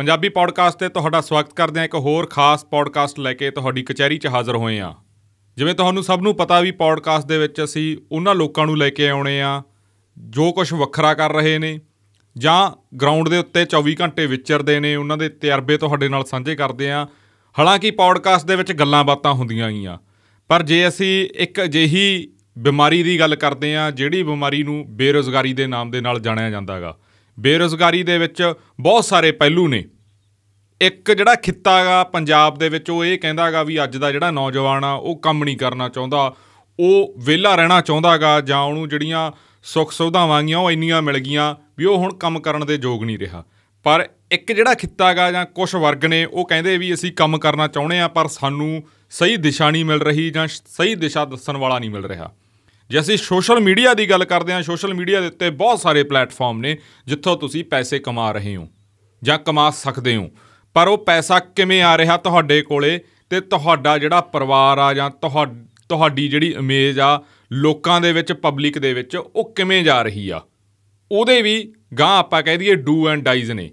Punjabi podcast ਤੇ ਤੁਹਾਡਾ ਸਵਾਗਤ ਕਰਦੇ ਹਾਂ ਇੱਕ ਹੋਰ ਖਾਸ ਪੌਡਕਾਸਟ ਲੈ ਕੇ ਤੁਹਾਡੀ ਕਚਹਿਰੀ 'ਚ ਹਾਜ਼ਰ ਹੋਏ ਹਾਂ ਜਿਵੇਂ ਤੁਹਾਨੂੰ ਸਭ ਨੂੰ ਪਤਾ ਵੀ ਪੌਡਕਾਸਟ ਦੇ ਵਿੱਚ ਅਸੀਂ ਉਹਨਾਂ ਲੋਕਾਂ ਨੂੰ ਲੈ ਕੇ ਆਉਣੇ ਆ ਜੋ ਕੁਝ ਵੱਖਰਾ ਕਰ ਰਹੇ ਨੇ ਜਾਂ ਗਰਾਊਂਡ ਦੇ ਉੱਤੇ 24 ਘੰਟੇ ਵਿਚਰਦੇ ਨੇ ਉਹਨਾਂ ਦੇ ਤਜਰਬੇ ਤੁਹਾਡੇ ਨਾਲ ਸਾਂਝੇ ਕਰਦੇ ਆ ਹਾਲਾਂਕਿ ਪੌਡਕਾਸਟ ਦੇ ਵਿੱਚ ਗੱਲਾਂ ਬਾਤਾਂ ਹੁੰਦੀਆਂ ਹੀ ਆ ਪਰ ਜੇ ਅਸੀਂ ਇੱਕ ਅਜਿਹੀ ਬਿਮਾਰੀ ਦੀ ਗੱਲ ਕਰਦੇ ਆ ਜਿਹੜੀ ਬਿਮਾਰੀ ਨੂੰ ਬੇਰੋਜ਼ਗਾਰੀ ਦੇ ਨਾਮ ਦੇ ਨਾਲ ਜਾਣਿਆ ਜਾਂਦਾਗਾ ਬੇਰੋਜ਼ਗਾਰੀ ਦੇ ਵਿੱਚ ਬਹੁਤ ਸਾਰੇ ਪਹਿਲੂ ਨੇ ਇੱਕ ਜਿਹੜਾ ਖਿੱਤਾਗਾ ਪੰਜਾਬ ਦੇ ਵਿੱਚ ਉਹ ਇਹ ਕਹਿੰਦਾਗਾ ਵੀ ਅੱਜ ਦਾ ਜਿਹੜਾ ਨੌਜਵਾਨ ਆ ਉਹ ਕੰਮ ਨਹੀਂ ਕਰਨਾ ਚਾਹੁੰਦਾ ਉਹ ਵਿਹਲਾ ਰਹਿਣਾ ਚਾਹੁੰਦਾਗਾ ਜਾਂ ਉਹਨੂੰ ਜਿਹੜੀਆਂ ਸੁੱਖ ਸੁਵਿਧਾਵਾਂ ਗੀਆਂ ਉਹ ਇੰਨੀਆਂ ਮਿਲ ਗਈਆਂ ਵੀ ਉਹ ਹੁਣ ਕੰਮ ਕਰਨ ਦੇ ਯੋਗ ਨਹੀਂ ਰਿਹਾ ਪਰ ਇੱਕ ਜਿਹੜਾ ਖਿੱਤਾਗਾ ਜਾਂ ਕੁਝ ਵਰਗ ਨੇ ਉਹ ਕਹਿੰਦੇ ਵੀ ਅਸੀਂ ਕੰਮ ਕਰਨਾ ਚਾਹੁੰਦੇ ਆ ਪਰ ਸਾਨੂੰ ਸਹੀ ਦਿਸ਼ਾ ਨਹੀਂ ਮਿਲ ਰਹੀ ਜਾਂ ਸਹੀ ਦਿਸ਼ਾ ਦੱਸਣ ਵਾਲਾ ਨਹੀਂ ਮਿਲ ਰਿਹਾ ਜੇ ਅਸੀਂ ਸੋਸ਼ਲ ਮੀਡੀਆ ਦੀ ਗੱਲ ਕਰਦੇ ਹਾਂ ਸੋਸ਼ਲ ਮੀਡੀਆ ਦੇ ਉੱਤੇ ਬਹੁਤ ਸਾਰੇ ਪਲੇਟਫਾਰਮ ਨੇ ਜਿੱਥੋਂ ਤੁਸੀਂ ਪੈਸੇ ਕਮਾ ਰਹੇ ਹੋ ਜਾਂ ਕਮਾ ਸਕਦੇ ਹੋ ਪਰ ਉਹ ਪੈਸਾ ਕਿਵੇਂ ਆ ਰਿਹਾ ਤੁਹਾਡੇ ਕੋਲੇ ਤੇ ਤੁਹਾਡਾ ਜਿਹੜਾ ਪਰਿਵਾਰ ਆ ਜਾਂ ਤੁਹਾਡੀ ਜਿਹੜੀ ਇਮੇਜ ਆ ਲੋਕਾਂ ਦੇ ਵਿੱਚ ਪਬਲਿਕ ਦੇ ਵਿੱਚ ਉਹ ਕਿਵੇਂ ਜਾ ਰਹੀ ਆ ਉਹਦੇ ਵੀ ਗਾਂ ਆਪਾਂ ਕਹਿ ਦਈਏ ਡੂ ਐਂਡ ਡਾਈਜ਼ ਨੇ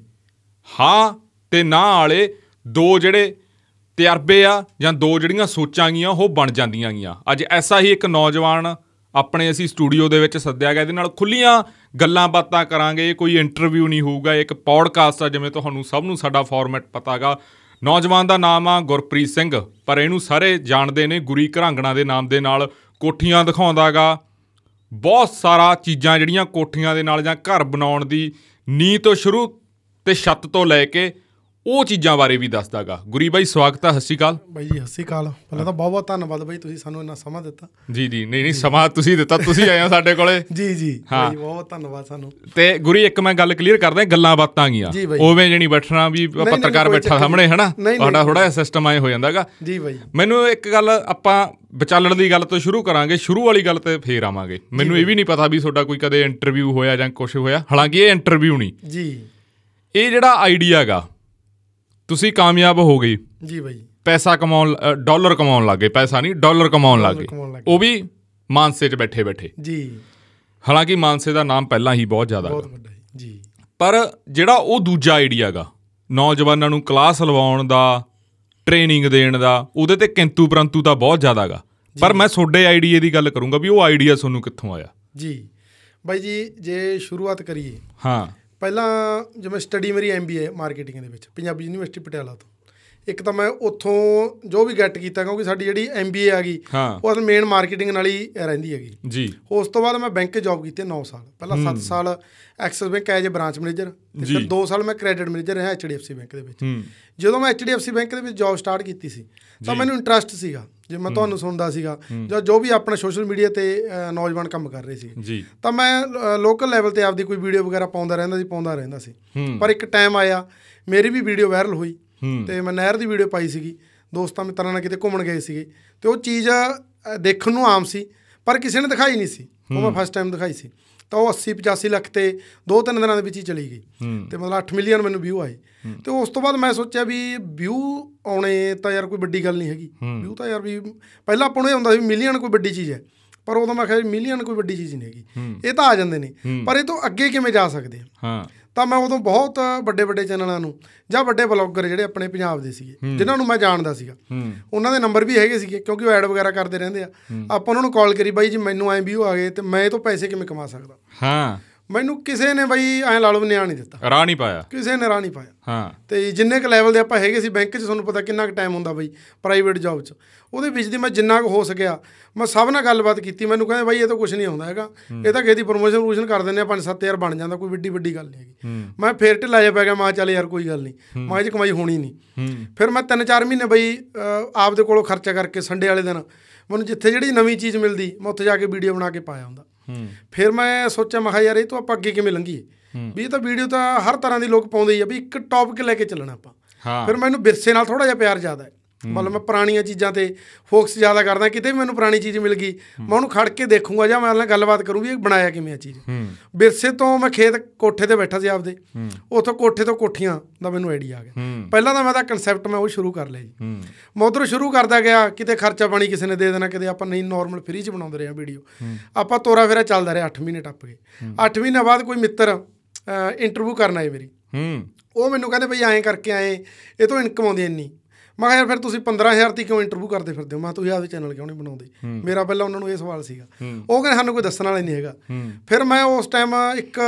ਹਾਂ ਤੇ ਨਾ ਵਾਲੇ ਦੋ ਜਿਹੜੇ ਤਜਰਬੇ ਆ ਜਾਂ ਦੋ ਜਿਹੜੀਆਂ ਸੋਚਾਂ ਗੀਆਂ ਉਹ ਬਣ ਜਾਂਦੀਆਂ ਗੀਆਂ ਅੱਜ ਐਸਾ ਹੀ ਇੱਕ ਨੌਜਵਾਨ ਆਪਣੇ ਅਸੀਂ ਸਟੂਡੀਓ ਦੇ ਵਿੱਚ ਸੱਦਿਆ ਗਿਆ ਇਹਦੇ ਨਾਲ ਖੁੱਲੀਆਂ ਗੱਲਾਂ ਬਾਤਾਂ ਕਰਾਂਗੇ ਕੋਈ ਇੰਟਰਵਿਊ ਨਹੀਂ ਹੋਊਗਾ ਇੱਕ ਪੌਡਕਾਸਟ ਆ ਜਿਵੇਂ ਤੁਹਾਨੂੰ ਸਭ ਨੂੰ ਸਾਡਾ ਫਾਰਮੈਟ ਪਤਾਗਾ ਨੌਜਵਾਨ ਦਾ ਨਾਮ ਆ ਗੁਰਪ੍ਰੀਤ ਸਿੰਘ ਪਰ ਇਹਨੂੰ ਸਾਰੇ ਜਾਣਦੇ ਨੇ ਗੁਰੀ ਘਰਾਂਗਣਾ ਦੇ ਨਾਮ ਦੇ ਨਾਲ ਕੋਠੀਆਂ ਦਿਖਾਉਂਦਾਗਾ ਬਹੁਤ ਸਾਰਾ ਚੀਜ਼ਾਂ ਜਿਹੜੀਆਂ ਕੋਠੀਆਂ ਦੇ ਨਾਲ ਜਾਂ ਘਰ ਬਣਾਉਣ ਦੀ ਨੀਂਹ ਤੋਂ ਸ਼ੁਰੂ ਤੇ ਛੱਤ ਤੋਂ ਲੈ ਕੇ ਉਹ ਚੀਜ਼ਾਂ ਬਾਰੇ ਵੀ ਦੱਸਦਾਗਾ ਗੁਰੀ ਬਾਈ ਸਵਾਗਤ ਹੈ ਸਤਿ ਕਾਲ ਬਾਈ ਜੀ ਸਤਿ ਕਾਲ ਪਹਿਲਾਂ ਤਾਂ ਬਹੁਤ ਬਹੁਤ ਧੰਨਵਾਦ ਬਾਈ ਤੁਸੀਂ ਸਾਨੂੰ ਇੰਨਾ ਸਮਾਂ ਦਿੱਤਾ ਜੀ ਜੀ ਨਹੀਂ ਨਹੀਂ ਸਮਾਂ ਤੁਸੀਂ ਦਿੱਤਾ ਤੁਸੀਂ ਆਏ ਆ ਸਾਡੇ ਕੋਲੇ ਜੀ ਜੀ ਬਾਈ ਬਹੁਤ ਧੰਨਵਾਦ ਸਾਨੂੰ ਤੇ ਗੁਰੀ ਇੱਕ ਮੈਂ ਗੱਲ ਕਲੀਅਰ ਕਰਦਾ ਗੱਲਾਂ ਬਾਤਾਂ ਗੀਆਂ ਉਵੇਂ ਜਣੀ ਬੈਠਣਾ ਵੀ ਪੱਤਰਕਾਰ ਬੈਠਾ ਸਾਹਮਣੇ ਹਨਾ ਤੁਹਾਡਾ ਥੋੜਾ ਜਿਹਾ ਸਿਸਟਮ ਆਏ ਹੋ ਜਾਂਦਾਗਾ ਜੀ ਬਾਈ ਮੈਨੂੰ ਇੱਕ ਗੱਲ ਆਪਾਂ ਵਿਚਾਲਣ ਦੀ ਗੱਲ ਤੋਂ ਸ਼ੁਰੂ ਕਰਾਂਗੇ ਸ਼ੁਰੂ ਵਾਲੀ ਗੱਲ ਤੇ ਫੇਰ ਆਵਾਂਗੇ ਮੈਨੂੰ ਇਹ ਵੀ ਨਹੀਂ ਪਤਾ ਵੀ ਤੁਹਾਡਾ ਕੋਈ ਕਦੇ ਇੰਟਰਵਿਊ ਹੋਇਆ ਜਾਂ ਕੁਝ ਹੋਇਆ ਹਾਲਾਂਕਿ ਇਹ ਇੰਟਰਵਿਊ ਨਹੀਂ ਜੀ ਇਹ ਜਿਹੜਾ ਆਈਡੀਆਗਾ ਤੁਸੀਂ ਕਾਮਯਾਬ ਹੋ ਗਈ ਜੀ ਬਾਈ ਪੈਸਾ ਕਮਾਉਣ ਡਾਲਰ ਕਮਾਉਣ ਲੱਗੇ ਪੈਸਾ ਨਹੀਂ ਡਾਲਰ ਕਮਾਉਣ ਲੱਗੇ ਉਹ ਵੀ ਮਾਨਸੇ 'ਚ ਬੈਠੇ ਬੈਠੇ ਜੀ ਹਾਲਾਂਕਿ ਮਾਨਸੇ ਦਾ ਨਾਮ ਪਹਿਲਾਂ ਹੀ ਬਹੁਤ ਜ਼ਿਆਦਾ ਬਹੁਤ ਵੱਡਾ ਜੀ ਪਰ ਜਿਹੜਾ ਉਹ ਦੂਜਾ ਆਈਡੀਆਗਾ ਨੌਜਵਾਨਾਂ ਨੂੰ ਕਲਾਸ ਲਵਾਉਣ ਦਾ ਟ੍ਰੇਨਿੰਗ ਦੇਣ ਦਾ ਉਹਦੇ ਤੇ ਕਿੰਤੂ ਪਰੰਤੂ ਤਾਂ ਬਹੁਤ ਜ਼ਿਆਦਾਗਾ ਪਰ ਮੈਂ ਤੁਹਾਡੇ ਆਈਡੀਆ ਦੀ ਗੱਲ ਕਰੂੰਗਾ ਵੀ ਉਹ ਆਈਡੀਆ ਤੁਹਾਨੂੰ ਕਿੱਥੋਂ ਆਇਆ ਜੀ ਬਾਈ ਜੀ ਜੇ ਸ਼ੁਰੂਆਤ ਕਰੀਏ ਹਾਂ ਪਹਿਲਾਂ ਜਿਵੇਂ ਸਟੱਡੀ ਮੇਰੀ ਐਮਬੀਏ ਮਾਰਕੀਟਿੰਗ ਦੇ ਵਿੱਚ ਪੰਜਾਬੀ ਯੂਨੀਵਰਸਿਟੀ ਪਟਿਆਲਾ ਤੋਂ ਇੱਕ ਤਾਂ ਮੈਂ ਉੱਥੋਂ ਜੋ ਵੀ ਗੈਟ ਕੀਤਾ ਕਿਉਂਕਿ ਸਾਡੀ ਜਿਹੜੀ ਐਮਬੀਏ ਆ ਗਈ ਉਹ ਅਸਲ ਮੇਨ ਮਾਰਕੀਟਿੰਗ ਨਾਲ ਹੀ ਰਹਿੰਦੀ ਹੈਗੀ ਜੀ ਉਸ ਤੋਂ ਬਾਅਦ ਮੈਂ ਬੈਂਕ 'ਚ ਜੌਬ ਕੀਤੀ 9 ਸਾਲ ਪਹਿਲਾਂ 7 ਸਾਲ Axis bank as branch manager ਫਿਰ 2 ਸਾਲ ਮੈਂ ਕ੍ਰੈਡਿਟ ਮੈਨੇਜਰ ਰਿਹਾ ਐਚਡੀਐਫਸੀ ਬੈਂਕ ਦੇ ਵਿੱਚ ਜਦੋਂ ਮੈਂ ਐਚਡੀਐਫਸੀ ਬੈਂਕ ਦੇ ਵਿੱਚ ਜੌਬ ਸਟਾਰਟ ਕੀਤੀ ਸੀ ਤਾਂ ਮੈਨੂੰ ਇੰਟਰਸਟ ਸੀਗਾ ਜੇ ਮੈਂ ਤੁਹਾਨੂੰ ਸੁਣਦਾ ਸੀਗਾ ਜਾਂ ਜੋ ਵੀ ਆਪਣਾ ਸੋਸ਼ਲ ਮੀਡੀਆ ਤੇ ਨੌਜਵਾਨ ਕੰਮ ਕਰ ਰਹੇ ਸੀ ਤਾਂ ਮੈਂ ਲੋਕਲ ਲੈਵਲ ਤੇ ਆਪਦੀ ਕੋਈ ਵੀਡੀਓ ਵਗੈਰਾ ਪਾਉਂਦਾ ਰਹਿੰਦਾ ਸੀ ਪਾਉਂਦਾ ਰਹਿੰਦਾ ਸੀ ਪਰ ਇੱਕ ਟਾਈਮ ਆਇਆ ਮੇਰੀ ਵੀ ਵੀਡੀਓ ਵਾਇਰਲ ਹੋਈ ਤੇ ਮੈਂ ਨਹਿਰ ਦੀ ਵੀਡੀਓ ਪਾਈ ਸੀਗੀ ਦੋਸਤਾਂ ਮਿੱਤਰਾਂ ਨਾਲ ਕਿਤੇ ਘੁੰਮਣ ਗਏ ਸੀਗੇ ਤੇ ਉਹ ਚੀਜ਼ ਦੇਖਣ ਨੂੰ ਆਮ ਸੀ ਪਰ ਕਿਸੇ ਨੇ ਦਿਖਾਈ ਨਹੀਂ ਸੀ ਉਹ ਮੈਂ ਫਸਟ ਟਾਈਮ ਦਿਖਾਈ ਸੀ ਤਾਂ ਉਹ 80 85 ਲੱਖ ਤੇ ਦੋ ਤਿੰਨ ਦਿਨਾਂ ਦੇ ਵਿੱਚ ਹੀ ਚਲੀ ਗਈ ਤੇ ਮਤਲਬ 8 ਮਿਲੀਅਨ ਮੈਨੂੰ ਵਿਊ ਆਏ ਤੇ ਉਸ ਤੋਂ ਬਾਅਦ ਮੈਂ ਸੋਚਿਆ ਵੀ ਵਿਊ ਆਉਣੇ ਤਾਂ ਯਾਰ ਕੋਈ ਵੱਡੀ ਗੱਲ ਨਹੀਂ ਹੈਗੀ ਵਿਊ ਤਾਂ ਯਾਰ ਵੀ ਪਹਿਲਾਂ ਆਪਾਂ ਨੂੰ ਇਹ ਹੁੰਦਾ ਸੀ ਮਿਲੀਅਨ ਕੋਈ ਵੱਡੀ ਚੀਜ਼ ਹੈ ਪਰ ਤਾਂ ਮੈਂ ਕਿਹਾ ਮਿਲੀਅਨ ਕੋਈ ਵੱਡੀ ਚੀਜ਼ ਨਹੀਂ ਹੈਗੀ ਇਹ ਤਾਂ ਆ ਜਾਂਦੇ ਨੇ ਪਰ ਇਹ ਤੋਂ ਅੱਗੇ ਕਿਵੇਂ ਜਾ ਸਕਦੇ ਹਾਂ ਤਾਂ ਮੈਂ ਉਦੋਂ ਬਹੁਤ ਵੱਡੇ ਵੱਡੇ ਚੈਨਲਾਂ ਨੂੰ ਜਾਂ ਵੱਡੇ ਬਲੌਗਰ ਜਿਹੜੇ ਆਪਣੇ ਪੰਜਾਬ ਦੇ ਸੀਗੇ ਜਿਨ੍ਹਾਂ ਨੂੰ ਮੈਂ ਜਾਣਦਾ ਸੀਗਾ ਉਹਨਾਂ ਦੇ ਨੰਬਰ ਵੀ ਹੈਗੇ ਸੀਗੇ ਕਿਉਂਕਿ ਉਹ ਐਡ ਵਗੈਰਾ ਕਰਦੇ ਰਹਿੰਦੇ ਆ ਆਪਾਂ ਉਹਨਾਂ ਨੂੰ ਕਾਲ ਕਰੀ ਬਾਈ ਜੀ ਮੈਨੂੰ ਐਂ ਵੀਊ ਆ ਗਏ ਤੇ ਮੈਂ ਇਹ ਤੋਂ ਪੈਸੇ ਕਿਵੇਂ ਕਮਾ ਸਕਦਾ ਹਾਂ ਮੈਨੂੰ ਕਿਸੇ ਨੇ ਬਈ ਐ ਲਾ ਲਓ ਨਿਆ ਨਹੀਂ ਦਿੱਤਾ ਰਾਹ ਨਹੀਂ ਪਾਇਆ ਕਿਸੇ ਨੇ ਰਾਹ ਨਹੀਂ ਪਾਇਆ ਹਾਂ ਤੇ ਜਿੰਨੇ ਕੁ ਲੈਵਲ ਦੇ ਆਪਾਂ ਹੈਗੇ ਸੀ ਬੈਂਕ 'ਚ ਤੁਹਾਨੂੰ ਪਤਾ ਕਿੰਨਾ ਕੁ ਟਾਈਮ ਹੁੰਦਾ ਬਈ ਪ੍ਰਾਈਵੇਟ ਜੌਬ 'ਚ ਉਹਦੇ ਵਿੱਚ ਦੀ ਮੈਂ ਜਿੰਨਾ ਕੁ ਹੋ ਸਕਿਆ ਮੈਂ ਸਭ ਨਾਲ ਗੱਲਬਾਤ ਕੀਤੀ ਮੈਨੂੰ ਕਹਿੰਦੇ ਬਈ ਇਹ ਤਾਂ ਕੁਝ ਨਹੀਂ ਆਉਂਦਾ ਹੈਗਾ ਇਹ ਤਾਂ ਕਿਹਦੀ ਪ੍ਰੋਮੋਸ਼ਨ ਰੂਸ਼ਨ ਕਰ ਦਿੰਦੇ ਆ 5 7 ਹਜ਼ਾਰ ਬਣ ਜਾਂਦਾ ਕੋਈ ਵੱਡੀ ਵੱਡੀ ਗੱਲ ਨਹੀਂ ਹੈਗੀ ਮੈਂ ਫੇਰ ਢਿੱਲਾ ਜਾ ਪੈ ਗਿਆ ਮਾਂ ਚੱਲ ਯਾਰ ਕੋਈ ਗੱਲ ਨਹੀਂ ਮਾ ਇਹ ਕਮਾਈ ਹੋਣੀ ਨਹੀਂ ਫਿਰ ਮੈਂ 3-4 ਮਹੀਨੇ ਬਈ ਆਪਦੇ ਕੋਲੋਂ ਖਰਚਾ ਕਰਕੇ ਸੰਡੇ ਵਾਲੇ ਦਿਨ ਮੈਨੂੰ ਜਿੱਥੇ ਜਿਹੜੀ ਨਵੀਂ ਚੀਜ਼ ਮਿਲਦੀ ਮੈਂ ਉੱਥੇ ਜਾ ਕੇ ਵੀਡੀਓ ਬਣਾ ਕੇ ਪਾਇਆ ਹੁੰਦਾ ਫਿਰ ਮੈਂ ਸੋਚਿਆ ਮੈਂ ਕਿਹਾ ਯਾਰ ਇਹ ਤੋਂ ਆਪਾਂ ਅੱਗੇ ਕਿਵੇਂ ਲੰਘੀਏ ਵੀ ਇਹ ਤਾਂ ਵੀਡੀਓ ਤਾਂ ਹਰ ਤਰ੍ਹਾਂ ਦੇ ਲੋਕ ਪਾਉਂਦੇ ਹੀ ਆ ਵੀ ਇੱਕ ਟੌਪਿਕ ਲੈ ਕੇ ਚੱਲਣਾ ਆਪਾਂ ਫਿਰ ਮੈਨੂੰ ਵਿਰਸੇ ਨਾਲ ਥੋੜਾ ਜਿਹਾ ਪਿਆਰ ਜ਼ਿਆਦਾ ਹੈ ਮਤਲਬ ਮੈਂ ਪੁਰਾਣੀਆਂ ਚੀਜ਼ਾਂ ਤੇ ਫੋਕਸ ਜ਼ਿਆਦਾ ਕਰਦਾ ਕਿਤੇ ਵੀ ਮੈਨੂੰ ਪੁਰਾਣੀ ਚੀਜ਼ ਮਿਲ ਗਈ ਮੈਂ ਉਹਨੂੰ ਖੜ ਕੇ ਦੇਖੂੰਗਾ ਜਾਂ ਮੈਂ ਨਾਲ ਗੱਲਬਾਤ ਕਰੂੰਗੀ ਇਹ ਬਣਾਇਆ ਕਿਵੇਂ ਆ ਚੀਜ਼ ਵਿਰਸੇ ਤੋਂ ਮੈਂ ਖੇਤ ਕੋਠੇ ਤੇ ਬੈਠਾ ਸੀ ਆਪਦੇ ਉਥੋਂ ਕੋਠੇ ਤੋਂ ਕੋਠੀਆਂ ਦਾ ਮੈਨੂੰ ਆਈਡੀਆ ਆ ਗਿਆ ਪਹਿਲਾਂ ਤਾਂ ਮੈਂ ਤਾਂ ਕਨਸੈਪਟ ਮੈਂ ਉਹ ਸ਼ੁਰੂ ਕਰ ਲਿਆ ਜੀ ਮੈਂ ਉਧਰੋਂ ਸ਼ੁਰੂ ਕਰਦਾ ਗਿਆ ਕਿਤੇ ਖਰਚਾ ਪਾਣੀ ਕਿਸੇ ਨੇ ਦੇ ਦੇਣਾ ਕਿਤੇ ਆਪਾਂ ਨਹੀਂ ਨਾਰਮਲ ਫ੍ਰੀ ਚ ਬਣਾਉਂਦੇ ਰਹੇ ਆ ਵੀਡੀਓ ਆਪਾਂ ਤੋਰਾ ਫੇਰਾ ਚੱਲਦਾ ਰਿਹਾ 8 ਮਹੀਨੇ ਟੱਪ ਗਏ 8 ਮਹੀਨੇ ਬਾਅਦ ਕੋਈ ਮਿੱਤਰ ਇੰਟਰਵਿਊ ਕਰਨ ਆਏ ਮੇਰੀ ਹੂੰ ਉਹ ਮੈਨੂੰ ਕਹਿੰਦੇ ਭਈ ਐਂ ਕਰਕੇ ਆਏ ਇਹ ਤੋਂ ਇਨਕਮ ਆਉਂਦੀ ਇੰਨੀ ਮੈਂ ਕਿਹਾ ਫਿਰ ਤੁਸੀਂ 15000 ਦੀ ਕਿਉਂ ਇੰਟਰਵਿਊ ਕਰਦੇ ਫਿਰਦੇ ਹੋ ਮੈਂ ਤੁਸੀਂ ਆਪਦੇ ਚੈਨਲ ਕਿਉਂ ਨਹੀਂ ਬਣਾਉਂਦੇ ਮੇਰਾ ਪਹਿਲਾਂ ਉਹਨਾਂ ਨੂੰ ਇਹ ਸਵਾਲ ਸੀਗਾ ਉਹ ਕਹਿੰਦੇ ਸਾਨੂੰ ਕੋਈ ਦੱਸਣ ਵਾਲਾ ਨਹੀਂ ਹੈਗਾ ਫਿਰ ਮੈਂ ਉਸ ਟਾਈਮ ਇੱਕ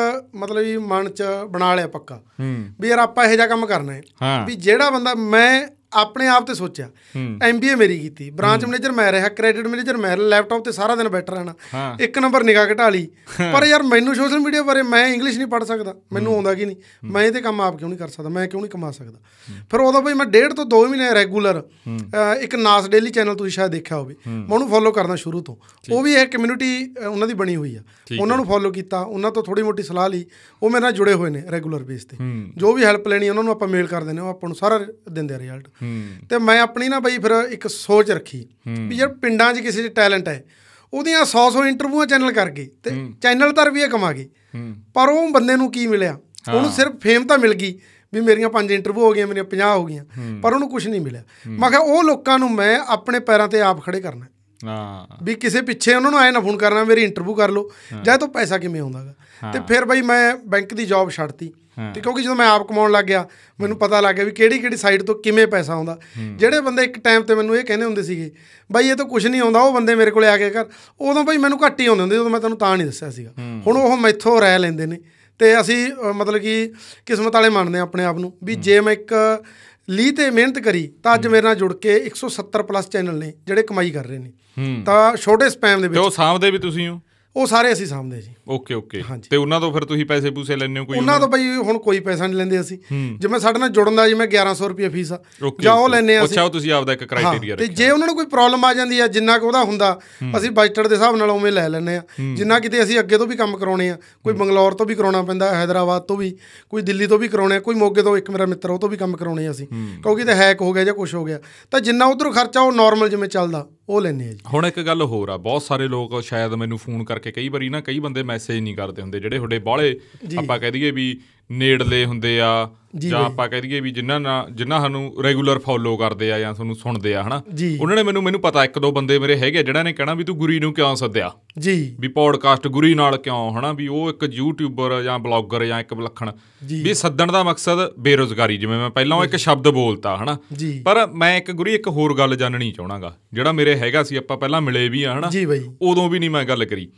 ਮਤਲਬ ਵੀ ਮਨ 'ਚ ਬਣਾ ਲਿਆ ਪੱਕਾ ਵੀ ਯਾਰ ਆਪਾਂ ਇਹੋ ਜਿਹਾ ਕੰਮ ਕਰਨਾ ਹੈ ਵੀ ਜਿਹੜਾ ਬੰਦਾ ਮੈਂ ਆਪਣੇ ਆਪ ਤੇ ਸੋਚਿਆ ਐਮਬੀਏ ਮੇਰੀ ਕੀਤੀ ਬ੍ਰਾਂਚ ਮੈਨੇਜਰ ਮੈਂ ਰਿਹਾ ਕ੍ਰੈਡਿਟ ਮੈਨੇਜਰ ਮੈਂ ਲੈਪਟਾਪ ਤੇ ਸਾਰਾ ਦਿਨ ਬੈਠ ਰਹਿਣਾ ਇੱਕ ਨੰਬਰ ਨਿਗਾਹ ਘਟਾ ਲਈ ਪਰ ਯਾਰ ਮੈਨੂੰ ਸੋਸ਼ਲ ਮੀਡੀਆ ਬਾਰੇ ਮੈਂ ਇੰਗਲਿਸ਼ ਨਹੀਂ ਪੜ ਸਕਦਾ ਮੈਨੂੰ ਆਉਂਦਾ ਕਿ ਨਹੀਂ ਮੈਂ ਇਹ ਤੇ ਕੰਮ ਆਪ ਕਿਉਂ ਨਹੀਂ ਕਰ ਸਕਦਾ ਮੈਂ ਕਿਉਂ ਨਹੀਂ ਕਮਾ ਸਕਦਾ ਫਿਰ ਉਹਦਾ ਬਈ ਮੈਂ ਡੇਢ ਤੋਂ 2 ਮਹੀਨੇ ਰੈਗੂਲਰ ਇੱਕ ਨਾਸ ਡੇਲੀ ਚੈਨਲ ਤੁਸੀਂ ਸ਼ਾਇਦ ਦੇਖਿਆ ਹੋਵੇ ਮੈਂ ਉਹਨੂੰ ਫੋਲੋ ਕਰਨਾ ਸ਼ੁਰੂ ਤੋਂ ਉਹ ਵੀ ਇਹ ਕਮਿਊਨਿਟੀ ਉਹਨਾਂ ਦੀ ਬਣੀ ਹੋਈ ਆ ਉਹਨਾਂ ਨੂੰ ਫੋਲੋ ਕੀਤਾ ਉਹਨਾਂ ਤੋਂ ਥੋੜੀ ਮੋਟੀ ਸਲਾਹ ਲਈ ਉਹ ਮੇਰੇ ਨਾਲ ਜੁੜੇ ਹੋਏ ਨੇ ਰੈਗੂਲਰ ਬੇਸ ਤੇ ਜੋ ਵੀ ਹੈਲਪ ਲੈਣੀ ਉਹਨਾਂ ਨੂੰ ਆਪਾਂ ਮੇਲ ਕਰ ਦਿੰਦੇ ਆ ਆਪਾਂ ਨੂੰ ਸਾਰਾ ਦਿੰਦੇ ਆ ਰਿਜ਼ਲਟ ਤੇ ਮੈਂ ਆਪਣੀ ਨਾ ਬਈ ਫਿਰ ਇੱਕ ਸੋਚ ਰੱਖੀ ਵੀ ਯਾਰ ਪਿੰਡਾਂ 'ਚ ਕਿਸੇ 'ਚ ਟੈਲੈਂਟ ਹੈ ਉਹਦੀਆਂ 100-100 ਇੰਟਰਵਿਊਆਂ ਚੈਨਲ ਕਰ ਗਈ ਤੇ ਚੈਨਲ ਤਾਂ ਵੀ ਕਮਾ ਗਏ ਪਰ ਉਹ ਬੰਦੇ ਨੂੰ ਕੀ ਮਿਲਿਆ ਉਹਨੂੰ ਸਿਰਫ ਫੇਮ ਤਾਂ ਮਿਲ ਗਈ ਵੀ ਮੇਰੀਆਂ ਪੰਜ ਇੰਟਰਵਿਊ ਹੋ ਗਈਆਂ ਮੇਰੀਆਂ 50 ਹੋ ਗਈਆਂ ਪਰ ਉਹਨੂੰ ਕੁਝ ਨਹੀਂ ਮਿਲਿਆ ਮੈਂ ਕਿਹਾ ਉਹ ਲੋਕਾਂ ਨੂੰ ਮੈਂ ਆਪਣੇ ਪੈਰਾਂ ਤੇ ਆਪ ਖੜੇ ਕਰਨਾ ਹਾਂ ਵੀ ਕਿਸੇ ਪਿੱਛੇ ਉਹਨਾਂ ਨੂੰ ਐ ਨਾ ਫੋਨ ਕਰਨਾ ਮੇਰੀ ਇੰਟਰਵਿਊ ਕਰ ਲਓ ਜਾਂ ਤੋਂ ਪੈਸਾ ਕਿਵੇਂ ਆਉਂਦਾਗਾ ਤੇ ਫਿਰ ਬਈ ਮੈਂ ਬੈਂਕ ਦੀ ਜੌਬ ਛੱਡਤੀ ਤੇ ਕਿਉਂਕਿ ਜਦੋਂ ਮੈਂ ਆਪ ਕਮਾਉਣ ਲੱਗ ਗਿਆ ਮੈਨੂੰ ਪਤਾ ਲੱਗ ਗਿਆ ਵੀ ਕਿਹੜੀ ਕਿਹੜੀ ਸਾਈਡ ਤੋਂ ਕਿਵੇਂ ਪੈਸਾ ਆਉਂਦਾ ਜਿਹੜੇ ਬੰਦੇ ਇੱਕ ਟਾਈਮ ਤੇ ਮੈਨੂੰ ਇਹ ਕਹਿੰਦੇ ਹੁੰਦੇ ਸੀਗੇ ਬਾਈ ਇਹ ਤਾਂ ਕੁਝ ਨਹੀਂ ਆਉਂਦਾ ਉਹ ਬੰਦੇ ਮੇਰੇ ਕੋਲੇ ਆ ਕੇ ਕਰ ਉਦੋਂ ਬਾਈ ਮੈਨੂੰ ਘੱਟ ਹੀ ਆਉਂਦੇ ਹੁੰਦੇ ਜਦੋਂ ਮੈਂ ਤੁਹਾਨੂੰ ਤਾਂ ਨਹੀਂ ਦੱਸਿਆ ਸੀਗਾ ਹੁਣ ਉਹ ਮੈਥੋਂ ਰਹਿ ਲੈਂਦੇ ਨੇ ਤੇ ਅਸੀਂ ਮਤਲਬ ਕਿ ਕਿਸਮਤ ਵਾਲੇ ਮੰਨਦੇ ਆ ਆਪਣੇ ਆਪ ਨੂੰ ਵੀ ਜੇ ਮੈਂ ਇੱਕ ਲੀ ਤੇ ਮਿਹਨਤ ਕਰੀ ਤਾਂ ਅੱਜ ਮੇਰੇ ਨਾਲ ਜੁੜ ਕੇ 170 ਪਲੱਸ ਚੈਨਲ ਨੇ ਜਿਹੜੇ ਕਮਾਈ ਕਰ ਰਹੇ ਨੇ ਤਾਂ ਛੋਟੇ ਸਪੈਮ ਦੇ ਵਿੱਚ ਜੋ ਸਾਹਮਣੇ ਵੀ ਤੁਸੀਂ ਹੋ ਉਹ ਸਾਰੇ ਅਸੀਂ ਸਾਹਮਣੇ ਜੀ ਓਕੇ ਓਕੇ ਤੇ ਉਹਨਾਂ ਤੋਂ ਫਿਰ ਤੁਸੀਂ ਪੈਸੇ ਪੂਸੇ ਲੈਣੇ ਹੋ ਕੋਈ ਉਹਨਾਂ ਤੋਂ ਬਈ ਹੁਣ ਕੋਈ ਪੈਸਾ ਨਹੀਂ ਲੈਂਦੇ ਅਸੀਂ ਜਿਵੇਂ ਸਾਡੇ ਨਾਲ ਜੁੜਨ ਦਾ ਜਿਵੇਂ 1100 ਰੁਪਏ ਫੀਸ ਆ ਜਾਂ ਉਹ ਲੈਣੇ ਆ ਅੱਛਾ ਤੁਸੀਂ ਆਪਦਾ ਇੱਕ ਕ੍ਰਾਈਟੇਰੀਆ ਰੱਖਿਆ ਤੇ ਜੇ ਉਹਨਾਂ ਨੂੰ ਕੋਈ ਪ੍ਰੋਬਲਮ ਆ ਜਾਂਦੀ ਆ ਜਿੰਨਾ ਕੁ ਉਹਦਾ ਹੁੰਦਾ ਅਸੀਂ ਬਜਟ ਦੇ ਹਿਸਾਬ ਨਾਲ ਉਵੇਂ ਲੈ ਲੈਣੇ ਆ ਜਿੰਨਾ ਕਿਤੇ ਅਸੀਂ ਅੱਗੇ ਤੋਂ ਵੀ ਕੰਮ ਕਰਾਉਣੇ ਆ ਕੋਈ ਬੰਗਲੌਰ ਤੋਂ ਵੀ ਕਰਾਉਣਾ ਪੈਂਦਾ ਹైదరాబాద్ ਤੋਂ ਵੀ ਕੋਈ ਦਿੱਲੀ ਤੋਂ ਵੀ ਕਰਾਉਣੇ ਆ ਕੋਈ ਮੋਗੇ ਤੋਂ ਇੱਕ ਮੇਰਾ ਮਿੱਤਰ ਉਹ ਤੋਂ ਵੀ ਕੰਮ ਕਰਾਉਣੇ ਆ ਅਸੀਂ ਕਿਉਂਕਿ ਤੇ ਹੈਕ ਹੋ ਗਿਆ ਜਾਂ ਕੁਝ ਹੋ ਗਿਆ ਤਾਂ ਜਿੰਨਾ ਉਧਰ ਖਰਚਾ ਉਹ ਨਾਰਮਲ ਜਿਵੇਂ ਚੱਲਦਾ ਉਹ ਲੈਨੇ ਆ ਜੀ ਹੁਣ ਇੱਕ ਗੱਲ ਹੋਰ ਆ ਬਹੁਤ ਸਾਰੇ ਲੋਕ ਸ਼ਾਇਦ ਮੈਨੂੰ ਫੋਨ ਕਰਕੇ ਕਈ ਵਾਰੀ ਨਾ ਕਈ ਬੰਦੇ ਮੈਸੇਜ ਨਹੀਂ ਕਰਦੇ ਹੁੰਦੇ ਜਿਹੜੇ ਤੁਹਾਡੇ ਬਾਹਲੇ ਆਪਾਂ ਕਹਿ ਦਈਏ ਵੀ ਨੇੜਲੇ ਹੁੰਦੇ ਆ ਜਾਂ ਆਪਾਂ ਕਹਿ ਦਈਏ ਵੀ ਜਿਨ੍ਹਾਂ ਨਾਲ ਜਿਨ੍ਹਾਂ ਸਾਨੂੰ ਰੈਗੂਲਰ ਫੋਲੋ ਕਰਦੇ ਆ ਜਾਂ ਤੁਹਾਨੂੰ ਸੁਣਦੇ ਆ ਹਨਾ ਉਹਨਾਂ ਨੇ ਮੈਨੂੰ ਮੈਨੂੰ ਪਤਾ ਇੱਕ ਦੋ ਬੰਦੇ ਮੇਰੇ ਹੈਗੇ ਜਿਹੜਾ ਨੇ ਕਹਿਣਾ ਵੀ ਤੂੰ ਗੁਰੀ ਨੂੰ ਕਿਉਂ ਸੱਦਿਆ ਜੀ ਵੀ ਪੌਡਕਾਸਟ ਗੁਰੀ ਨਾਲ ਕਿਉਂ ਹਨਾ ਵੀ ਉਹ ਇੱਕ ਯੂਟਿਊਬਰ ਜਾਂ ਬਲੌਗਰ ਜਾਂ ਇੱਕ ਵਿਲੱਖਣ ਵੀ ਸੱਦਣ ਦਾ ਮਕਸਦ ਬੇਰੋਜ਼ਗਾਰੀ ਜਿਵੇਂ ਮੈਂ ਪਹਿਲਾਂ ਇੱਕ ਸ਼ਬਦ ਬੋਲਤਾ ਹਨਾ ਪਰ ਮੈਂ ਇੱਕ ਗੁਰੀ ਇੱਕ ਹੋਰ ਗੱਲ ਜਾਣਨੀ ਚਾਹਣਾਗਾ ਜਿਹੜਾ ਮੇਰੇ ਹੈਗਾ ਸੀ ਆਪਾਂ ਪਹਿਲਾਂ ਮਿਲੇ ਵੀ ਆ ਹਨਾ ਉਦੋਂ ਵੀ ਨਹੀਂ ਮੈਂ ਗੱਲ ਕਰੀ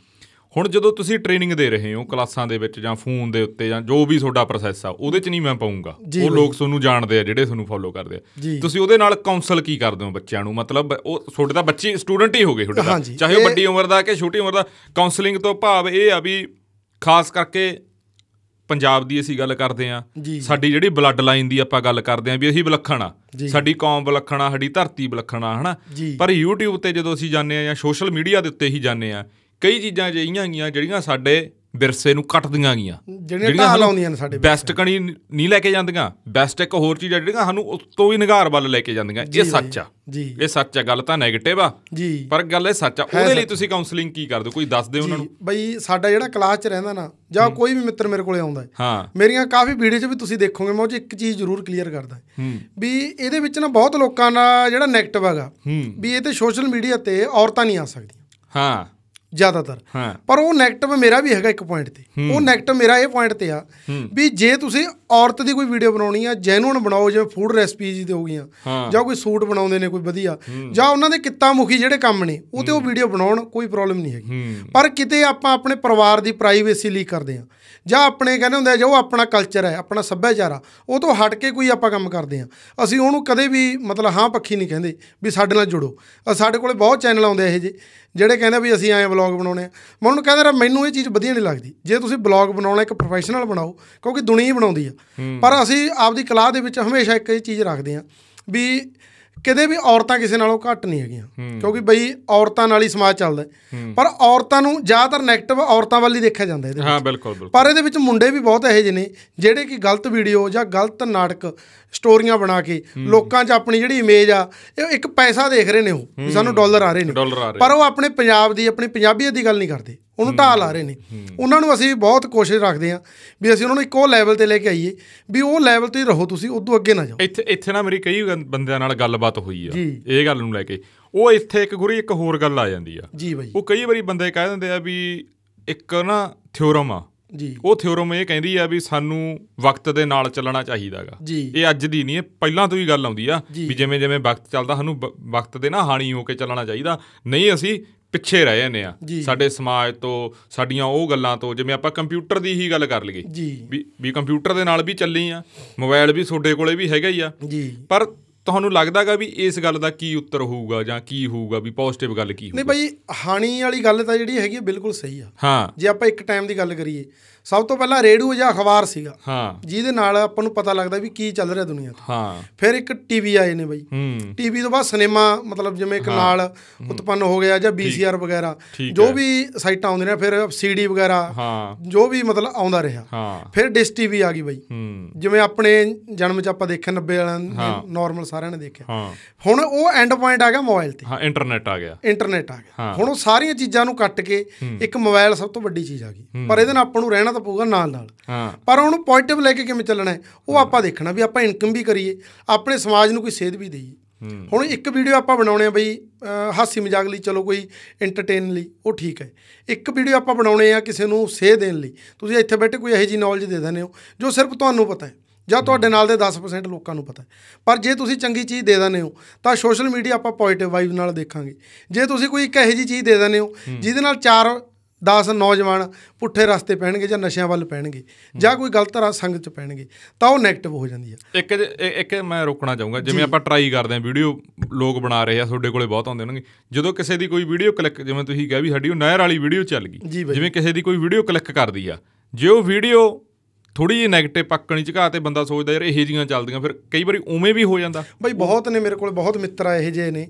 ਹੁਣ ਜਦੋਂ ਤੁਸੀਂ ਟ੍ਰੇਨਿੰਗ ਦੇ ਰਹੇ ਹੋ ਕਲਾਸਾਂ ਦੇ ਵਿੱਚ ਜਾਂ ਫੋਨ ਦੇ ਉੱਤੇ ਜਾਂ ਜੋ ਵੀ ਤੁਹਾਡਾ ਪ੍ਰੋਸੈਸ ਆ ਉਹਦੇ 'ਚ ਨਹੀਂ ਮੈਂ ਪਾਉਂਗਾ ਉਹ ਲੋਕ ਤੁਹਾਨੂੰ ਜਾਣਦੇ ਆ ਜਿਹੜੇ ਤੁਹਾਨੂੰ ਫੋਲੋ ਕਰਦੇ ਆ ਤੁਸੀਂ ਉਹਦੇ ਨਾਲ ਕਾਉਂਸਲ ਕੀ ਕਰਦੇ ਹੋ ਬੱਚਿਆਂ ਨੂੰ ਮਤਲਬ ਉਹ ਤੁਹਾਡੇ ਤਾਂ ਬੱਚੇ ਸਟੂਡੈਂਟ ਹੀ ਹੋਗੇ ਤੁਹਾਡੇ ਦਾ ਚਾਹੇ ਉਹ ਵੱਡੀ ਉਮਰ ਦਾ ਕਿ ਛੋਟੀ ਉਮਰ ਦਾ ਕਾਉਂਸਲਿੰਗ ਤੋਂ ਭਾਵ ਇਹ ਆ ਵੀ ਖਾਸ ਕਰਕੇ ਪੰਜਾਬ ਦੀ ਅਸੀਂ ਗੱਲ ਕਰਦੇ ਆ ਸਾਡੀ ਜਿਹੜੀ ਬਲੱਡ ਲਾਈਨ ਦੀ ਆਪਾਂ ਗੱਲ ਕਰਦੇ ਆ ਵੀ ਅਸੀਂ ਵਿਲੱਖਣ ਆ ਸਾਡੀ ਕੌਮ ਵਿਲੱਖਣ ਆ ਸਾਡੀ ਧਰਤੀ ਵਿਲੱਖਣ ਆ ਹਨਾ ਪਰ YouTube ਤੇ ਜਦੋਂ ਅਸੀਂ ਜਾਂਦੇ ਆ ਜਾਂ ਸੋਸ਼ਲ ਮੀਡੀਆ ਦੇ ਉੱਤੇ ਹੀ ਜਾਂਦੇ ਆ ਕਈ ਚੀਜ਼ਾਂ ਜਿਹੀਆਂ ਗਈਆਂ ਜਿਹੜੀਆਂ ਸਾਡੇ ਵਿਰਸੇ ਨੂੰ ਕੱਟਦੀਆਂ ਗਈਆਂ ਜਿਹੜੀਆਂ ਢਾਲ ਆਉਂਦੀਆਂ ਨੇ ਸਾਡੇ ਬੈਸਟ ਕਣੀ ਨਹੀਂ ਲੈ ਕੇ ਜਾਂਦੀਆਂ ਬੈਸਟ ਇੱਕ ਹੋਰ ਚੀਜ਼ ਜਿਹੜੀਆਂ ਸਾਨੂੰ ਉਸ ਤੋਂ ਵੀ ਨਿਗਾਰ ਵੱਲ ਲੈ ਕੇ ਜਾਂਦੀਆਂ ਇਹ ਸੱਚ ਆ ਇਹ ਸੱਚ ਆ ਗੱਲ ਤਾਂ 네ਗੇਟਿਵ ਆ ਜੀ ਪਰ ਗੱਲ ਇਹ ਸੱਚ ਆ ਉਹਦੇ ਲਈ ਤੁਸੀਂ ਕਾਉਂਸਲਿੰਗ ਕੀ ਕਰਦੇ ਕੋਈ ਦੱਸ ਦੇ ਉਹਨਾਂ ਨੂੰ ਬਈ ਸਾਡਾ ਜਿਹੜਾ ਕਲਾਸ 'ਚ ਰਹਿੰਦਾ ਨਾ ਜਾਂ ਕੋਈ ਵੀ ਮਿੱਤਰ ਮੇਰੇ ਕੋਲੇ ਆਉਂਦਾ ਹੈ ਮੇਰੀਆਂ ਕਾਫੀ ਵੀਡੀਓ 'ਚ ਵੀ ਤੁਸੀਂ ਦੇਖੋਗੇ ਮੈਂ ਉਹ 'ਚ ਇੱਕ ਚੀਜ਼ ਜ਼ਰੂਰ ਕਲੀਅਰ ਕਰਦਾ ਵੀ ਇਹਦੇ ਵਿੱਚ ਨਾ ਬਹੁਤ ਲੋਕਾਂ ਦਾ ਜਿਹੜਾ 네ਗੇਟਿਵ ਹੈਗਾ ਵੀ ਇਹ ਤੇ ਸੋਸ਼ਲ ਮੀਡੀਆ ਤੇ ਔਰਤਾਂ ਨਹੀਂ ਆ ਸਕਦੀਆਂ ਹਾਂ ਜ਼ਿਆਦਾਤਰ ਪਰ ਉਹ 네ਗੇਟਿਵ ਮੇਰਾ ਵੀ ਹੈਗਾ ਇੱਕ ਪੁਆਇੰਟ ਤੇ ਉਹ 네ਗੇਟਿਵ ਮੇਰਾ ਇਹ ਪੁਆਇੰਟ ਤੇ ਆ ਵੀ ਜੇ ਤੁਸੀਂ ਔਰਤ ਦੀ ਕੋਈ ਵੀਡੀਓ ਬਣਾਉਣੀ ਆ ਜੈਨੂਨ ਬਣਾਓ ਜਿਵੇਂ ਫੂਡ ਰੈਸਪੀਜ਼ ਦੇ ਹੋ ਗਈਆਂ ਜਾਂ ਕੋਈ ਸੂਟ ਬਣਾਉਂਦੇ ਨੇ ਕੋਈ ਵਧੀਆ ਜਾਂ ਉਹਨਾਂ ਦੇ ਕਿੱਤਾ ਮੁਖੀ ਜਿਹੜੇ ਕੰਮ ਨੇ ਉਹ ਤੇ ਉਹ ਵੀਡੀਓ ਬਣਾਉਣ ਕੋਈ ਪ੍ਰੋਬਲਮ ਨਹੀਂ ਹੈਗੀ ਪਰ ਕਿਤੇ ਆਪਾਂ ਆਪਣੇ ਪਰਿਵਾਰ ਦੀ ਪ੍ਰਾਈਵੇਸੀ ਲਈ ਕਰਦੇ ਆ ਜਾਂ ਆਪਣੇ ਕਹਿੰਦੇ ਹੁੰਦੇ ਜੋ ਆਪਣਾ ਕਲਚਰ ਹੈ ਆਪਣਾ ਸੱਭਿਆਚਾਰ ਆ ਉਹ ਤੋਂ ਹਟ ਕੇ ਕੋਈ ਆਪਾਂ ਕੰਮ ਕਰਦੇ ਆ ਅਸੀਂ ਉਹਨੂੰ ਕਦੇ ਵੀ ਮਤਲਬ ਹਾਂ ਪੱਖੀ ਨਹੀਂ ਕਹਿੰਦੇ ਵੀ ਸਾਡੇ ਨਾਲ ਜੁੜੋ ਸਾਡੇ ਕੋਲੇ ਬਹੁਤ ਚੈਨਲ ਆਉਂਦੇ ਇਹੋ ਜਿਹੇ ਜਿਹੜੇ ਕਹਿੰਦੇ ਵੀ ਅਸੀਂ ਐ ਵਲੌਗ ਬਣਾਉਣੇ ਆ ਮੈਂ ਉਹਨੂੰ ਕਹਿੰਦਾ ਰ ਮੈਨੂੰ ਇਹ ਚੀਜ਼ ਵਧੀਆ ਨਹੀਂ ਲੱਗਦੀ ਜੇ ਤੁਸੀਂ ਵਲੌਗ ਬਣਾਉਣਾ ਇੱਕ ਪ੍ਰੋਫੈਸ਼ਨਲ ਬਣਾਓ ਕਿਉਂਕਿ ਦੁਨੀਆ ਹੀ ਬਣਾਉਂਦੀ ਆ ਪਰ ਅਸੀਂ ਆਪਦੀ ਕਲਾ ਦੇ ਵਿੱਚ ਹਮੇਸ਼ਾ ਇੱਕ ਇਹ ਚੀਜ਼ ਰੱਖਦੇ ਆ ਵੀ ਕਦੇ ਵੀ ਔਰਤਾਂ ਕਿਸੇ ਨਾਲੋਂ ਘੱਟ ਨਹੀਂ ਹੈਗੀਆਂ ਕਿਉਂਕਿ ਬਈ ਔਰਤਾਂ ਨਾਲ ਹੀ ਸਮਾਜ ਚੱਲਦਾ ਪਰ ਔਰਤਾਂ ਨੂੰ ਜ਼ਿਆਦਾਤਰ ਨੈਗੇਟਿਵ ਔਰਤਾਂ ਵੱਲ ਹੀ ਦੇਖਿਆ ਜਾਂਦਾ ਇਹਦੇ ਵਿੱਚ ਹਾਂ ਬਿਲਕੁਲ ਬਿਲਕੁਲ ਪਰ ਇਹਦੇ ਵਿੱਚ ਮੁੰਡੇ ਵੀ ਬਹੁਤ ਇਹੋ ਜਿਹੇ ਨੇ ਜਿਹੜੇ ਕਿ ਗਲਤ ਵੀਡੀਓ ਜਾਂ ਗਲਤ ਨਾਟਕ ਸਟੋਰੀਆਂ ਬਣਾ ਕੇ ਲੋਕਾਂ 'ਚ ਆਪਣੀ ਜਿਹੜੀ ਇਮੇਜ ਆ ਇਹ ਇੱਕ ਪੈਸਾ ਦੇਖ ਰਹੇ ਨੇ ਉਹ ਸਾਨੂੰ ਡਾਲਰ ਆ ਰਹੇ ਨੇ ਪਰ ਉਹ ਆਪਣੇ ਪੰਜਾਬ ਦੀ ਆਪਣੀ ਪੰਜਾਬੀਅਤ ਦੀ ਗੱਲ ਨਹੀਂ ਕਰਦੇ ਉਹਨੂੰ ਢਾਹ ਲਾ ਰਹੇ ਨੇ ਉਹਨਾਂ ਨੂੰ ਅਸੀਂ ਬਹੁਤ ਕੋਸ਼ਿਸ਼ ਰੱਖਦੇ ਆ ਵੀ ਅਸੀਂ ਉਹਨਾਂ ਨੂੰ ਇੱਕੋ ਲੈਵਲ ਤੇ ਲੈ ਕੇ ਆਈਏ ਵੀ ਉਹ ਲੈਵਲ ਤੇ ਰਹੋ ਤੁਸੀਂ ਉਦੋਂ ਅੱਗੇ ਨਾ ਜਾਓ ਇੱਥੇ ਇੱਥੇ ਨਾ ਮੇਰੀ ਕਈ ਬੰਦਿਆਂ ਨਾਲ ਗੱਲਬਾਤ ਹੋਈ ਆ ਇਹ ਗੱਲ ਨੂੰ ਲੈ ਕੇ ਉਹ ਇੱਥੇ ਇੱਕ ਗੁਰੀ ਇੱਕ ਹੋਰ ਗੱਲ ਆ ਜਾਂਦੀ ਆ ਜੀ ਬਾਈ ਉਹ ਕਈ ਵਾਰੀ ਬੰਦੇ ਕਹਿ ਦਿੰਦੇ ਆ ਵੀ ਇੱਕ ਨਾ ਥਿਓਰਮ ਆ ਜੀ ਉਹ ਥਿਓਰਮ ਇਹ ਕਹਿੰਦੀ ਆ ਵੀ ਸਾਨੂੰ ਵਕਤ ਦੇ ਨਾਲ ਚੱਲਣਾ ਚਾਹੀਦਾਗਾ ਇਹ ਅੱਜ ਦੀ ਨਹੀਂ ਇਹ ਪਹਿਲਾਂ ਤੋਂ ਹੀ ਗੱਲ ਆਉਂਦੀ ਆ ਵੀ ਜਿਵੇਂ ਜਿਵੇਂ ਵਕਤ ਚੱਲਦਾ ਸਾਨੂੰ ਵਕਤ ਦੇ ਨਾਲ ਹਾਣੀ ਹੋ ਕੇ ਚੱਲਣਾ ਚਾਹੀਦਾ ਨਹੀਂ ਅਸੀਂ ਪਿੱਛੇ ਰਹਿ ਜਾਂਦੇ ਆ ਸਾਡੇ ਸਮਾਜ ਤੋਂ ਸਾਡੀਆਂ ਉਹ ਗੱਲਾਂ ਤੋਂ ਜਿਵੇਂ ਆਪਾਂ ਕੰਪਿਊਟਰ ਦੀ ਹੀ ਗੱਲ ਕਰ ਲਈਏ ਵੀ ਵੀ ਕੰਪਿਊਟਰ ਦੇ ਨਾਲ ਵੀ ਚੱਲੀ ਆ ਮੋਬਾਈਲ ਵੀ ਤੁਹਾਡੇ ਕੋਲੇ ਵੀ ਹੈਗਾ ਹੀ ਆ ਜੀ ਪਰ ਤੁਹਾਨੂੰ ਲੱਗਦਾਗਾ ਵੀ ਇਸ ਗੱਲ ਦਾ ਕੀ ਉੱਤਰ ਹੋਊਗਾ ਜਾਂ ਕੀ ਹੋਊਗਾ ਵੀ ਪੋਜ਼ਿਟਿਵ ਗੱਲ ਕੀ ਹੋਊਗੀ ਨਹੀਂ ਬਾਈ ਹਾਨੀ ਵਾਲੀ ਗੱਲ ਤਾਂ ਜਿਹੜੀ ਹੈਗੀ ਬਿਲਕੁਲ ਸਹੀ ਆ ਹਾਂ ਜੇ ਆਪਾਂ ਇੱਕ ਟਾਈਮ ਦੀ ਗੱਲ ਕਰੀਏ ਸਭ ਤੋਂ ਪਹਿਲਾਂ ਰੇਡੀਓ ਜਾਂ ਅਖਬਾਰ ਸੀਗਾ ਹਾਂ ਜਿਹਦੇ ਨਾਲ ਆਪਾਂ ਨੂੰ ਪਤਾ ਲੱਗਦਾ ਵੀ ਕੀ ਚੱਲ ਰਿਹਾ ਦੁਨੀਆ 'ਤੇ ਹਾਂ ਫਿਰ ਇੱਕ ਟੀਵੀ ਆਏ ਨੇ ਬਾਈ ਟੀਵੀ ਤੋਂ ਬਾਅਦ ਸਿਨੇਮਾ ਮਤਲਬ ਜਿਵੇਂ ਇੱਕ ਨਾਲ ਉਤਪੰਨ ਹੋ ਗਿਆ ਜਾਂ ਵੀਸੀਆਰ ਵਗੈਰਾ ਜੋ ਵੀ ਸਾਈਟਾਂ ਆਉਂਦੇ ਨੇ ਫਿਰ ਸੀਡੀ ਵਗੈਰਾ ਹਾਂ ਜੋ ਵੀ ਮਤਲਬ ਆਉਂਦਾ ਰਿਹਾ ਫਿਰ ਡਿਸ਼ ਟੀਵੀ ਆ ਗਈ ਬਾਈ ਜਿਵੇਂ ਆਪਣੇ ਜਨਮ 'ਚ ਆਪਾਂ ਦੇਖਿਆ 90 ਵਾਲਿਆਂ ਨੇ ਨਾਰਮਲ ਸਾਰਿਆਂ ਨੇ ਦੇਖਿਆ ਹੁਣ ਉਹ ਐਂਡ ਪੁਆਇੰਟ ਆ ਗਿਆ ਮੋਬਾਈਲ ਤੇ ਹਾਂ ਇੰਟਰਨੈਟ ਆ ਗਿਆ ਇੰਟਰਨੈਟ ਆ ਗਿਆ ਹੁਣ ਉਹ ਸਾਰੀਆਂ ਚੀਜ਼ਾਂ ਨੂੰ ਕੱਟ ਕੇ ਇੱਕ ਮੋਬਾਈਲ ਸਭ ਤੋਂ ਵੱਡੀ ਚੀਜ਼ ਆ ਗਈ ਪਰ ਇਹਦੇ ਨਾਲ ਆਪਾਂ ਨੂੰ ਰਹਿਣਾ ਤਾਂ ਪਊਗਾ ਨਾਲ ਨਾਲ ਪਰ ਉਹਨੂੰ ਪੋਜ਼ਿਟਿਵ ਲੈ ਕੇ ਕਿਵੇਂ ਚੱਲਣਾ ਉਹ ਆਪਾਂ ਦੇਖਣਾ ਵੀ ਆਪਾਂ ਇਨਕਮ ਵੀ ਕਰੀਏ ਆਪਣੇ ਸਮਾਜ ਨੂੰ ਕੋਈ ਸੇਧ ਵੀ ਦੇਈਏ ਹੁਣ ਇੱਕ ਵੀਡੀਓ ਆਪਾਂ ਬਣਾਉਣੇ ਆ ਬਈ ਹਾਸੀ ਮਜ਼ਾਕ ਲਈ ਚਲੋ ਕੋਈ ਐਂਟਰਟੇਨ ਲਈ ਉਹ ਠੀਕ ਹੈ ਇੱਕ ਵੀਡੀਓ ਆਪਾਂ ਬਣਾਉਣੇ ਆ ਕਿਸੇ ਨੂੰ ਸੇਧ ਦੇਣ ਲਈ ਤੁਸੀਂ ਇੱਥੇ ਬੈਠੇ ਕੋਈ ਇਹੋ ਜੀ ਨੌਲੇਜ ਦੇ ਦਿੰਦੇ ਹੋ ਜੋ ਸਿਰਫ ਤੁਹਾਨੂੰ ਪਤਾ ਹੈ ਜਾਂ ਤੁਹਾਡੇ ਨਾਲ ਦੇ 10% ਲੋਕਾਂ ਨੂੰ ਪਤਾ ਪਰ ਜੇ ਤੁਸੀਂ ਚੰਗੀ ਚੀਜ਼ ਦੇ ਦਿੰਦੇ ਹੋ ਤਾਂ ਸੋਸ਼ਲ ਮੀਡੀਆ ਆਪਾਂ ਪੋਜ਼ਿਟਿਵ ਵਾਈਬ ਨਾਲ ਦੇਖਾਂਗੇ ਜੇ ਤੁਸੀਂ ਕੋਈ ਇੱਕ ਇਹੋ ਜੀ ਚੀਜ਼ ਦੇ ਦਿੰਦੇ ਹੋ ਜਿਹਦੇ ਨਾਲ ਚਾਰ 10 ਨੌਜਵਾਨ ਪੁੱਠੇ ਰਸਤੇ ਪੈਣਗੇ ਜਾਂ ਨਸ਼ਿਆਂ ਵੱਲ ਪੈਣਗੇ ਜਾਂ ਕੋਈ ਗਲਤ ਰਾਹ ਸੰਗਤ ਚ ਪੈਣਗੇ ਤਾਂ ਉਹ 네ਗੇਟਿਵ ਹੋ ਜਾਂਦੀ ਆ ਇੱਕ ਇੱਕ ਮੈਂ ਰੋਕਣਾ ਚਾਹੂੰਗਾ ਜਿਵੇਂ ਆਪਾਂ ਟਰਾਈ ਕਰਦੇ ਆ ਵੀਡੀਓ ਲੋਕ ਬਣਾ ਰਹੇ ਆ ਤੁਹਾਡੇ ਕੋਲੇ ਬਹੁਤ ਆਉਂਦੇ ਹੋਣਗੇ ਜਦੋਂ ਕਿਸੇ ਦੀ ਕੋਈ ਵੀਡੀਓ ਕਲਿੱਕ ਜਿਵੇਂ ਤੁਸੀਂ ਕਹਿ ਵੀ ਸਾਡੀ ਉਹ ਨਹਿਰ ਵਾਲੀ ਵੀਡੀਓ ਚੱਲ ਗਈ ਜਿਵੇਂ ਕਿਸੇ ਦੀ ਕੋਈ ਵੀਡੀਓ ਕਲਿੱਕ ਕਰਦੀ ਆ ਜੇ ਉਹ ਵੀਡੀਓ ਥੋੜੀ ਜਿਹੀ 네ਗੇਟਿਵ ਪੱਕਣੀ ਝਕਾ ਤੇ ਬੰਦਾ ਸੋਚਦਾ ਯਾਰ ਇਹੇ ਜੀਆਂ ਚੱਲਦੀਆਂ ਫਿਰ ਕਈ ਵਾਰੀ ਉਵੇਂ ਵੀ ਹੋ ਜਾਂਦਾ ਬਾਈ ਬਹੁਤ ਨੇ ਮੇਰੇ ਕੋਲ ਬਹੁਤ ਮਿੱਤਰ ਆ ਇਹ ਜੇ ਨੇ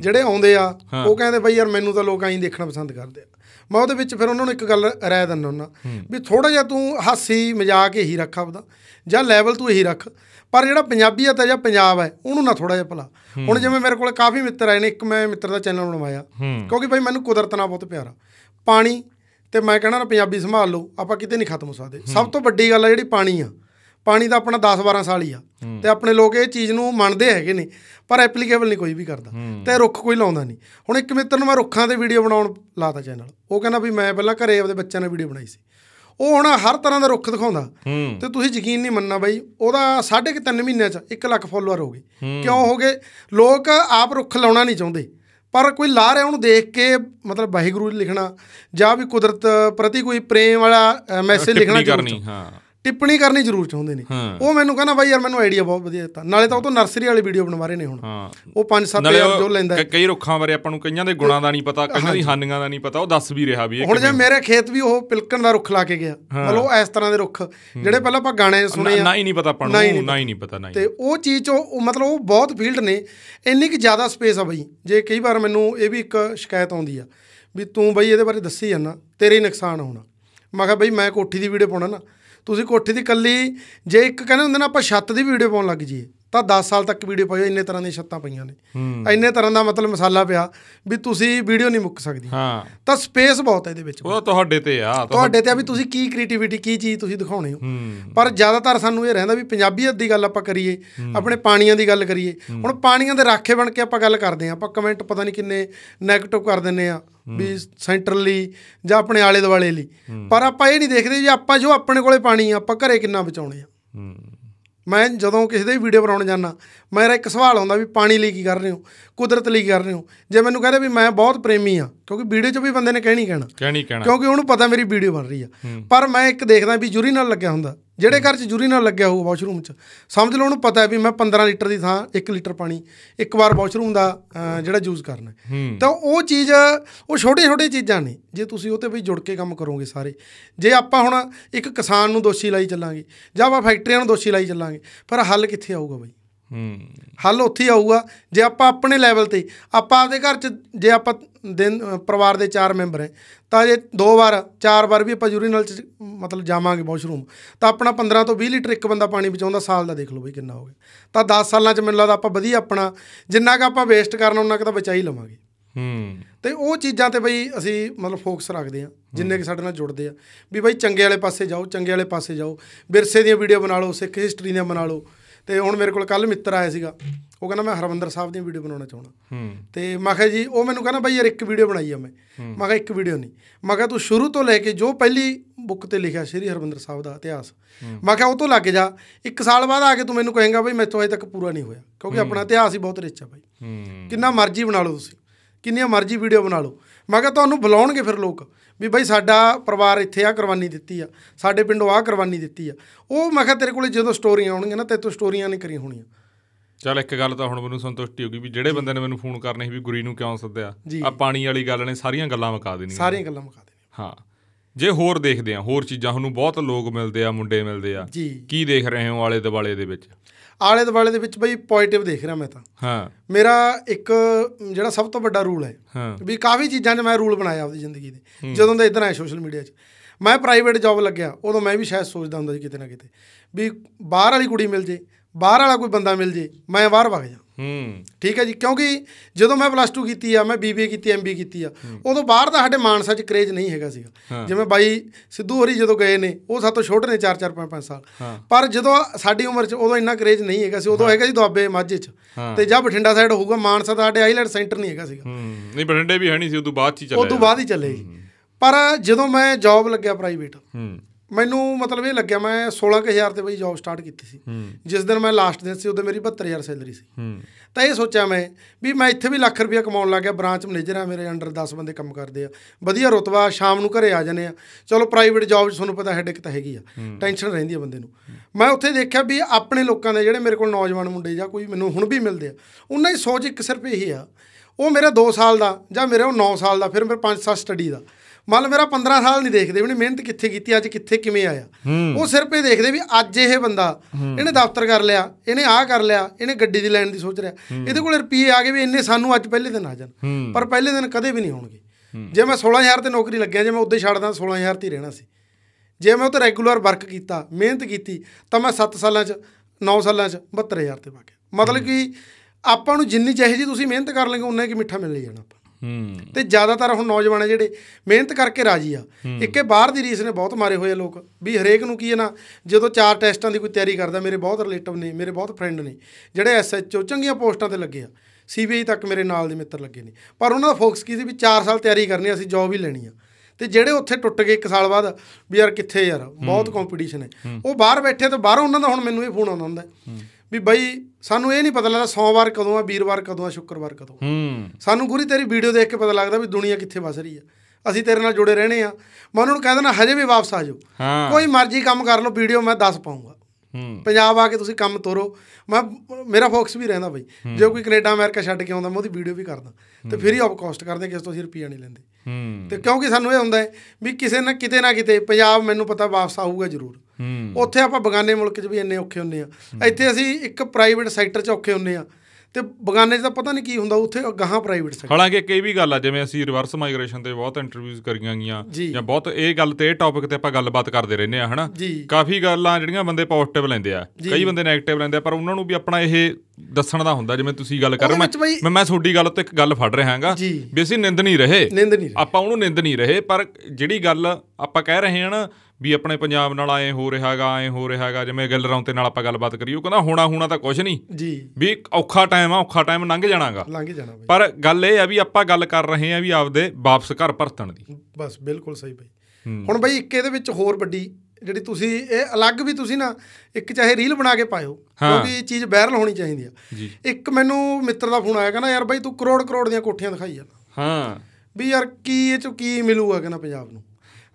ਜਿਹੜੇ ਆਉਂਦੇ ਆ ਉਹ ਕਹਿੰਦੇ ਬਾਈ ਯਾਰ ਮੈਨੂੰ ਤਾਂ ਲੋਕ ਐਂ ਦੇਖਣਾ ਪਸੰਦ ਕਰਦੇ ਆ ਮੈਂ ਉਹਦੇ ਵਿੱਚ ਫਿਰ ਉਹਨਾਂ ਨੂੰ ਇੱਕ ਗੱਲ ਰਾਇ ਦਿੰਦਾ ਹੁੰਦਾ ਵੀ ਥੋੜਾ ਜਿਹਾ ਤੂੰ ਹਾਸੀ ਮਜ਼ਾਕ ਇਹੀ ਰੱਖ ਆਪਦਾ ਜਾਂ ਲੈਵਲ ਤੂੰ ਇਹੀ ਰੱਖ ਪਰ ਜਿਹੜਾ ਪੰਜਾਬੀਅਤ ਹੈ ਜਾਂ ਪੰਜਾਬ ਹੈ ਉਹਨੂੰ ਨਾ ਥੋੜਾ ਜਿਹਾ ਭਲਾ ਹੁਣ ਜਿਵੇਂ ਮੇਰੇ ਕੋਲ ਕਾਫੀ ਮਿੱਤਰ ਆਏ ਨੇ ਇੱਕ ਮੈਂ ਮਿੱਤਰ ਦਾ ਚੈਨਲ ਬਣਵਾਇਆ ਕਿਉਂਕਿ ਭਾਈ ਮੈਨੂੰ ਕੁਦਰਤ ਨਾਲ ਬਹੁਤ ਪਿਆਰਾ ਪਾਣੀ ਤੇ ਮੈਂ ਕਹਿੰਦਾ ਨਾ ਪੰਜਾਬੀ ਸੰਭਾਲ ਲਓ ਆਪਾਂ ਕਿਤੇ ਨਹੀਂ ਖਤਮ ਹੋ ਸਕਦੇ ਸਭ ਤੋਂ ਵੱਡੀ ਗੱਲ ਹੈ ਜਿਹੜੀ ਪਾਣੀ ਆ ਪਾਣੀ ਦਾ ਆਪਣਾ 10-12 ਸਾਲ ਹੀ ਆ ਤੇ ਆਪਣੇ ਲੋਕ ਇਹ ਚੀਜ਼ ਨੂੰ ਮੰਨਦੇ ਹੈਗੇ ਨੇ ਪਰ ਐਪਲੀਕੇਬਲ ਨਹੀਂ ਕੋਈ ਵੀ ਕਰਦਾ ਤੇ ਰੁੱਖ ਕੋਈ ਲਾਉਂਦਾ ਨਹੀਂ ਹੁਣ ਇੱਕ ਮਿੱਤਰ ਨੂੰ ਮੈਂ ਰੁੱਖਾਂ ਦੇ ਵੀਡੀਓ ਬਣਾਉਣ ਲਾਤਾ ਚੈਨਲ ਉਹ ਕਹਿੰਦਾ ਵੀ ਮੈਂ ਪਹਿਲਾਂ ਘਰੇ ਆਪਦੇ ਬੱਚਿਆਂ ਨਾਲ ਵੀਡੀਓ ਬਣਾਈ ਸੀ ਉਹ ਹੁਣ ਹਰ ਤਰ੍ਹਾਂ ਦਾ ਰੁੱਖ ਦਿਖਾਉਂਦਾ ਤੇ ਤੁਸੀਂ ਯਕੀਨ ਨਹੀਂ ਮੰਨਣਾ ਬਾਈ ਉਹਦਾ ਸਾਢੇ ਕਿ 3 ਮਹੀਨਿਆਂ ਚ 1 ਲੱਖ ਫੋਲੋਅਰ ਹੋ ਗਏ ਕਿਉਂ ਹੋ ਗਏ ਲੋਕ ਆਪ ਰੁੱਖ ਲਾਉਣਾ ਨਹੀਂ ਚਾਹੁੰਦੇ ਪਰ ਕੋਈ ਲਾ ਰਿਹਾ ਉਹਨੂੰ ਦੇਖ ਕੇ ਮਤਲਬ ਵਾਹਿਗੁਰੂ ਲਿਖਣਾ ਜਾਂ ਵੀ ਕੁਦਰਤ ਪ੍ਰਤੀ ਕੋਈ ਪ੍ਰੇਮ ਵਾਲਾ ਮੈਸੇਜ ਲਿਖਣਾ ਚਾਹੁੰਦਾ ਹਾਂ ਟਿੱਪਣੀ ਕਰਨੀ ਜ਼ਰੂਰ ਚਾਹੁੰਦੇ ਨੇ ਉਹ ਮੈਨੂੰ ਕਹਿੰਦਾ ਬਾਈ ਯਾਰ ਮੈਨੂੰ ਆਈਡੀਆ ਬਹੁਤ ਵਧੀਆ ਦਿੱਤਾ ਨਾਲੇ ਤਾਂ ਉਹ ਤੋਂ ਨਰਸਰੀ ਵਾਲੀ ਵੀਡੀਓ ਬਣਵਾ ਰਹੇ ਨੇ ਹੁਣ ਉਹ 5-7 ਹਜ਼ਾਰ ਜੋ ਲੈਂਦਾ ਕਈ ਰੁੱਖਾਂ ਬਾਰੇ ਆਪਾਂ ਨੂੰ ਕਈਆਂ ਦੇ ਗੁਣਾਂ ਦਾ ਨਹੀਂ ਪਤਾ ਕਈਆਂ ਦੀ ਹਾਨੀਆਂ ਦਾ ਨਹੀਂ ਪਤਾ ਉਹ ਦੱਸ ਵੀ ਰਿਹਾ ਵੀ ਇਹ ਹੁਣ ਜੇ ਮੇਰੇ ਖੇਤ ਵੀ ਉਹ ਪਿਲਕਣ ਦਾ ਰੁੱਖ ਲਾ ਕੇ ਗਿਆ ਮਤਲਬ ਇਸ ਤਰ੍ਹਾਂ ਦੇ ਰੁੱਖ ਜਿਹੜੇ ਪਹਿਲਾਂ ਆਪਾਂ ਗਾਣੇ ਸੁਣੇ ਆ ਨਹੀਂ ਨਹੀਂ ਪਤਾ ਆਪਾਂ ਨੂੰ ਨਹੀਂ ਨਹੀਂ ਪਤਾ ਨਹੀਂ ਤੇ ਉਹ ਚੀਜ਼ ਉਹ ਮਤਲਬ ਉਹ ਬਹੁਤ ਫੀਲਡ ਨੇ ਇੰਨੀ ਕਿ ਜ਼ਿਆਦਾ ਸਪੇਸ ਆ ਬਾਈ ਜੇ ਕਈ ਵਾਰ ਮੈਨੂੰ ਇਹ ਵੀ ਇੱਕ ਸ਼ਿਕਾਇਤ ਆਉਂਦੀ ਆ ਵੀ ਤੂੰ ਬਾਈ ਇਹਦੇ ਬਾਰੇ ਦੱਸੀ ਜਾਂਦਾ ਤੇਰੇ ਹੀ ਨੁਕਸਾਨ ਹੋਣਾ ਮੈਂ ਕਿਹਾ ਬਈ ਮੈਂ ਕੋਠੀ ਦੀ ਵੀਡੀਓ ਪਾਉਣਾ ਨਾ ਤੁਸੀਂ ਕੋਠੀ ਦੀ ਕੱਲੀ ਜੇ ਇੱਕ ਕਹਿੰਦੇ ਹੁੰਦੇ ਨਾ ਆਪਾਂ ਛੱਤ ਦੀ ਵੀਡੀਓ ਪਾਉਣ ਲੱਗ ਜਾਈਏ ਤਾਂ 10 ਸਾਲ ਤੱਕ ਵੀਡੀਓ ਪਾਈ ਇੰਨੇ ਤਰ੍ਹਾਂ ਦੀਆਂ ਛੱਤਾਂ ਪਈਆਂ ਨੇ ਇੰਨੇ ਤਰ੍ਹਾਂ ਦਾ ਮਤਲਬ ਮਸਾਲਾ ਪਿਆ ਵੀ ਤੁਸੀਂ ਵੀਡੀਓ ਨਹੀਂ ਮੁੱਕ ਸਕਦੀ ਹਾਂ ਤਾਂ ਸਪੇਸ ਬਹੁਤ ਹੈ ਇਹਦੇ ਵਿੱਚ ਉਹ ਤੁਹਾਡੇ ਤੇ ਆ ਤੁਹਾਡੇ ਤੇ ਆ ਵੀ ਤੁਸੀਂ ਕੀ ਕ੍ਰੀਏਟੀਵਿਟੀ ਕੀ ਚੀਜ਼ ਤੁਸੀਂ ਦਿਖਾਉਣੇ ਹੋ ਪਰ ਜ਼ਿਆਦਾਤਰ ਸਾਨੂੰ ਇਹ ਰਹਿੰਦਾ ਵੀ ਪੰਜਾਬੀਅਤ ਦੀ ਗੱਲ ਆਪਾਂ ਕਰੀਏ ਆਪਣੇ ਪਾਣੀਆਂ ਦੀ ਗੱਲ ਕਰੀਏ ਹੁਣ ਪਾਣੀਆਂ ਦੇ ਰਾਖੇ ਬਣ ਕੇ ਆਪਾਂ ਗੱਲ ਕਰਦੇ ਆ ਆਪਾਂ ਕਮੈਂਟ ਪਤਾ ਨਹੀਂ ਕਿੰਨੇ 네ਗੇਟਿਵ ਕਰ ਦਿੰਨੇ ਆ ਵੀ ਸੈਂਟਰਲੀ ਜਾਂ ਆਪਣੇ ਆਲੇ ਦੁਆਲੇ ਲਈ ਪਰ ਆਪਾਂ ਇਹ ਨਹੀਂ ਦੇਖਦੇ ਜੇ ਆਪਾਂ ਜੋ ਆਪਣੇ ਕੋਲੇ ਪਾਣੀ ਆ ਆਪਾਂ ਘਰੇ ਕਿੰਨਾ ਬਚਾਉਣੇ ਆ ਮੈਂ ਜਦੋਂ ਕਿਸੇ ਦੇ ਵੀਡੀਓ ਬਣਾਉਣ ਜਾਂਦਾ ਮੇਰਾ ਇੱਕ ਸਵਾਲ ਆਉਂਦਾ ਵੀ ਪਾਣੀ ਲਈ ਕੀ ਕਰ ਰਹੇ ਹੋ ਕੁਦਰਤ ਲਈ ਕਰ ਰਹੇ ਹੋ ਜੇ ਮੈਨੂੰ ਕਹਿੰਦੇ ਵੀ ਮੈਂ ਬਹੁਤ ਪ੍ਰੇਮੀ ਆ ਕਿਉਂਕਿ ਵੀਡੀਓ 'ਚ ਵੀ ਬੰਦੇ ਨੇ ਕਹਿਣੀ ਕਹਿਣਾ ਕਹਿਣੀ ਕਹਿਣਾ ਕਿਉਂਕਿ ਉਹਨੂੰ ਪਤਾ ਮੇਰੀ ਵੀਡੀਓ ਬਣ ਰਹੀ ਆ ਪਰ ਮੈਂ ਇੱਕ ਦੇਖਦਾ ਵੀ ਜੁਰੀ ਨਾਲ ਲੱਗਿਆ ਹੁੰਦਾ ਜਿਹੜੇ ਘਰ 'ਚ ਜੂਰੀ ਨਾਲ ਲੱਗਿਆ ਹੋਊ ਵਾਸ਼ਰੂਮ 'ਚ ਸਮਝ ਲਓ ਉਹਨੂੰ ਪਤਾ ਹੈ ਵੀ ਮੈਂ 15 ਲੀਟਰ ਦੀ ਥਾਂ 1 ਲੀਟਰ ਪਾਣੀ ਇੱਕ ਵਾਰ ਵਾਸ਼ਰੂਮ ਦਾ ਜਿਹੜਾ ਯੂਜ਼ ਕਰਨਾ ਤਾਂ ਉਹ ਚੀਜ਼ ਉਹ ਛੋਟੇ ਛੋਟੇ ਚੀਜ਼ਾਂ ਨੇ ਜੇ ਤੁਸੀਂ ਉਹ ਤੇ ਵੀ ਜੁੜ ਕੇ ਕੰਮ ਕਰੋਗੇ ਸਾਰੇ ਜੇ ਆਪਾਂ ਹੁਣ ਇੱਕ ਕਿਸਾਨ ਨੂੰ ਦੋਸ਼ੀ ਲਾਈ ਚੱਲਾਂਗੇ ਜਾਂ ਆਪਾਂ ਫੈਕਟਰੀਆਂ ਨੂੰ ਦੋਸ਼ੀ ਲਾਈ ਚੱਲਾਂਗੇ ਪਰ ਹੱਲ ਕਿੱਥੇ ਆਊਗਾ ਬਈ ਹੂੰ ਹੱਲ ਉੱਥੇ ਆਊਗਾ ਜੇ ਆਪਾਂ ਆਪਣੇ ਲੈਵਲ ਤੇ ਆਪਾਂ ਆਪਦੇ ਘਰ 'ਚ ਜੇ ਆਪਾਂ ਦਿਨ ਪਰਿਵਾਰ ਦੇ ਚਾਰ ਮੈਂਬਰ ਹੈ ਤਾਂ ਜੇ ਦੋ ਵਾਰ ਚਾਰ ਵਾਰ ਵੀ ਆਪਾਂ ਯੂਰੀਨਲ 'ਚ ਮਤਲਬ ਜਾਵਾਂਗੇ ਵਾਸ਼ਰੂਮ ਤਾਂ ਆਪਣਾ 15 ਤੋਂ 20 ਲੀਟਰ ਇੱਕ ਬੰਦਾ ਪਾਣੀ ਬਚਾਉਂਦਾ ਸਾਲ ਦਾ ਦੇਖ ਲਓ ਬਈ ਕਿੰਨਾ ਹੋ ਗਿਆ ਤਾਂ 10 ਸਾਲਾਂ 'ਚ ਮੈਨੂੰ ਲੱਗਦਾ ਆਪਾਂ ਵਧੀਆ ਆਪਣਾ ਜਿੰਨਾ ਕੁ ਆਪਾਂ ਵੇਸਟ ਕਰਨਾ ਉਹਨਾਂ ਕੁ ਤਾਂ ਬਚਾ ਹੀ ਲਵਾਂਗੇ ਹੂੰ ਤੇ ਉਹ ਚੀਜ਼ਾਂ ਤੇ ਬਈ ਅਸੀਂ ਮਤਲਬ ਫੋਕਸ ਰੱਖਦੇ ਆ ਜਿੰਨੇ ਕਿ ਸਾਡੇ ਨਾਲ ਜੁੜਦੇ ਆ ਵੀ ਬਈ ਚੰਗੇ ਵਾਲੇ ਪਾਸੇ ਜਾਓ ਚੰਗੇ ਵਾਲੇ ਪਾਸੇ ਜਾਓ ਵਿਰਸੇ ਦੀਆਂ ਵੀਡੀਓ ਬਣਾ ਲਓ ਸਿੱਖ ਹਿਸਟਰੀ ਦੀਆਂ ਬਣਾ ਲਓ ਤੇ ਹੁਣ ਮੇਰੇ ਕੋਲ ਕੱਲ ਮਿੱਤਰ ਆਇਆ ਸੀਗਾ ਉਹ ਕਹਿੰਦਾ ਮੈਂ ਹਰਵੰਦਰ ਸਾਹਿਬ ਦੀ ਵੀਡੀਓ ਬਣਾਉਣਾ ਚਾਹਣਾ ਤੇ ਮੈਂ ਕਿਹਾ ਜੀ ਉਹ ਮੈਨੂੰ ਕਹਿੰਦਾ ਬਾਈ ਯਾਰ ਇੱਕ ਵੀਡੀਓ ਬਣਾਈ ਆ ਮੈਂ ਮੈਂ ਕਿਹਾ ਇੱਕ ਵੀਡੀਓ ਨਹੀਂ ਮੈਂ ਕਿਹਾ ਤੂੰ ਸ਼ੁਰੂ ਤੋਂ ਲੈ ਕੇ ਜੋ ਪਹਿਲੀ ਬੁੱਕ ਤੇ ਲਿਖਿਆ ਸ਼੍ਰੀ ਹਰਵੰਦਰ ਸਾਹਿਬ ਦਾ ਇਤਿਹਾਸ ਮੈਂ ਕਿਹਾ ਉਹ ਤੋਂ ਲੱਗ ਜਾ ਇੱਕ ਸਾਲ ਬਾਅਦ ਆ ਕੇ ਤੂੰ ਮੈਨੂੰ ਕਹੇਂਗਾ ਬਈ ਮੈਥੋਂ ਅਜੇ ਤੱਕ ਪੂਰਾ ਨਹੀਂ ਹੋਇਆ ਕਿਉਂਕਿ ਆਪਣਾ ਇਤਿਹਾਸ ਹੀ ਬਹੁਤ ਰਿਚ ਆ ਬਾਈ ਕਿੰਨਾ ਮਰਜ਼ੀ ਬਣਾ ਲਓ ਤੁਸੀਂ ਕਿੰਨੀਆਂ ਮਰਜ਼ੀ ਵੀਡੀਓ ਬਣਾ ਲਓ ਮੈਂ ਕਿਹਾ ਤੁਹਾਨੂੰ ਬੁਲਾਉਣਗੇ ਫਿਰ ਲੋਕ ਵੀ ਬਈ ਸਾਡਾ ਪਰਿਵਾਰ ਇੱਥੇ ਆ ਕੁਰਬਾਨੀ ਦਿੱਤੀ ਆ ਸਾਡੇ ਪਿੰਡੋਂ ਆ ਕੁਰਬਾਨੀ ਦਿੱਤੀ ਆ ਉਹ ਮੈਂ ਕਿਹਾ ਤੇਰੇ ਕੋਲੇ ਜਦੋਂ ਸਟੋਰੀਆਂ ਆਉਣਗੀਆਂ ਨਾ ਤੇ ਸਟੋਰੀਆਂ ਨਹੀਂ ਕਰੀ ਹੋਣੀਆਂ ਚਲ ਇੱਕ ਗੱਲ ਤਾਂ ਹੁਣ ਮੈਨੂੰ ਸੰਤੁਸ਼ਟੀ ਹੋ ਗਈ ਵੀ ਜਿਹੜੇ ਬੰਦੇ ਨੇ ਮੈਨੂੰ ਫੋਨ ਕਰਨੇ ਸੀ ਵੀ ਗੁਰੀ ਨੂੰ ਕਿਉਂ ਸੱਦਿਆ ਆ ਪਾਣੀ ਵਾਲੀ ਗੱਲ ਨੇ ਸਾਰੀਆਂ ਗੱਲਾਂ ਮੁਕਾ ਦੇਣੀਆਂ ਸਾਰੀਆਂ ਗੱਲਾਂ ਮੁਕਾ ਦੇਣੀਆਂ ਹਾਂ ਜੇ ਹੋਰ ਦੇਖਦੇ ਆ ਹੋਰ ਚੀਜ਼ਾਂ ਨੂੰ ਬਹੁਤ ਲੋਕ ਮਿਲਦੇ ਆ ਮੁੰਡੇ ਮਿਲਦੇ ਆ ਕੀ ਦੇਖ ਰਹੇ ਹੋ ਆਲੇ ਦੁਆਲੇ ਦੇ ਵਿੱਚ ਆਲੇ ਦੁਆਲੇ ਦੇ ਵਿੱਚ ਬਈ ਪੋਜ਼ਿਟਿਵ ਦੇਖ ਰਿਹਾ ਮੈਂ ਤਾਂ ਹਾਂ ਮੇਰਾ ਇੱਕ ਜਿਹੜਾ ਸਭ ਤੋਂ ਵੱਡਾ ਰੂਲ ਹੈ ਵੀ ਕਾਫੀ ਚੀਜ਼ਾਂ 'ਚ ਮੈਂ ਰੂਲ ਬਣਾਇਆ ਆਪਣੀ ਜ਼ਿੰਦਗੀ ਦੇ ਜਦੋਂ ਦਾ ਇਧਰ ਆਇਆ ਸੋਸ਼ਲ ਮੀਡੀਆ 'ਚ ਮੈਂ ਪ੍ਰਾਈਵੇਟ ਜੌਬ ਲੱਗਿਆ ਉਦੋਂ ਮੈਂ ਵੀ ਸ਼ਾਇਦ ਸੋਚਦਾ ਹੁੰਦਾ ਸੀ ਕਿਤੇ ਨਾ ਕਿਤੇ ਵੀ ਬਾਹਰ ਵਾਲੀ ਕੁੜੀ ਮਿਲ ਜੇ ਬਾਹਰ ਵਾਲਾ ਕੋਈ ਬੰਦਾ ਮਿਲ ਜੇ ਮੈਂ ਬਾਹਰ ਵਗ ਜਾ ਹੂੰ ਠੀਕ ਹੈ ਜੀ ਕਿਉਂਕਿ ਜਦੋਂ ਮੈਂ ਪਲੱਸ 2 ਕੀਤੀ ਆ ਮੈਂ ਬੀਬੀਏ ਕੀਤੀ ਐਮਬੀਏ ਕੀਤੀ ਆ ਉਦੋਂ ਬਾਹਰ ਦਾ ਸਾਡੇ ਮਾਨਸਾ 'ਚ ਕਰੇਜ ਨਹੀਂ ਹੈਗਾ ਸੀਗਾ ਜਿਵੇਂ ਬਾਈ ਸਿੱਧੂ ਹਰੀ ਜਦੋਂ ਗਏ ਨੇ ਉਹ ਸਾਡੇ ਤੋਂ ਛੋਟੇ ਨੇ 4-4 5-5 ਸਾਲ ਪਰ ਜਦੋਂ ਸਾਡੀ ਉਮਰ 'ਚ ਉਦੋਂ ਇੰਨਾ ਕਰੇਜ ਨਹੀਂ ਹੈਗਾ ਸੀ ਉਦੋਂ ਹੈਗਾ ਜੀ ਦੁਆਬੇ ਮਾਝੇ 'ਚ ਤੇ ਜਦ ਬਠਿੰਡਾ ਸਾਈਡ ਹੋਊਗਾ ਮਾਨਸਾ ਦਾ ਸਾਡੇ ਆਈਲੈਂਡ ਸੈਂਟਰ ਨਹੀਂ ਹੈਗਾ ਸੀਗਾ ਨਹੀਂ ਬਠਿੰਡੇ ਵੀ ਹੈ ਨਹੀਂ ਸੀ ਉਦੋਂ ਬਾਅਦ 'ਚ ਚੱਲੇ ਉਦੋਂ ਬਾਅਦ ਹੀ ਚੱਲੇ ਜੀ ਪਰ ਜਦੋਂ ਮੈਂ ਜੌਬ ਲੱਗਿਆ ਪ੍ਰਾਈਵੇਟ ਹੂੰ ਮੈਨੂੰ ਮਤਲਬ ਇਹ ਲੱਗਿਆ ਮੈਂ 16000 ਤੇ ਬਈ ਜੌਬ ਸਟਾਰਟ ਕੀਤੀ ਸੀ ਜਿਸ ਦਿਨ ਮੈਂ ਲਾਸਟ ਦਿਨ ਸੀ ਉਦੋਂ ਮੇਰੀ 72000 ਸੈਲਰੀ ਸੀ ਤਾਂ ਇਹ ਸੋਚਿਆ ਮੈਂ ਵੀ ਮੈਂ ਇੱਥੇ ਵੀ ਲੱਖ ਰੁਪਇਆ ਕਮਾਉਣ ਲੱਗ ਗਿਆ ਬ੍ਰਾਂਚ ਮੈਨੇਜਰ ਆ ਮੇਰੇ ਅੰਡਰ 10 ਬੰਦੇ ਕੰਮ ਕਰਦੇ ਆ ਵਧੀਆ ਰੁਤਬਾ ਸ਼ਾਮ ਨੂੰ ਘਰੇ ਆ ਜਾਂਦੇ ਆ ਚਲੋ ਪ੍ਰਾਈਵੇਟ ਜੌਬ ਤੁਹਾਨੂੰ ਪਤਾ ਹੈਡੇਕ ਤਾਂ ਹੈਗੀ ਆ ਟੈਨਸ਼ਨ ਰਹਿੰਦੀ ਆ ਬੰਦੇ ਨੂੰ ਮੈਂ ਉੱਥੇ ਦੇਖਿਆ ਵੀ ਆਪਣੇ ਲੋਕਾਂ ਦੇ ਜਿਹੜੇ ਮੇਰੇ ਕੋਲ ਨੌਜਵਾਨ ਮੁੰਡੇ ਜਾਂ ਕੋਈ ਮੈਨੂੰ ਹੁਣ ਵੀ ਮਿਲਦੇ ਆ ਉਹਨਾਂ ਦੀ ਸੋਚ ਇੱਕ ਸਿਰਫ ਇਹੀ ਆ ਉਹ ਮੇਰਾ 2 ਸਾਲ ਦਾ ਜਾਂ ਮੇਰਾ ਉਹ 9 ਸਾਲ ਦਾ ਫਿਰ ਮੇਰਾ 5 ਸਾਲ ਸਟੱਡੀ ਦਾ ਮੰਨ ਮੇਰਾ 15 ਸਾਲ ਨਹੀਂ ਦੇਖਦੇ ਵੀ ਮਿਹਨਤ ਕਿੱਥੇ ਕੀਤੀ ਅੱਜ ਕਿੱਥੇ ਕਿਵੇਂ ਆਇਆ ਉਹ ਸਿਰਫ ਇਹ ਦੇਖਦੇ ਵੀ ਅੱਜ ਇਹ ਬੰਦਾ ਇਹਨੇ ਦਫ਼ਤਰ ਕਰ ਲਿਆ ਇਹਨੇ ਆਹ ਕਰ ਲਿਆ ਇਹਨੇ ਗੱਡੀ ਦੀ ਲੈਣ ਦੀ ਸੋਚ ਰਿਹਾ ਇਹਦੇ ਕੋਲ ਰੁਪਏ ਆ ਗਏ ਵੀ ਇੰਨੇ ਸਾਨੂੰ ਅੱਜ ਪਹਿਲੇ ਦਿਨ ਆ ਜਾਣ ਪਰ ਪਹਿਲੇ ਦਿਨ ਕਦੇ ਵੀ ਨਹੀਂ ਹੋਣਗੇ ਜੇ ਮੈਂ 16000 ਤੇ ਨੌਕਰੀ ਲੱਗਿਆ ਜੇ ਮੈਂ ਉਦੋਂ ਛੱਡਦਾ 16000 ਤੇ ਹੀ ਰਹਿਣਾ ਸੀ ਜੇ ਮੈਂ ਉਹ ਤੇ ਰੈਗੂਲਰ ਵਰਕ ਕੀਤਾ ਮਿਹਨਤ ਕੀਤੀ ਤਾਂ ਮੈਂ 7 ਸਾਲਾਂ 'ਚ 9 ਸਾਲਾਂ 'ਚ 72000 ਤੇ ਪਾ ਗਿਆ ਮਤਲਬ ਕਿ ਆਪਾਂ ਨੂੰ ਜਿੰਨੀ ਚਾਹੀਦੀ ਤੁਸੀਂ ਮਿਹਨਤ ਕਰ ਲਗੇ ਉਨਾ ਹੀ ਕਿ ਮਿੱਠਾ ਮਿਲ ਜਾਣਾ ਆਪਾਂ ਤੇ ਜ਼ਿਆਦਾਤਰ ਹੁਣ ਨੌਜਵਾਨ ਜਿਹੜੇ ਮਿਹਨਤ ਕਰਕੇ ਰਾਜੀ ਆ ਇੱਕੇ ਬਾਹਰ ਦੀ ਰੀਸ ਨੇ ਬਹੁਤ ਮਾਰੇ ਹੋਏ ਆ ਲੋਕ ਵੀ ਹਰੇਕ ਨੂੰ ਕੀ ਹੈ ਨਾ ਜਦੋਂ ਚਾਰ ਟੈਸਟਾਂ ਦੀ ਕੋਈ ਤਿਆਰੀ ਕਰਦਾ ਮੇਰੇ ਬਹੁਤ ਰਿਲੇਟਿਵ ਨੇ ਮੇਰੇ ਬਹੁਤ ਫਰੈਂਡ ਨੇ ਜਿਹੜੇ ਐਸਐਚਓ ਚੰਗੀਆਂ ਪੋਸਟਾਂ ਤੇ ਲੱਗੇ ਆ ਸੀਬੀਆਈ ਤੱਕ ਮੇਰੇ ਨਾਲ ਦੇ ਮਿੱਤਰ ਲੱਗੇ ਨੇ ਪਰ ਉਹਨਾਂ ਦਾ ਫੋਕਸ ਕੀ ਸੀ ਵੀ 4 ਸਾਲ ਤਿਆਰੀ ਕਰਨੀ ਅਸੀਂ ਜੌਬ ਹੀ ਲੈਣੀ ਆ ਤੇ ਜਿਹੜੇ ਉੱਥੇ ਟੁੱਟ ਗਏ 1 ਸਾਲ ਬਾਅਦ ਵੀ ਯਾਰ ਕਿੱਥੇ ਯਾਰ ਬਹੁਤ ਕੰਪੀਟੀਸ਼ਨ ਹੈ ਉਹ ਬਾਹਰ ਬੈਠੇ ਤੇ ਬਾਹਰ ਉਹਨਾਂ ਦਾ ਹੁਣ ਮੈਨੂੰ ਇਹ ਫੋਨ ਆਉਂਦਾ ਹੁੰਦਾ ਵੀ ਬਾਈ ਸਾਨੂੰ ਇਹ ਨਹੀਂ ਪਤਾ ਲੱਗਦਾ ਸੋਮਵਾਰ ਕਦੋਂ ਆ ਵੀਰਵਾਰ ਕਦੋਂ ਆ ਸ਼ੁੱਕਰਵਾਰ ਕਦੋਂ ਹੂੰ ਸਾਨੂੰ ਗੁਰੀ ਤੇਰੀ ਵੀਡੀਓ ਦੇਖ ਕੇ ਪਤਾ ਲੱਗਦਾ ਵੀ ਦੁਨੀਆ ਕਿੱਥੇ ਵਸ ਰਹੀ ਆ ਅਸੀਂ ਤੇਰੇ ਨਾਲ ਜੁੜੇ ਰਹਿਣੇ ਆ ਮੈਂ ਉਹਨਾਂ ਨੂੰ ਕਹਿ ਦਿੰਦਾ ਹਜੇ ਵੀ ਵਾਪਸ ਆ ਜਾਓ ਕੋਈ ਮਰਜ਼ੀ ਕੰਮ ਕਰ ਲਓ ਵੀਡੀਓ ਮੈਂ ਦੱਸ ਪਾਉਂਗਾ ਪੰਜਾਬ ਆ ਕੇ ਤੁਸੀਂ ਕੰਮ ਤੋਰੋ ਮੈਂ ਮੇਰਾ ਫੋਕਸ ਵੀ ਰਹਿੰਦਾ ਬਈ ਜੇ ਕੋਈ ਕੈਨੇਡਾ ਅਮਰੀਕਾ ਛੱਡ ਕੇ ਆਉਂਦਾ ਮੈਂ ਉਹਦੀ ਵੀਡੀਓ ਵੀ ਕਰਦਾ ਤੇ ਫਿਰ ਹੀ ਆਪ ਕਾਸਟ ਕਰਦੇ ਕਿਸ ਤੋਂ ਅਸੀਂ ਰੁਪਈਆ ਨਹੀਂ ਲੈਂਦੇ ਤੇ ਕਿਉਂਕਿ ਸਾਨੂੰ ਇਹ ਹੁੰਦਾ ਹੈ ਵੀ ਕਿਸੇ ਨਾ ਕਿਤੇ ਨਾ ਕਿਤੇ ਪੰਜਾਬ ਮੈਨੂੰ ਪਤਾ ਵਾਪਸ ਆਊਗਾ ਜ਼ਰੂਰ ਉੱਥੇ ਆਪਾਂ ਬਗਾਨੇ ਮੁਲਕ 'ਚ ਵੀ ਇੰਨੇ ਔਖੇ ਹੁੰਨੇ ਆ ਇੱਥੇ ਅਸੀਂ ਇੱਕ ਪ੍ਰਾਈਵੇਟ ਸੈਕਟਰ 'ਚ ਔਖੇ ਹੁੰਨੇ ਆ ਤੇ ਬਗਾਨੇ 'ਚ ਤਾਂ ਪਤਾ ਨਹੀਂ ਕੀ ਹੁੰਦਾ ਉੱਥੇ ਗਾਹਾਂ ਪ੍ਰਾਈਵੇਟ ਸੈਕਟਰ ਹਾਲਾਂਕਿ ਕਈ ਵੀ ਗੱਲ ਆ ਜਿਵੇਂ ਅਸੀਂ ਰਿਵਰਸ ਮਾਈਗ੍ਰੇਸ਼ਨ ਤੇ ਬਹੁਤ ਇੰਟਰਵਿਊਜ਼ ਕਰੀਆਂ ਗਈਆਂ ਜਾਂ ਬਹੁਤ ਇਹ ਗੱਲ ਤੇ ਇਹ ਟੌਪਿਕ ਤੇ ਆਪਾਂ ਗੱਲਬਾਤ ਕਰਦੇ ਰਹਿੰਦੇ ਆ ਹਨਾ ਕਾਫੀ ਗੱਲਾਂ ਜਿਹੜੀਆਂ ਬੰਦੇ ਪੋਜ਼ਿਟਿਵ ਲੈਂਦੇ ਆ ਕਈ ਬੰਦੇ ਨੈਗੇਟਿਵ ਲੈਂਦੇ ਆ ਪਰ ਉਹਨਾਂ ਨੂੰ ਵੀ ਆਪਣਾ ਇਹ ਦੱਸਣ ਦਾ ਹੁੰਦਾ ਜਿਵੇਂ ਤੁਸੀਂ ਗੱਲ ਕਰ ਰਹੇ ਮੈਂ ਮੈਂ ਤੁਹਾਡੀ ਗੱਲ ਉੱਤੇ ਇੱਕ ਗੱਲ ਫੜ ਰਿਹਾ ਹਾਂਗਾ ਵੀ ਅਸੀਂ ਨਿੰਦ ਨਹੀਂ ਰਹੇ ਆਪਾਂ ਉਹਨੂੰ ਨਿੰਦ ਨਹੀਂ ਰਹੇ ਪਰ ਜਿਹੜੀ ਗੱਲ ਆਪਾਂ ਕਹਿ ਰਹੇ ਹਾਂ ਨਾ ਵੀ ਆਪਣੇ ਪੰਜਾਬ ਨਾਲ ਐ ਹੋ ਰਿਹਾ ਹੈਗਾ ਐ ਹੋ ਰਿਹਾ ਹੈਗਾ ਜਿਵੇਂ ਗੱਲ ਤੇ ਨਾਲ ਆਪਾਂ ਗੱਲਬਾਤ ਕਰੀ ਉਹ ਕਹਿੰਦਾ ਹੋਣਾ ਹੋਣਾ ਤਾਂ ਕੁਝ ਨਹੀਂ ਜੀ ਵੀ ਔਖਾ ਟਾਈਮ ਆ ਔਖਾ ਟਾਈਮ ਲੰਘ ਜਾਣਾਗਾ ਲੰਘ ਜਾਣਾ ਬਈ ਪਰ ਗੱਲ ਇਹ ਆ ਵੀ ਆਪਾਂ ਗੱਲ ਕਰ ਰਹੇ ਆ ਵੀ ਆਪਦੇ ਵਾਪਸ ਘਰ ਪਰਤਣ ਦੀ ਬਸ ਬਿਲਕੁਲ ਸਹੀ ਬਈ ਹੁਣ ਬਈ ਇੱਕ ਇਹਦੇ ਵਿੱਚ ਹੋਰ ਵੱਡੀ ਜਿਹੜੀ ਤੁਸੀਂ ਇਹ ਅਲੱਗ ਵੀ ਤੁਸੀਂ ਨਾ ਇੱਕ ਚਾਹੇ ਰੀਲ ਬਣਾ ਕੇ ਪਾਇਓ ਕਿਉਂਕਿ ਇਹ ਚੀਜ਼ ਵਾਇਰਲ ਹੋਣੀ ਚਾਹੀਦੀ ਆ ਇੱਕ ਮੈਨੂੰ ਮਿੱਤਰ ਦਾ ਫੋਨ ਆਇਆ ਕਹਿੰਦਾ ਯਾਰ ਬਾਈ ਤੂੰ ਕਰੋੜ ਕਰੋੜ ਦੀਆਂ ਕੋਠੀਆਂ ਦਿਖਾਈ ਜਾਂਦਾ ਹਾਂ ਵੀ ਯਾਰ ਕੀ ਇਹ ਚ ਕੀ ਮਿਲੂਗਾ ਕਹਿੰਦਾ ਪੰਜਾਬ ਨੂੰ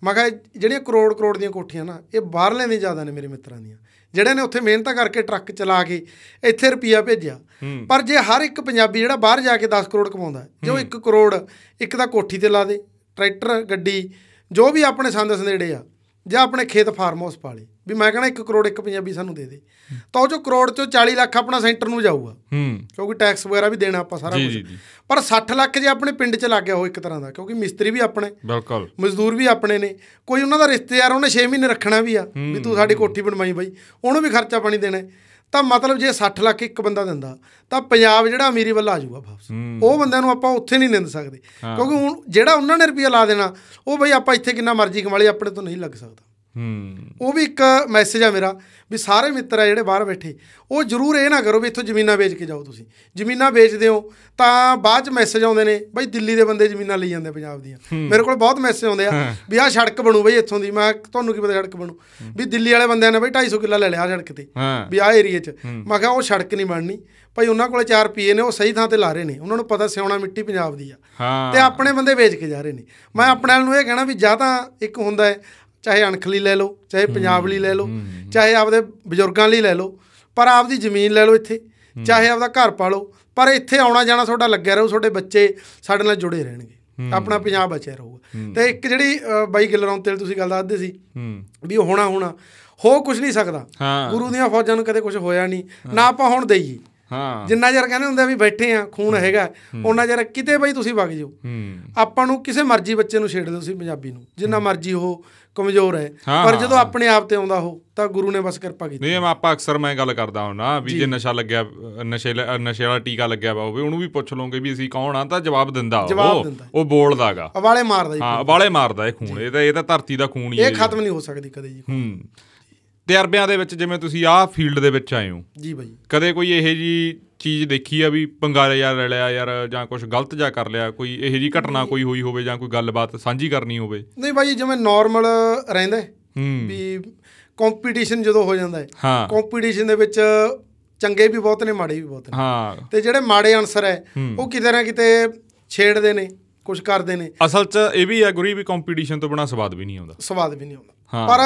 ਮੈਂ ਕਿਹਾ ਜਿਹੜੀਆਂ ਕਰੋੜ ਕਰੋੜ ਦੀਆਂ ਕੋਠੀਆਂ ਨਾ ਇਹ ਬਾਹਰਲੇ ਦੇ ਜ਼ਿਆਦਾ ਨੇ ਮੇਰੇ ਮਿੱਤਰਾਂ ਦੀਆਂ ਜਿਹੜੇ ਨੇ ਉੱਥੇ ਮਿਹਨਤਾਂ ਕਰਕੇ ਟਰੱਕ ਚਲਾ ਕੇ ਇੱਥੇ ਰੁਪਈਆ ਭੇਜਿਆ ਪਰ ਜੇ ਹਰ ਇੱਕ ਪੰਜਾਬੀ ਜਿਹੜਾ ਬਾਹਰ ਜਾ ਕੇ 10 ਕਰੋੜ ਕਮਾਉਂਦਾ ਜੋ 1 ਕਰੋੜ ਇੱਕ ਦਾ ਕੋਠੀ ਤੇ ਲਾ ਦੇ ਟਰੈਕਟਰ ਗੱਡੀ ਜੋ ਵੀ ਆਪਣੇ ਸੰਦ ਸੰਦੇੜੇ ਆ ਜਾਂ ਆਪਣੇ ਖੇਤ ਫਾਰਮ ਹਾਊਸ ਪਾਲੇ ਵੀ ਮੈਂ ਕਹਣਾ 1 ਕਰੋੜ ਇੱਕ ਪੰਜਾਬੀ ਸਾਨੂੰ ਦੇ ਦੇ ਤਾਂ ਉਹ ਜੋ ਕਰੋੜ ਚੋਂ 40 ਲੱਖ ਆਪਣਾ ਸੈਂਟਰ ਨੂੰ ਜਾਊਗਾ ਹੂੰ ਕਿਉਂਕਿ ਟੈਕਸ ਵਗੈਰਾ ਵੀ ਦੇਣਾ ਆਪਾਂ ਸਾਰਾ ਕੁਝ ਪਰ 60 ਲੱਖ ਜੇ ਆਪਣੇ ਪਿੰਡ 'ਚ ਲੱਗ ਗਿਆ ਉਹ ਇੱਕ ਤਰ੍ਹਾਂ ਦਾ ਕਿਉਂਕਿ ਮਿਸਤਰੀ ਵੀ ਆਪਣੇ ਬਿਲਕੁਲ ਮਜ਼ਦੂਰ ਵੀ ਆਪਣੇ ਨੇ ਕੋਈ ਉਹਨਾਂ ਦਾ ਰਿਸ਼ਤੇਦਾਰ ਉਹਨੇ 6 ਮਹੀਨੇ ਰੱਖਣਾ ਵੀ ਆ ਵੀ ਤੂੰ ਸਾਡੀ ਕੋਠੀ ਬਣਵਾਈ ਬਾਈ ਉਹਨੂੰ ਵੀ ਖਰਚਾ ਪਾਣੀ ਦੇਣਾ ਤਾਂ ਮਤਲਬ ਜੇ 60 ਲੱਖ ਇੱਕ ਬੰਦਾ ਦਿੰਦਾ ਤਾਂ ਪੰਜਾਬ ਜਿਹੜਾ ਅਮੀਰੀ ਵੱਲ ਆ ਜਾਊਗਾ ਵਾਪਸ ਉਹ ਬੰਦਿਆਂ ਨੂੰ ਆਪਾਂ ਉੱਥੇ ਨਹੀਂ ਨਿੰਦ ਸਕਦੇ ਕਿਉਂਕਿ ਹੁਣ ਜਿਹੜਾ ਉਹਨਾਂ ਨੇ ਰੁਪਈਆ ਲਾ ਦੇਣਾ ਉਹ ਬਈ ਆਪਾਂ ਇੱਥੇ ਕਿੰਨਾ ਮਰਜ਼ੀ ਕਮਾ ਲਈ ਆਪਣੇ ਤੋਂ ਨਹੀਂ ਲੱਗ ਸਕਦਾ ਉਹ ਵੀ ਇੱਕ ਮੈਸੇਜ ਆ ਮੇਰਾ ਵੀ ਸਾਰੇ ਮਿੱਤਰ ਆ ਜਿਹੜੇ ਬਾਹਰ ਬੈਠੇ ਉਹ ਜਰੂਰ ਇਹ ਨਾ ਕਰੋ ਵੀ ਇੱਥੋਂ ਜ਼ਮੀਨਾਂ ਵੇਚ ਕੇ ਜਾਓ ਤੁਸੀਂ ਜ਼ਮੀਨਾਂ ਵੇਚਦੇ ਹੋ ਤਾਂ ਬਾਅਦ ਚ ਮੈਸੇਜ ਆਉਂਦੇ ਨੇ ਬਈ ਦਿੱਲੀ ਦੇ ਬੰਦੇ ਜ਼ਮੀਨਾਂ ਲਈ ਜਾਂਦੇ ਪੰਜਾਬ ਦੀਆਂ ਮੇਰੇ ਕੋਲ ਬਹੁਤ ਮੈਸੇਜ ਆਉਂਦੇ ਆ ਵੀ ਆਹ ਸੜਕ ਬਣੂ ਬਈ ਇੱਥੋਂ ਦੀ ਮੈਂ ਤੁਹਾਨੂੰ ਕੀ ਪਤਾ ਸੜਕ ਬਣੂ ਵੀ ਦਿੱਲੀ ਵਾਲੇ ਬੰਦਿਆਂ ਨੇ ਬਈ 250 ਕਿੱਲਾ ਲੈ ਲਿਆ ਸੜਕ ਤੇ ਵੀ ਆਹ ਏਰੀਆ 'ਚ ਮੈਂ ਕਿਹਾ ਉਹ ਸੜਕ ਨਹੀਂ ਬਣਨੀ ਭਾਈ ਉਹਨਾਂ ਕੋਲੇ 4 ਪੀਏ ਨੇ ਉਹ ਸਹੀ ਥਾਂ ਤੇ ਲਾ ਰਹੇ ਨੇ ਉਹਨਾਂ ਨੂੰ ਪਤਾ ਸਿਆਉਣਾ ਮਿੱਟੀ ਪੰਜਾਬ ਦੀ ਆ ਤੇ ਆਪਣੇ ਬੰਦੇ ਵੇਚ ਕੇ ਜਾ ਰਹੇ ਨੇ ਮੈਂ ਆਪਣੇ ਵਾਲ ਨੂੰ ਇਹ ਕਹਿਣਾ ਵੀ ਜਾਂ ਤਾਂ ਇੱਕ ਹੁੰਦਾ ਹੈ ਚਾਹੇ ਅਣਖ ਲਈ ਲੈ ਲਓ ਚਾਹੇ ਪੰਜਾਬ ਲਈ ਲੈ ਲਓ ਚਾਹੇ ਆਪਦੇ ਬਜ਼ੁਰਗਾਂ ਲਈ ਲੈ ਲਓ ਪਰ ਆਪਦੀ ਜ਼ਮੀਨ ਲੈ ਲਓ ਇੱਥੇ ਚਾਹੇ ਆਪਦਾ ਘਰ ਪਾ ਲਓ ਪਰ ਇੱਥੇ ਆਉਣਾ ਜਾਣਾ ਤੁਹਾਡਾ ਲੱਗਿਆ ਰਹੂ ਤੁਹਾਡੇ ਬੱਚੇ ਸਾਡੇ ਨਾਲ ਜੁੜੇ ਰਹਿਣਗੇ ਆਪਣਾ ਪੰਜਾਬ ਬਚਿਆ ਰਹੂਗਾ ਤੇ ਇੱਕ ਜਿਹੜੀ ਬਾਈ ਗਿੱਲਰੋਂ ਤੇ ਤੁਸੀਂ ਗੱਲ ਦੱਸਦੇ ਸੀ ਵੀ ਹੋਣਾ ਹੋਣਾ ਹੋ ਕੁਝ ਨਹੀਂ ਸਕਦਾ ਗੁਰੂ ਦੀਆਂ ਫੌਜਾਂ ਨੂੰ ਕਦੇ ਕੁਝ ਹੋਇਆ ਨਹੀਂ ਨਾ ਆਪਾਂ ਹੁਣ ਦੇਈਏ ਹਾਂ ਜਿੰਨਾ ਜਰ ਕਹਿੰਦੇ ਹੁੰਦੇ ਆ ਵੀ ਬੈਠੇ ਆ ਖੂਨ ਹੈਗਾ ਉਹਨਾਂ ਜਰ ਕਿਤੇ ਬਈ ਤੁਸੀਂ ਵਗ ਜਾਓ ਆਪਾਂ ਨੂੰ ਕਿਸੇ ਮਰਜ਼ੀ ਬੱਚੇ ਨੂੰ ਛੇੜ ਦਿਓ ਤੁਸੀਂ ਪੰਜਾਬੀ ਨੂੰ ਜਿੰਨਾ ਮਰਜ਼ੀ ਉਹ ਕਮਜ਼ੋਰ ਹੈ ਪਰ ਜਦੋਂ ਆਪਣੇ ਆਪ ਤੇ ਆਉਂਦਾ ਉਹ ਤਾਂ ਗੁਰੂ ਨੇ ਬਸ ਕਿਰਪਾ ਕੀਤੀ ਨਹੀਂ ਮੈਂ ਆਪਾਂ ਅਕਸਰ ਮੈਂ ਗੱਲ ਕਰਦਾ ਨਾ ਵੀ ਜੇ ਨਸ਼ਾ ਲੱਗਿਆ ਨਸ਼ੇ ਨਸ਼ੇ ਵਾਲਾ ਟੀਕਾ ਲੱਗਿਆ ਵਾ ਹੋਵੇ ਉਹਨੂੰ ਵੀ ਪੁੱਛ ਲਓਗੇ ਵੀ ਅਸੀਂ ਕੌਣ ਆ ਤਾਂ ਜਵਾਬ ਦਿੰਦਾ ਉਹ ਉਹ ਬੋਲਦਾਗਾ ਵਾਲੇ ਮਾਰਦਾ ਹਾਂ ਵਾਲੇ ਮਾਰਦਾ ਇਹ ਖੂਨ ਇਹ ਤਾਂ ਇਹ ਤਾਂ ਧਰਤੀ ਦਾ ਖੂਨ ਹੀ ਹੈ ਇਹ ਖਤਮ ਨਹੀਂ ਹੋ ਸਕਦੀ ਕਦੇ ਜੀ ਹੂੰ ਤਜਰਬਿਆਂ ਦੇ ਵਿੱਚ ਜਿਵੇਂ ਤੁਸੀਂ ਆਹ ਫੀਲਡ ਦੇ ਵਿੱਚ ਆਏ ਹੋ ਜੀ ਬਾਈ ਕਦੇ ਕੋਈ ਇਹੋ ਜੀ ਚੀਜ਼ ਦੇਖੀ ਆ ਵੀ ਪੰਗਾ ਯਾਰ ਰਲਿਆ ਯਾਰ ਜਾਂ ਕੁਝ ਗਲਤ ਜਾ ਕਰ ਲਿਆ ਕੋਈ ਇਹੋ ਜੀ ਘਟਨਾ ਕੋਈ ਹੋਈ ਹੋਵੇ ਜਾਂ ਕੋਈ ਗੱਲਬਾਤ ਸਾਂਝੀ ਕਰਨੀ ਹੋਵੇ ਨਹੀਂ ਬਾਈ ਜਿਵੇਂ ਨਾਰਮਲ ਰਹਿੰਦਾ ਵੀ ਕੰਪੀਟੀਸ਼ਨ ਜਦੋਂ ਹੋ ਜਾਂਦਾ ਹੈ ਕੰਪੀਟੀਸ਼ਨ ਦੇ ਵਿੱਚ ਚੰਗੇ ਵੀ ਬਹੁਤ ਨੇ ਮਾੜੇ ਵੀ ਬਹੁਤ ਨੇ ਹਾਂ ਤੇ ਜਿਹੜੇ ਮਾੜੇ ਅਨਸਰ ਹੈ ਉਹ ਕਿਤੇ ਨਾ ਕਿਤੇ ਛੇੜਦੇ ਨੇ ਕੁਝ ਕਰਦੇ ਨੇ ਅਸਲ 'ਚ ਇਹ ਵੀ ਆ ਗੁਰੀ ਵੀ ਕੰਪੀਟੀਸ਼ਨ ਤੋਂ ਬਿਨਾ ਸਵਾਦ ਵੀ ਨਹੀਂ ਆਉਂਦਾ ਸਵਾਦ ਵੀ ਨਹੀਂ ਆਉਂਦਾ ਪਰ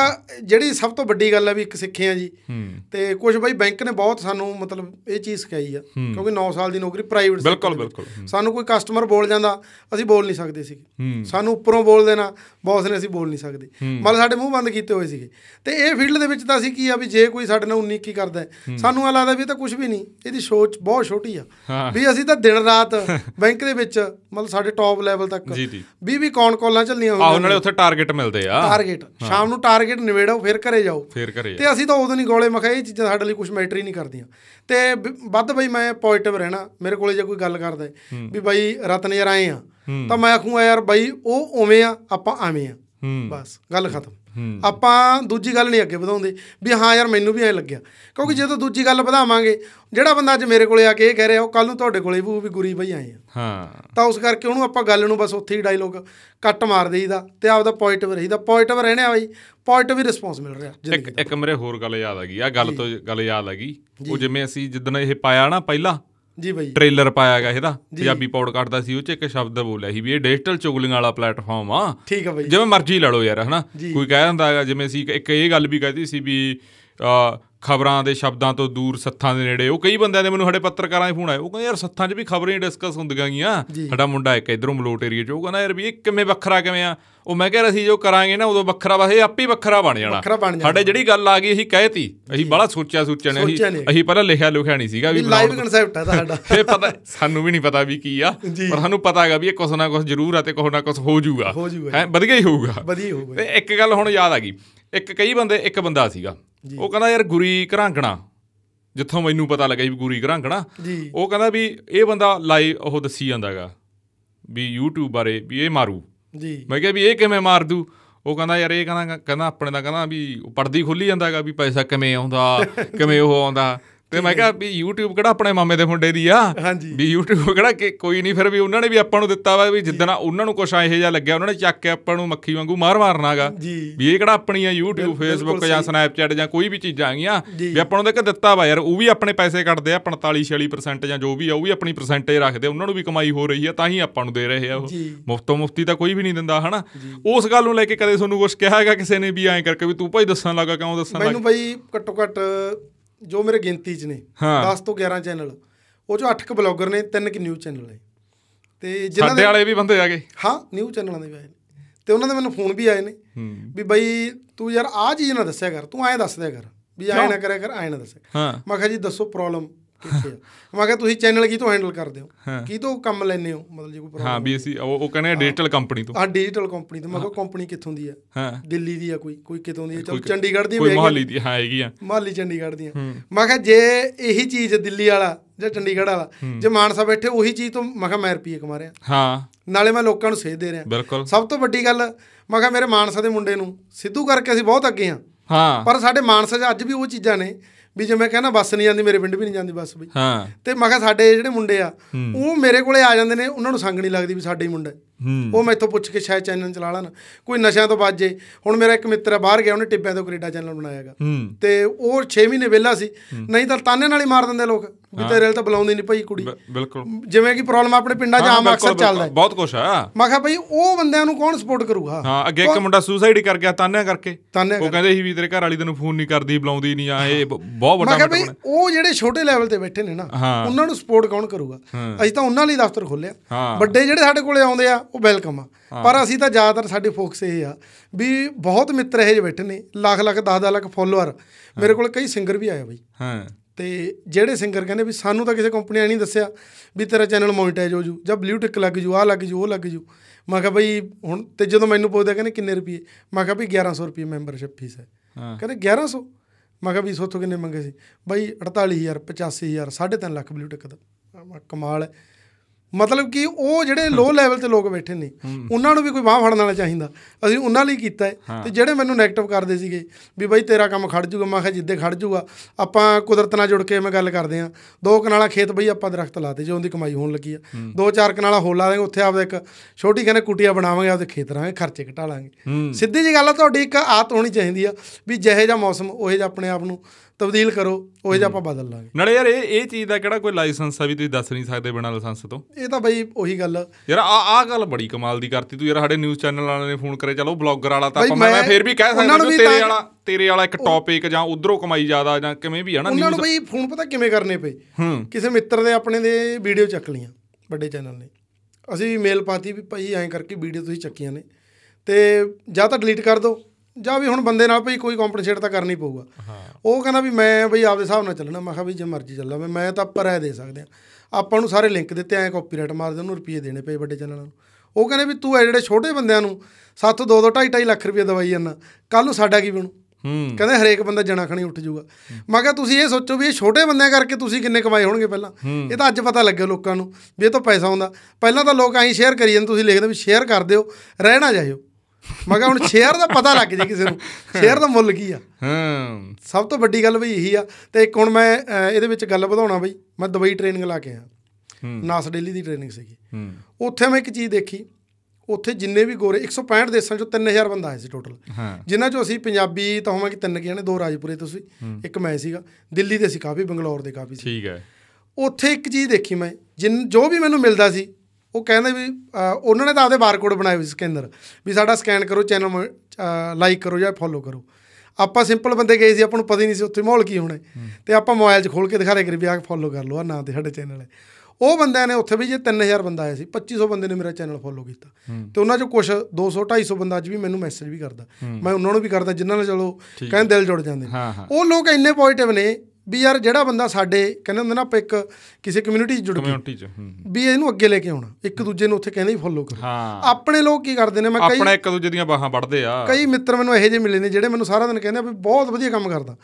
ਜਿਹੜੀ ਸਭ ਤੋਂ ਵੱਡੀ ਗੱਲ ਹੈ ਵੀ ਇੱਕ ਸਿੱਖੇ ਆ ਜੀ ਤੇ ਕੁਝ ਬਾਈ ਬੈਂਕ ਨੇ ਬਹੁਤ ਸਾਨੂੰ ਮਤਲਬ ਇਹ ਚੀਜ਼ ਸਿਖਾਈ ਆ ਕਿਉਂਕਿ 9 ਸਾਲ ਦੀ ਨੌਕਰੀ ਪ੍ਰਾਈਵੇਟ ਬਿਲਕੁਲ ਬਿਲਕੁਲ ਸਾਨੂੰ ਕੋਈ ਕਸਟਮਰ ਬੋਲ ਜਾਂਦਾ ਅਸੀਂ ਬੋਲ ਨਹੀਂ ਸਕਦੇ ਸੀ ਸਾਨੂੰ ਉੱਪਰੋਂ ਬੋਲ ਦੇਣਾ ਬੌਸ ਨੇ ਅਸੀਂ ਬੋਲ ਨਹੀਂ ਸਕਦੇ ਮਤਲਬ ਸਾਡੇ ਮੂੰਹ ਬੰਦ ਕੀਤੇ ਹੋਏ ਸੀਗੇ ਤੇ ਇਹ ਫੀਲਡ ਦੇ ਵਿੱਚ ਤਾਂ ਅਸੀਂ ਕੀ ਆ ਵੀ ਜੇ ਕੋਈ ਸਾਡੇ ਨਾਲ 19 ਕੀ ਕਰਦਾ ਸਾਨੂੰ ਆ ਲੱਗਦਾ ਵੀ ਇਹ ਤਾਂ ਕੁਝ ਵੀ ਨਹੀਂ ਇਹਦੀ ਸੋਚ ਬਹੁਤ ਛੋਟੀ ਆ ਵੀ ਅਸੀਂ ਤਾਂ ਦਿਨ ਰਾਤ ਬੈਂਕ ਦੇ ਵਿੱਚ ਮਤਲਬ ਸਾਡੇ ਟੌਪ ਲੈਵਲ ਤੱਕ 20 ਵੀ ਕੌਣ ਕੌਲਾਂ ਚੱਲੀਆਂ ਹੋਈਆਂ ਆ ਉਹਨਾਂ ਨੇ ਉੱਥੇ ਟਾਰਗੇਟ ਮਿਲਦੇ ਆ ਟਾਰਗੇਟ ਸ਼ਾਮ ਤੁਹਾਨੂੰ ਟਾਰਗੇਟ ਨਿਵੇੜੋ ਫਿਰ ਘਰੇ ਜਾਓ ਫਿਰ ਘਰੇ ਤੇ ਅਸੀਂ ਤਾਂ ਉਦੋਂ ਨਹੀਂ ਗੋਲੇ ਮਖਾਏ ਇਹ ਚੀਜ਼ਾਂ ਸਾਡੇ ਲਈ ਕੁਝ ਮੈਟਰ ਹੀ ਨਹੀਂ ਕਰਦੀਆਂ ਤੇ ਵੱਧ ਬਈ ਮੈਂ ਪੋਜ਼ਿਟਿਵ ਰਹਿਣਾ ਮੇਰੇ ਕੋਲੇ ਜੇ ਕੋਈ ਗੱਲ ਕਰਦਾ ਵੀ ਬਾਈ ਰਤਨ ਯਾਰ ਆਏ ਆ ਤਾਂ ਮੈਂ ਆਖੂੰਗਾ ਯਾਰ ਬਾਈ ਉਹ ਉਵੇਂ ਆ ਆਪਾਂ ਆਵੇਂ ਆ ਬਸ ਗੱਲ ਖਤਮ ਆਪਾਂ ਦੂਜੀ ਗੱਲ ਨਹੀਂ ਅੱਗੇ ਵਧਾਉਂਦੇ ਵੀ ਹਾਂ ਯਾਰ ਮੈਨੂੰ ਵੀ ਐ ਲੱਗਿਆ ਕਿਉਂਕਿ ਜਦੋਂ ਦੂਜੀ ਗੱਲ ਵਧਾਵਾਂਗੇ ਜਿਹੜਾ ਬੰਦਾ ਅੱਜ ਮੇਰੇ ਕੋਲੇ ਆ ਕੇ ਇਹ ਕਹਿ ਰਿਹਾ ਉਹ ਕੱਲ ਨੂੰ ਤੁਹਾਡੇ ਕੋਲੇ ਵੀ ਵੀ ਗੁਰੀ ਬਈ ਆਏ ਆ ਹਾਂ ਤਾਂ ਉਸ ਕਰਕੇ ਉਹਨੂੰ ਆਪਾਂ ਗੱਲ ਨੂੰ ਬਸ ਉੱਥੇ ਹੀ ਡਾਇਲੋਗ ਕੱਟ ਮਾਰ ਦੇਈਦਾ ਤੇ ਆਪਦਾ ਪੋਜ਼ਿਟਿਵ ਰਹੀਦਾ ਪੋਜ਼ਿਟਿਵ ਰਹਿਣਾ ਬਈ ਪੋਜ਼ਿਟਿਵ ਵੀ ਰਿਸਪੌਂਸ ਮਿਲ ਰਿਹਾ ਇੱਕ ਇੱਕ ਮੇਰੇ ਹੋਰ ਗੱਲ ਯਾਦ ਆ ਗਈ ਆ ਗੱਲ ਤੋਂ ਗੱਲ ਯਾਦ ਆ ਗਈ ਉਹ ਜਿਵੇਂ ਅਸੀਂ ਜਿੱਦਣ ਇਹ ਪਾਇਆ ਨਾ ਪਹਿਲਾਂ ਜੀ ਬਾਈ ਟ੍ਰੇਲਰ ਪਾਇਆ ਗਿਆ ਇਹਦਾ ਪੰਜਾਬੀ ਪੌਡਕਾਸਟ ਦਾ ਸੀ ਉਹ ਚ ਇੱਕ ਸ਼ਬਦ ਬੋਲਿਆ ਸੀ ਵੀ ਇਹ ਡਿਜੀਟਲ ਚੁਗਲਿੰਗ ਵਾਲਾ ਪਲੇਟਫਾਰਮ ਆ ਠੀਕ ਆ ਬਾਈ ਜਿਵੇਂ ਮਰਜ਼ੀ ਲੈ ਲਓ ਯਾਰ ਹਨਾ ਕੋਈ ਕਹਿ ਦਿੰਦਾ ਹੈਗਾ ਜਿਵੇਂ ਸੀ ਇੱਕ ਇਹ ਗੱਲ ਵੀ ਕਹਦੀ ਸੀ ਵੀ ਖਬਰਾਂ ਦੇ ਸ਼ਬਦਾਂ ਤੋਂ ਦੂਰ ਸੱਥਾਂ ਦੇ ਨੇੜੇ ਉਹ ਕਈ ਬੰਦਿਆਂ ਦੇ ਮੈਨੂੰ ਸਾਡੇ ਪੱਤਰਕਾਰਾਂ ਦੇ ਫੋਨ ਆਏ ਉਹ ਕਹਿੰਦੇ ਯਾਰ ਸੱਥਾਂ 'ਚ ਵੀ ਖਬਰਾਂ ਹੀ ਡਿਸਕਸ ਹੁੰਦੀਆਂ ਗਈਆਂ ਸਾਡਾ ਮੁੰਡਾ ਇੱਕ ਇਧਰੋਂ ਮਲੋਟ ਏਰੀਆ 'ਚ ਉਹ ਕਹਿੰਦਾ ਯਾਰ ਵੀ ਇਹ ਕਿਵੇਂ ਵੱਖਰਾ ਕਿਵੇਂ ਆ ਉਹ ਮੈਂ ਕਹਿ ਰਿਹਾ ਸੀ ਜੋ ਕਰਾਂਗੇ ਨਾ ਉਦੋਂ ਵੱਖਰਾ ਬਸ ਇਹ ਆਪੇ ਵੱਖਰਾ ਬਣ ਜਾਣਾ ਸਾਡੇ ਜਿਹੜੀ ਗੱਲ ਆ ਗਈ ਅਸੀਂ ਕਹਿਤੀ ਅਸੀਂ ਬੜਾ ਸੋਚਿਆ ਸੋਚਣੇ ਅਸੀਂ ਅਸੀਂ ਪਹਿਲਾਂ ਲਿਖਿਆ ਲੁਖਿਆ ਨਹੀਂ ਸੀਗਾ ਵੀ ਲਾਈਵ ਕਨਸੈਪਟ ਆ ਸਾਡਾ ਇਹ ਪਤਾ ਸਾਨੂੰ ਵੀ ਨਹੀਂ ਪਤਾ ਵੀ ਕੀ ਆ ਪਰ ਸਾਨੂੰ ਪਤਾ ਹੈਗਾ ਵੀ ਇਹ ਕੁਛ ਨਾ ਕੁਛ ਜ਼ਰੂਰ ਆ ਤੇ ਕੁਛ ਨਾ ਕੁਛ ਹੋ ਜੂਗਾ ਹੈ ਵਧੀਆ ਹੀ ਹੋਊਗਾ ਵਧੀਆ ਹੋਊਗਾ ਤੇ ਇੱਕ ਗੱਲ ਹੁਣ ਯਾਦ ਆ ਗਈ ਇੱਕ ਕਈ ਬੰਦੇ ਇੱਕ ਬੰਦਾ ਸੀਗਾ ਉਹ ਕਹਿੰਦਾ ਯਾਰ ਗੁਰੀ ਘਰਾਂਗਣਾ ਜਿੱਥੋਂ ਮੈਨੂੰ ਪਤਾ ਲੱਗਾ ਵੀ ਗੁਰੀ ਘਰਾਂਗਣਾ ਉਹ ਕਹਿੰਦਾ ਵੀ ਇਹ ਬੰਦਾ ਲਾਈਵ ਉਹ ਦੱਸੀ ਜਾਂਦਾਗਾ ਵੀ YouTube ਬਾਰੇ ਵੀ ਇਹ ਮਾਰੂ ਜੀ ਮੈਂ ਕਿਹਾ ਵੀ ਇਹ ਕਿਵੇਂ ਮਾਰ ਦੂ ਉਹ ਕਹਿੰਦਾ ਯਾਰ ਇਹ ਕਹਿੰਦਾ ਕਹਿੰਦਾ ਆਪਣੇ ਦਾ ਕਹਿੰਦਾ ਵੀ ਪਰਦੀ ਖੁੱਲੀ ਜਾਂਦਾ ਹੈਗਾ ਵੀ ਪੈਸਾ ਕਿਵੇਂ ਆਉਂਦਾ ਕਿਵੇਂ ਉਹ ਆਉਂਦਾ ਤੇ ਮੈਂ ਕਿਹਾ ਵੀ YouTube ਕਿਹੜਾ ਆਪਣੇ ਮਾਮੇ ਦੇ ਮੁੰਡੇ ਦੀ ਆ ਵੀ YouTube ਕਿਹੜਾ ਕੋਈ ਨਹੀਂ ਫਿਰ ਵੀ ਉਹਨਾਂ ਨੇ ਵੀ ਆਪਾਂ ਨੂੰ ਦਿੱਤਾ ਵਾ ਵੀ ਜਿੱਦਣ ਉਹਨਾਂ ਨੂੰ ਕੁਛ ਇਹੋ ਜਿਹਾ ਲੱਗਿਆ ਉਹਨਾਂ ਨੇ ਚੱਕ ਕੇ ਆਪਾਂ ਨੂੰ ਮੱਖੀ ਵਾਂਗੂ ਮਾਰ ਮਾਰਨਾਗਾ ਵੀ ਇਹ ਕਿਹੜਾ ਆਪਣੀ ਆ YouTube Facebook ਜਾਂ Snapchat ਜਾਂ ਕੋਈ ਵੀ ਚੀਜ਼ਾਂ ਆਗੀਆਂ ਵੀ ਆਪਾਂ ਨੂੰ ਤਾਂ ਕਿ ਦਿੱਤਾ ਵਾ ਯਾਰ ਉਹ ਵੀ ਆਪਣੇ ਪੈਸੇ ਕੱਟਦੇ ਆ 45 46% ਜਾਂ ਜੋ ਵੀ ਆ ਉਹ ਵੀ ਆਪਣੀ ਪਰਸੈਂਟੇਜ ਰੱਖਦੇ ਉਹਨਾਂ ਨੂੰ ਵੀ ਕਮਾਈ ਹੋ ਰਹੀ ਆ ਤਾਂ ਹੀ ਆਪਾਂ ਨੂੰ ਦੇ ਰਹੇ ਆ ਉਹ ਮੁਫਤੋਂ ਮੁਫਤੀ ਤਾਂ ਕੋਈ ਵੀ ਨਹੀਂ ਦਿੰਦਾ ਹਨਾ ਉਸ ਗੱਲ ਨੂੰ ਲੈ ਕੇ ਕਦੇ ਤੁਹਾਨੂੰ ਕੁਝ ਕਿਹਾ ਹੈਗਾ ਕਿਸੇ ਨੇ ਵੀ ਐਂ ਕਰਕੇ ਵੀ ਤੂੰ ਭਾਈ ਦੱਸਣ ਲੱਗਾ ਕਿਉਂ ਦੱਸਣ ਲੱਗਾ ਮੈਨੂੰ ਭਾਈ ਘੱਟੋ ਘੱਟ ਜੋ ਮੇਰੇ ਗਿਣਤੀ 'ਚ ਨੇ 10 ਤੋਂ 11 ਚੈਨਲ ਉਹ ਜੋ 8 ਕ ਬਲੌਗਰ ਨੇ 3 ਕ ਨਿਊ ਚੈਨਲ ਨੇ ਤੇ ਜਿਨ੍ਹਾਂ ਦੇ ਵਾਲੇ ਵੀ ਬੰਦੇ ਆ ਗਏ ਹਾਂ ਨਿਊ ਚੈਨਲਾਂ ਦੇ ਵੀ ਆਏ ਨੇ ਤੇ ਉਹਨਾਂ ਦੇ ਮੈਨੂੰ ਫੋਨ ਵੀ ਆਏ ਨੇ ਵੀ ਬਈ ਤੂੰ ਯਾਰ ਆ ਚੀਜ਼ ਨਾ ਦੱਸਿਆ ਕਰ ਤੂੰ ਐਂ ਦੱਸ ਦਿਆ ਕਰ ਵੀ ਐਂ ਨਾ ਕਰਿਆ ਕਰ ਐਂ ਨਾ ਦੱਸਿਆ ਮੈਂ ਕਿਹਾ ਜੀ ਦੱਸੋ ਪ੍ਰੋਬਲਮ ਕਿੱਥੇ ਆ ਮੈਂ ਕਿਹਾ ਤੁਸੀਂ ਚੈਨਲ ਕੀ ਤੋਂ ਹੈਂਡਲ ਕਰਦੇ ਹੋ ਕੀ ਤੋਂ ਕੰਮ ਲੈਨੇ ਹੋ ਮਤਲਬ ਜੇ ਕੋਈ ਪ੍ਰੋਬਲਮ ਹਾਂ ਵੀ ਅਸੀਂ ਉਹ ਕਹਿੰਦੇ ਡਿਜੀਟਲ ਕੰਪਨੀ ਤੋਂ ਹਾਂ ਡਿਜੀਟਲ ਕੰਪਨੀ ਤੋਂ ਮੈਂ ਕਿਹਾ ਕੰਪਨੀ ਕਿੱਥੋਂ ਦੀ ਆ ਦਿੱਲੀ ਦੀ ਆ ਕੋਈ ਕੋਈ ਕਿਤੋਂ ਦੀ ਆ ਚਲ ਚੰਡੀਗੜ੍ਹ ਦੀ ਕੋਈ ਮਹਾਲੀ ਦੀ ਹਾਂ ਹੈਗੀ ਆ ਮਹਾਲੀ ਚੰਡੀਗੜ੍ਹ ਦੀ ਆ ਮੈਂ ਕਿਹਾ ਜੇ ਇਹੀ ਚੀਜ਼ ਦਿੱਲੀ ਵਾਲਾ ਜਾਂ ਚੰਡੀਗੜ੍ਹ ਵਾਲਾ ਜੇ ਮਾਨਸਾ ਬੈਠੇ ਉਹੀ ਚੀਜ਼ ਤੋਂ ਮੈਂ ਕਿਹਾ ਮੈਂ ਰੁਪਏ ਕਮਾ ਰਿਹਾ ਹਾਂ ਨਾਲੇ ਮੈਂ ਲੋਕਾਂ ਨੂੰ ਸੇਧ ਦੇ ਰਿਹਾ ਸਭ ਤੋਂ ਵੱਡੀ ਗੱਲ ਮੈਂ ਕਿਹਾ ਮੇਰੇ ਮਾਨਸਾ ਦੇ ਮੁੰਡੇ ਨੂੰ ਸਿੱਧੂ ਕਰਕੇ ਅਸੀਂ ਬਹੁਤ ਅੱਗੇ ਆ ਹਾਂ ਪਰ ਸਾਡੇ ਮਾਨਸਾ 'ਚ ਅੱਜ ਵੀ ਉਹ ਚੀਜ਼ਾਂ ਨੇ ਵੀ ਜੇ ਮੈਂ ਕਹਿੰਦਾ ਬੱਸ ਨਹੀਂ ਜਾਂਦੀ ਮੇਰੇ ਪਿੰਡ ਵੀ ਨਹੀਂ ਜਾਂਦੀ ਬੱਸ ਬਈ ਹਾਂ ਤੇ ਮੈਂ ਕਿਹਾ ਸਾਡੇ ਜਿਹੜੇ ਮੁੰਡੇ ਆ ਉਹ ਮੇਰੇ ਕੋਲੇ ਆ ਜਾਂਦੇ ਨੇ ਉਹਨਾਂ ਨੂੰ ਸੰਗ ਨਹੀਂ ਲੱਗਦੀ ਵੀ ਸਾਡੇ ਹੀ ਮੁੰਡੇ ਉਹ ਮੈਥੋਂ ਪੁੱਛ ਕੇ ਸ਼ਾਇਦ ਚੈਨਲ ਚਲਾ ਲੈਣ ਕੋਈ ਨਸ਼ਿਆਂ ਤੋਂ ਬਚ ਜੇ ਹੁਣ ਮੇਰਾ ਇੱਕ ਮਿੱਤਰ ਬਾਹਰ ਗਿਆ ਉਹਨੇ ਟਿੱਬਿਆਂ ਤੋਂ ਕੈਨੇਡਾ ਚੈਨਲ ਬਣਾਇਆਗਾ ਤੇ ਉਹ 6 ਮਹੀਨੇ ਵਿਹਲਾ ਸੀ ਨਹੀਂ ਤਾਂ ਤਾਨੇ ਨਾਲ ਹੀ ਮਾਰ ਦਿੰਦੇ ਲੋਕ ਵੀ ਤੇਰੇ ਤਾਂ ਬੁਲਾਉਂਦੀ ਨਹੀਂ ਭਾਈ ਕੁੜੀ ਬਿਲਕੁਲ ਜਿਵੇਂ ਕਿ ਪ੍ਰੋਬਲਮ ਆਪਣੇ ਪਿੰਡਾਂ 'ਚ ਆਮ ਅਕਸਰ ਚੱਲਦਾ ਹੈ ਬਹੁਤ ਕੁਛ ਆ ਮੈਂ ਕਿਹਾ ਭਾਈ ਉਹ ਬੰਦਿਆਂ ਨੂੰ ਕੌਣ ਸਪੋਰਟ ਕਰੂਗਾ ਹਾਂ ਅੱਗੇ ਇੱਕ ਮੁੰਡਾ ਸੁਸਾਈਡ ਕਰ ਗਿਆ ਤਾਨਿਆਂ ਕਰਕੇ ਉਹ ਕਹਿੰਦੇ ਸੀ ਵੀ ਤੇਰੇ ਘਰ ਵਾਲੀ ਤੈਨੂੰ ਫੋਨ ਨਹੀਂ ਕਰਦੀ ਬੁਲਾਉਂਦੀ ਨਹੀਂ ਆ ਇਹ ਬਹੁਤ ਵੱਡਾ ਮੈਂ ਕਿਹਾ ਉਹ ਜਿਹੜੇ ਛੋਟੇ ਲੈਵਲ ਤੇ ਬੈਠੇ ਨੇ ਨਾ ਉਹਨਾਂ ਨੂੰ ਸਪੋਰਟ ਕੌਣ ਕਰੂਗਾ ਅਸੀਂ ਤਾਂ ਉਹਨਾਂ ਲਈ ਦਫ਼ਤਰ ਖੋਲਿਆ ਵੱਡੇ ਜਿਹੜੇ ਸਾਡੇ ਕੋਲੇ ਆਉਂਦੇ ਆ ਉਹ ਵੈਲਕਮ ਆ ਪਰ ਅਸੀਂ ਤਾਂ ਜ਼ਿਆਦਾਤਰ ਸਾਡੇ ਫੋਕਸ ਇਹ ਆ ਵੀ ਬਹੁਤ ਮਿੱਤਰ ਇਹ ਜਿਹੇ ਬੈਠੇ ਨੇ ਲੱਖ ਲੱਖ 10-10 ਲੱਖ ਫੋਲੋਅਰ ਮੇਰੇ ਕੋਲ ਕਈ ਸਿੰਗਰ ਵੀ ਆਏ ਬਈ ਹਾਂ ਤੇ ਜਿਹੜੇ ਸਿੰਗਰ ਕਹਿੰਦੇ ਵੀ ਸਾਨੂੰ ਤਾਂ ਕਿਸੇ ਕੰਪਨੀ ਆ ਨਹੀਂ ਦੱਸਿਆ ਵੀ ਤੇਰਾ ਚੈਨਲ ਮੋਨਟਾਈਜ਼ ਹੋ ਜੂ ਜਾਂ ਬਲੂ ਟਿਕ ਲੱਗ ਜੂ ਆ ਲੱਗ ਜੂ ਉਹ ਲੱਗ ਜੂ ਮੈਂ ਕਿਹਾ ਬਈ ਹੁਣ ਤੇ ਜਦੋਂ ਮੈਨੂੰ ਪੁੱਛਦੇ ਕਹਿੰਦੇ ਕਿੰਨੇ ਰੁਪਏ ਮੈਂ ਕਿਹਾ ਵੀ 1100 ਰੁਪਏ ਮੈਂਬਰਸ਼ਿਪ ਫੀਸ ਹੈ ਕਹਿੰਦੇ 1100 ਮੈਂ ਕਿਹਾ ਵੀ ਸੋਥੋਂ ਕਿੰਨੇ ਮੰਗੇ ਸੀ ਬਾਈ 48000 85000 3.5 ਲੱਖ ਬਲੂ ਟਿਕ ਦਾ ਕਮਾਲ ਹੈ ਮਤਲਬ ਕਿ ਉਹ ਜਿਹੜੇ ਲੋ ਲੈਵਲ ਤੇ ਲੋਕ ਬੈਠੇ ਨੇ ਉਹਨਾਂ ਨੂੰ ਵੀ ਕੋਈ ਬਾਹ ਫੜਨ ਵਾਲਾ ਚਾਹੀਦਾ ਅਸੀਂ ਉਹਨਾਂ ਲਈ ਕੀਤਾ ਹੈ ਤੇ ਜਿਹੜੇ ਮੈਨੂੰ ਨੈਗੇਟਿਵ ਕਰਦੇ ਸੀਗੇ ਵੀ ਬਾਈ ਤੇਰਾ ਕੰਮ ਖੜ ਜੂਗਾ ਮੈਂ ਕਿਹਾ ਜਿੱਦੇ ਖੜ ਜੂਗਾ ਆਪਾਂ ਕੁਦਰਤ ਨਾਲ ਜੁੜ ਕੇ ਮੈਂ ਗੱਲ ਕਰਦੇ ਆ ਦੋ ਕਨਾਲਾ ਖੇਤ ਬਈ ਆਪਾਂ ਦਰਖਤ ਲਾਤੇ ਜੇ ਉਹਦੀ ਕਮਾਈ ਹੋਣ ਲੱਗੀ ਆ ਦੋ ਚਾਰ ਕਨਾਲਾ ਹੋਲਾ ਲਾ ਦੇਗੇ ਉੱਥੇ ਆਪਦਾ ਇੱਕ ਛੋਟੀ ਕਹਿੰਦੇ ਕੁਟੀਆ ਬਣਾਵਾਂਗੇ ਆਪਦੇ ਖੇਤ ਰਾਂਗੇ ਖਰਚੇ ਘਟਾ ਲਾਂਗੇ ਸਿੱਧੀ ਜੀ ਗੱਲ ਆ ਤੁਹਾਡੀ ਇੱਕ ਆਤ ਹੋਣੀ ਚਾਹੀਦੀ ਆ ਵੀ ਜਿਹੇ ਜਿਹਾ ਮੌਸਮ ਉਹੇ ਜਿਹਾ ਆਪਣੇ ਆਪ ਨੂੰ ਤਬਦੀਲ ਕਰੋ ਉਹ ਜਿਹਾ ਆਪਾਂ ਬਦਲ ਲਾਂਗੇ ਨਾਲੇ ਯਾਰ ਇਹ ਇਹ ਚੀਜ਼ ਦਾ ਕਿਹੜਾ ਕੋਈ ਲਾਇਸੈਂਸ ਆ ਵੀ ਤੁਸੀਂ ਦੱਸ ਨਹੀਂ ਸਕਦੇ ਬਿਨਾਂ ਲਾਇਸੈਂਸ ਤੋਂ ਇਹ ਤਾਂ ਬਈ ਉਹੀ ਗੱਲ ਯਾਰ ਆ ਆ ਗੱਲ ਬੜੀ ਕਮਾਲ ਦੀ ਕਰਤੀ ਤੂੰ ਯਾਰ ਸਾਡੇ ਨਿਊਜ਼ ਚੈਨਲ ਵਾਲਿਆਂ ਨੇ ਫੋਨ ਕਰੇ ਚਲੋ ਬਲੌਗਰ ਵਾਲਾ ਤਾਂ ਆਪਾਂ ਮੈਂ ਫੇਰ ਵੀ ਕਹਿ ਸਕਦਾ ਤੇਰੇ ਵਾਲਾ ਤੇਰੇ ਵਾਲਾ ਇੱਕ ਟੌਪਿਕ ਜਾਂ ਉਧਰੋਂ ਕਮਾਈ ਜ਼ਿਆਦਾ ਜਾਂ ਕਿਵੇਂ ਵੀ ਹੈ ਨਾ ਨਿਊਜ਼ ਉਹਨਾਂ ਨੂੰ ਬਈ ਫੋਨ ਪਤਾ ਕਿਵੇਂ ਕਰਨੇ ਪਏ ਕਿਸੇ ਮਿੱਤਰ ਦੇ ਆਪਣੇ ਦੇ ਵੀਡੀਓ ਚੱਕ ਲੀਆਂ ਵੱਡੇ ਚੈਨਲ ਨੇ ਅਸੀਂ ਵੀ ਮੇਲ ਪਾਤੀ ਵੀ ਭਾਈ ਐਂ ਕਰਕੇ ਵੀਡੀਓ ਤੁਸੀਂ ਚੱਕੀਆਂ ਨੇ ਤੇ ਜਾਂ ਤਾਂ ਡਿਲੀਟ ਕਰ ਦਿਓ ਜਾ ਵੀ ਹੁਣ ਬੰਦੇ ਨਾਲ ਭਈ ਕੋਈ ਕੰਪਨਸੇਟ ਤਾਂ ਕਰਨੀ ਪਊਗਾ ਉਹ ਕਹਿੰਦਾ ਵੀ ਮੈਂ ਭਈ ਆਪਦੇ ਹਿਸਾਬ ਨਾਲ ਚੱਲਣਾ ਮੈਂ ਕਿਹਾ ਵੀ ਜੇ ਮਰਜ਼ੀ ਚੱਲਾ ਮੈਂ ਮੈਂ ਤਾਂ ਪਰ ਹੈ ਦੇ ਸਕਦੇ ਆ ਆਪਾਂ ਨੂੰ ਸਾਰੇ ਲਿੰਕ ਦਿੱਤੇ ਐ ਕਾਪੀਰਾਈਟ ਮਾਰਦੇ ਉਹਨੂੰ ਰੁਪਏ ਦੇਣੇ ਪਏ ਵੱਡੇ ਚੈਨਲਾਂ ਨੂੰ ਉਹ ਕਹਿੰਦੇ ਵੀ ਤੂੰ ਐ ਜਿਹੜੇ ਛੋਟੇ ਬੰਦਿਆਂ ਨੂੰ ਸੱਤ 2 ਦੋ 2.5 2.5 ਲੱਖ ਰੁਪਏ ਦਵਾਈ ਜਾਂਦਾ ਕੱਲ ਨੂੰ ਸਾਡਾ ਕੀ ਬਣੂ ਹੂੰ ਕਹਿੰਦੇ ਹਰੇਕ ਬੰਦਾ ਜਣਾ ਖਣੀ ਉੱਠ ਜਾਊਗਾ ਮੈਂ ਕਿਹਾ ਤੁਸੀਂ ਇਹ ਸੋਚੋ ਵੀ ਇਹ ਛੋਟੇ ਬੰਦਿਆਂ ਕਰਕੇ ਤੁਸੀਂ ਕਿੰਨੇ ਕਮਾਏ ਹੋਣਗੇ ਪਹਿਲਾਂ ਇਹ ਤਾਂ ਅੱਜ ਪਤਾ ਲੱਗਿਆ ਲੋਕਾਂ ਨੂੰ ਵੀ ਇਹ ਤਾਂ ਪੈਸਾ ਹੁੰਦਾ ਪਹਿਲਾਂ ਤਾਂ ਲੋਕ ਐਂ ਸ਼ੇਅਰ ਕਰੀ ਜਾਂਦੇ ਤੁਸੀਂ ਲਿਖਦੇ ਵੀ ਸ਼ੇਅਰ ਕਰ ਦਿਓ ਰਹਿਣਾ ਜਾਇਓ ਮੈਂ ਕਿਹਾ ਹੁਣ ਸ਼ੇਅਰ ਦਾ ਪਤਾ ਲੱਗ ਜੇ ਕਿਸੇ ਨੂੰ ਸ਼ੇਅਰ ਦਾ ਮੁੱਲ ਕੀ ਆ ਹਾਂ ਸਭ ਤੋਂ ਵੱਡੀ ਗੱਲ ਬਈ ਇਹੀ ਆ ਤੇ ਇੱਕ ਹੁਣ ਮੈਂ ਇਹਦੇ ਵਿੱਚ ਗੱਲ ਵਧਾਉਣਾ ਬਈ ਮੈਂ ਦੁਬਈ ਟ੍ਰੇਨਿੰਗ ਲਾ ਕੇ ਆ ਹਾਂ ਨਾਸ ਡੇਲੀ ਦੀ ਟ੍ਰੇਨਿੰਗ ਸੀਗੀ ਉੱਥੇ ਮੈਂ ਇੱਕ ਚੀਜ਼ ਦੇਖੀ ਉੱਥੇ ਜਿੰਨੇ ਵੀ ਗੋਰੇ 165 ਦੇਸ਼ਾਂ ਚੋਂ 3000 ਬੰਦਾ ਆਏ ਸੀ ਟੋਟਲ ਜਿਨ੍ਹਾਂ ਚੋਂ ਅਸੀਂ ਪੰਜਾਬੀ ਤਾਂ ਹੋਵਾਂਗੇ ਤਿੰਨ ਗਿਆ ਨੇ ਦੋ ਰਾਜਪੁਰੇ ਤੋਂ ਸੀ ਇੱਕ ਮੈਂ ਸੀਗਾ ਦਿੱਲੀ ਦੇ ਸੀ ਕਾਫੀ ਬੰਗਲੌਰ ਦੇ ਕਾਫੀ ਸੀ ਠੀਕ ਹੈ ਉੱਥੇ ਇੱਕ ਚੀਜ਼ ਦੇਖੀ ਮੈਂ ਜਿੰਨ ਜੋ ਵੀ ਮੈਨੂੰ ਮਿਲਦਾ ਸੀ ਉਹ ਕਹਿੰਦੇ ਵੀ ਉਹਨਾਂ ਨੇ ਤਾਂ ਆਪਦੇ ਬਾਰਕੋਡ ਬਣਾਏ ਹੋਏ ਸਕੈਨਰ ਵੀ ਸਾਡਾ ਸਕੈਨ ਕਰੋ ਚੈਨਲ ਲਾਈਕ ਕਰੋ ਜਾਂ ਫੋਲੋ ਕਰੋ ਆਪਾਂ ਸਿੰਪਲ ਬੰਦੇ ਗਏ ਸੀ ਆਪਾਂ ਨੂੰ ਪਤਾ ਹੀ ਨਹੀਂ ਸੀ ਉੱਥੇ ਮਾਹੌਲ ਕੀ ਹੋਣਾ ਤੇ ਆਪਾਂ ਮੋਬਾਈਲ 'ਚ ਖੋਲ ਕੇ ਦਿਖਾ ਰਹੇ ਕਰੀ ਵੀ ਆ ਫੋਲੋ ਕਰ ਲਓ ਆ ਨਾਂ ਤੇ ਸਾਡੇ ਚੈਨਲ ਹੈ ਉਹ ਬੰਦਿਆਂ ਨੇ ਉੱਥੇ ਵੀ ਜੇ 3000 ਬੰਦਾ ਆਇਆ ਸੀ 2500 ਬੰਦੇ ਨੇ ਮੇਰਾ ਚੈਨਲ ਫੋਲੋ ਕੀਤਾ ਤੇ ਉਹਨਾਂ ਚੋਂ ਕੁਝ 200 250 ਬੰਦਾ ਅੱਜ ਵੀ ਮੈਨੂੰ ਮੈਸੇਜ ਵੀ ਕਰਦਾ ਮੈਂ ਉਹਨਾਂ ਨੂੰ ਵੀ ਕਰਦਾ ਜਿਨ੍ਹਾਂ ਨਾਲ ਚਲੋ ਕਹਿੰਦੇ ਦਿਲ ਜੁੜ ਜਾਂਦੇ ਉਹ ਲੋਕ ਇੰਨੇ ਪੋਜ਼ਿਟਿਵ ਨੇ ਵੀ ਯਾਰ ਜਿਹੜਾ ਬੰਦਾ ਸਾਡੇ ਕਹਿੰਦੇ ਹੁੰਦੇ ਨਾ ਆਪਾਂ ਇੱਕ ਕਿਸੇ ਕਮਿਊਨਿਟੀ 'ਚ ਜੁੜ ਕੇ ਕਮਿਊਨਿਟੀ 'ਚ ਵੀ ਇਹਨੂੰ ਅੱਗੇ ਲੈ ਕੇ ਆਉਣਾ ਇੱਕ ਦੂਜੇ ਨੂੰ ਉੱਥੇ ਕਹਿੰਦੇ ਹੀ ਫੋਲੋ ਕਰੋ ਆਪਣੇ ਲੋਕ ਕੀ ਕਰਦੇ ਨੇ ਮੈਂ ਕਈ ਆਪਣਾ ਇੱਕ ਦੂਜੇ ਦੀਆਂ ਬਾਹਾਂ ਵੱਢਦੇ ਆ ਕਈ ਮਿੱਤਰ ਮੈਨੂੰ ਇਹੋ ਜਿਹੇ ਮਿਲੇ ਨੇ ਜਿਹੜੇ ਮੈਨੂੰ ਸਾਰਾ ਦਿਨ ਕਹਿੰਦੇ ਆ ਵੀ ਬਹੁਤ ਵਧੀਆ ਕੰਮ ਕਰਦਾ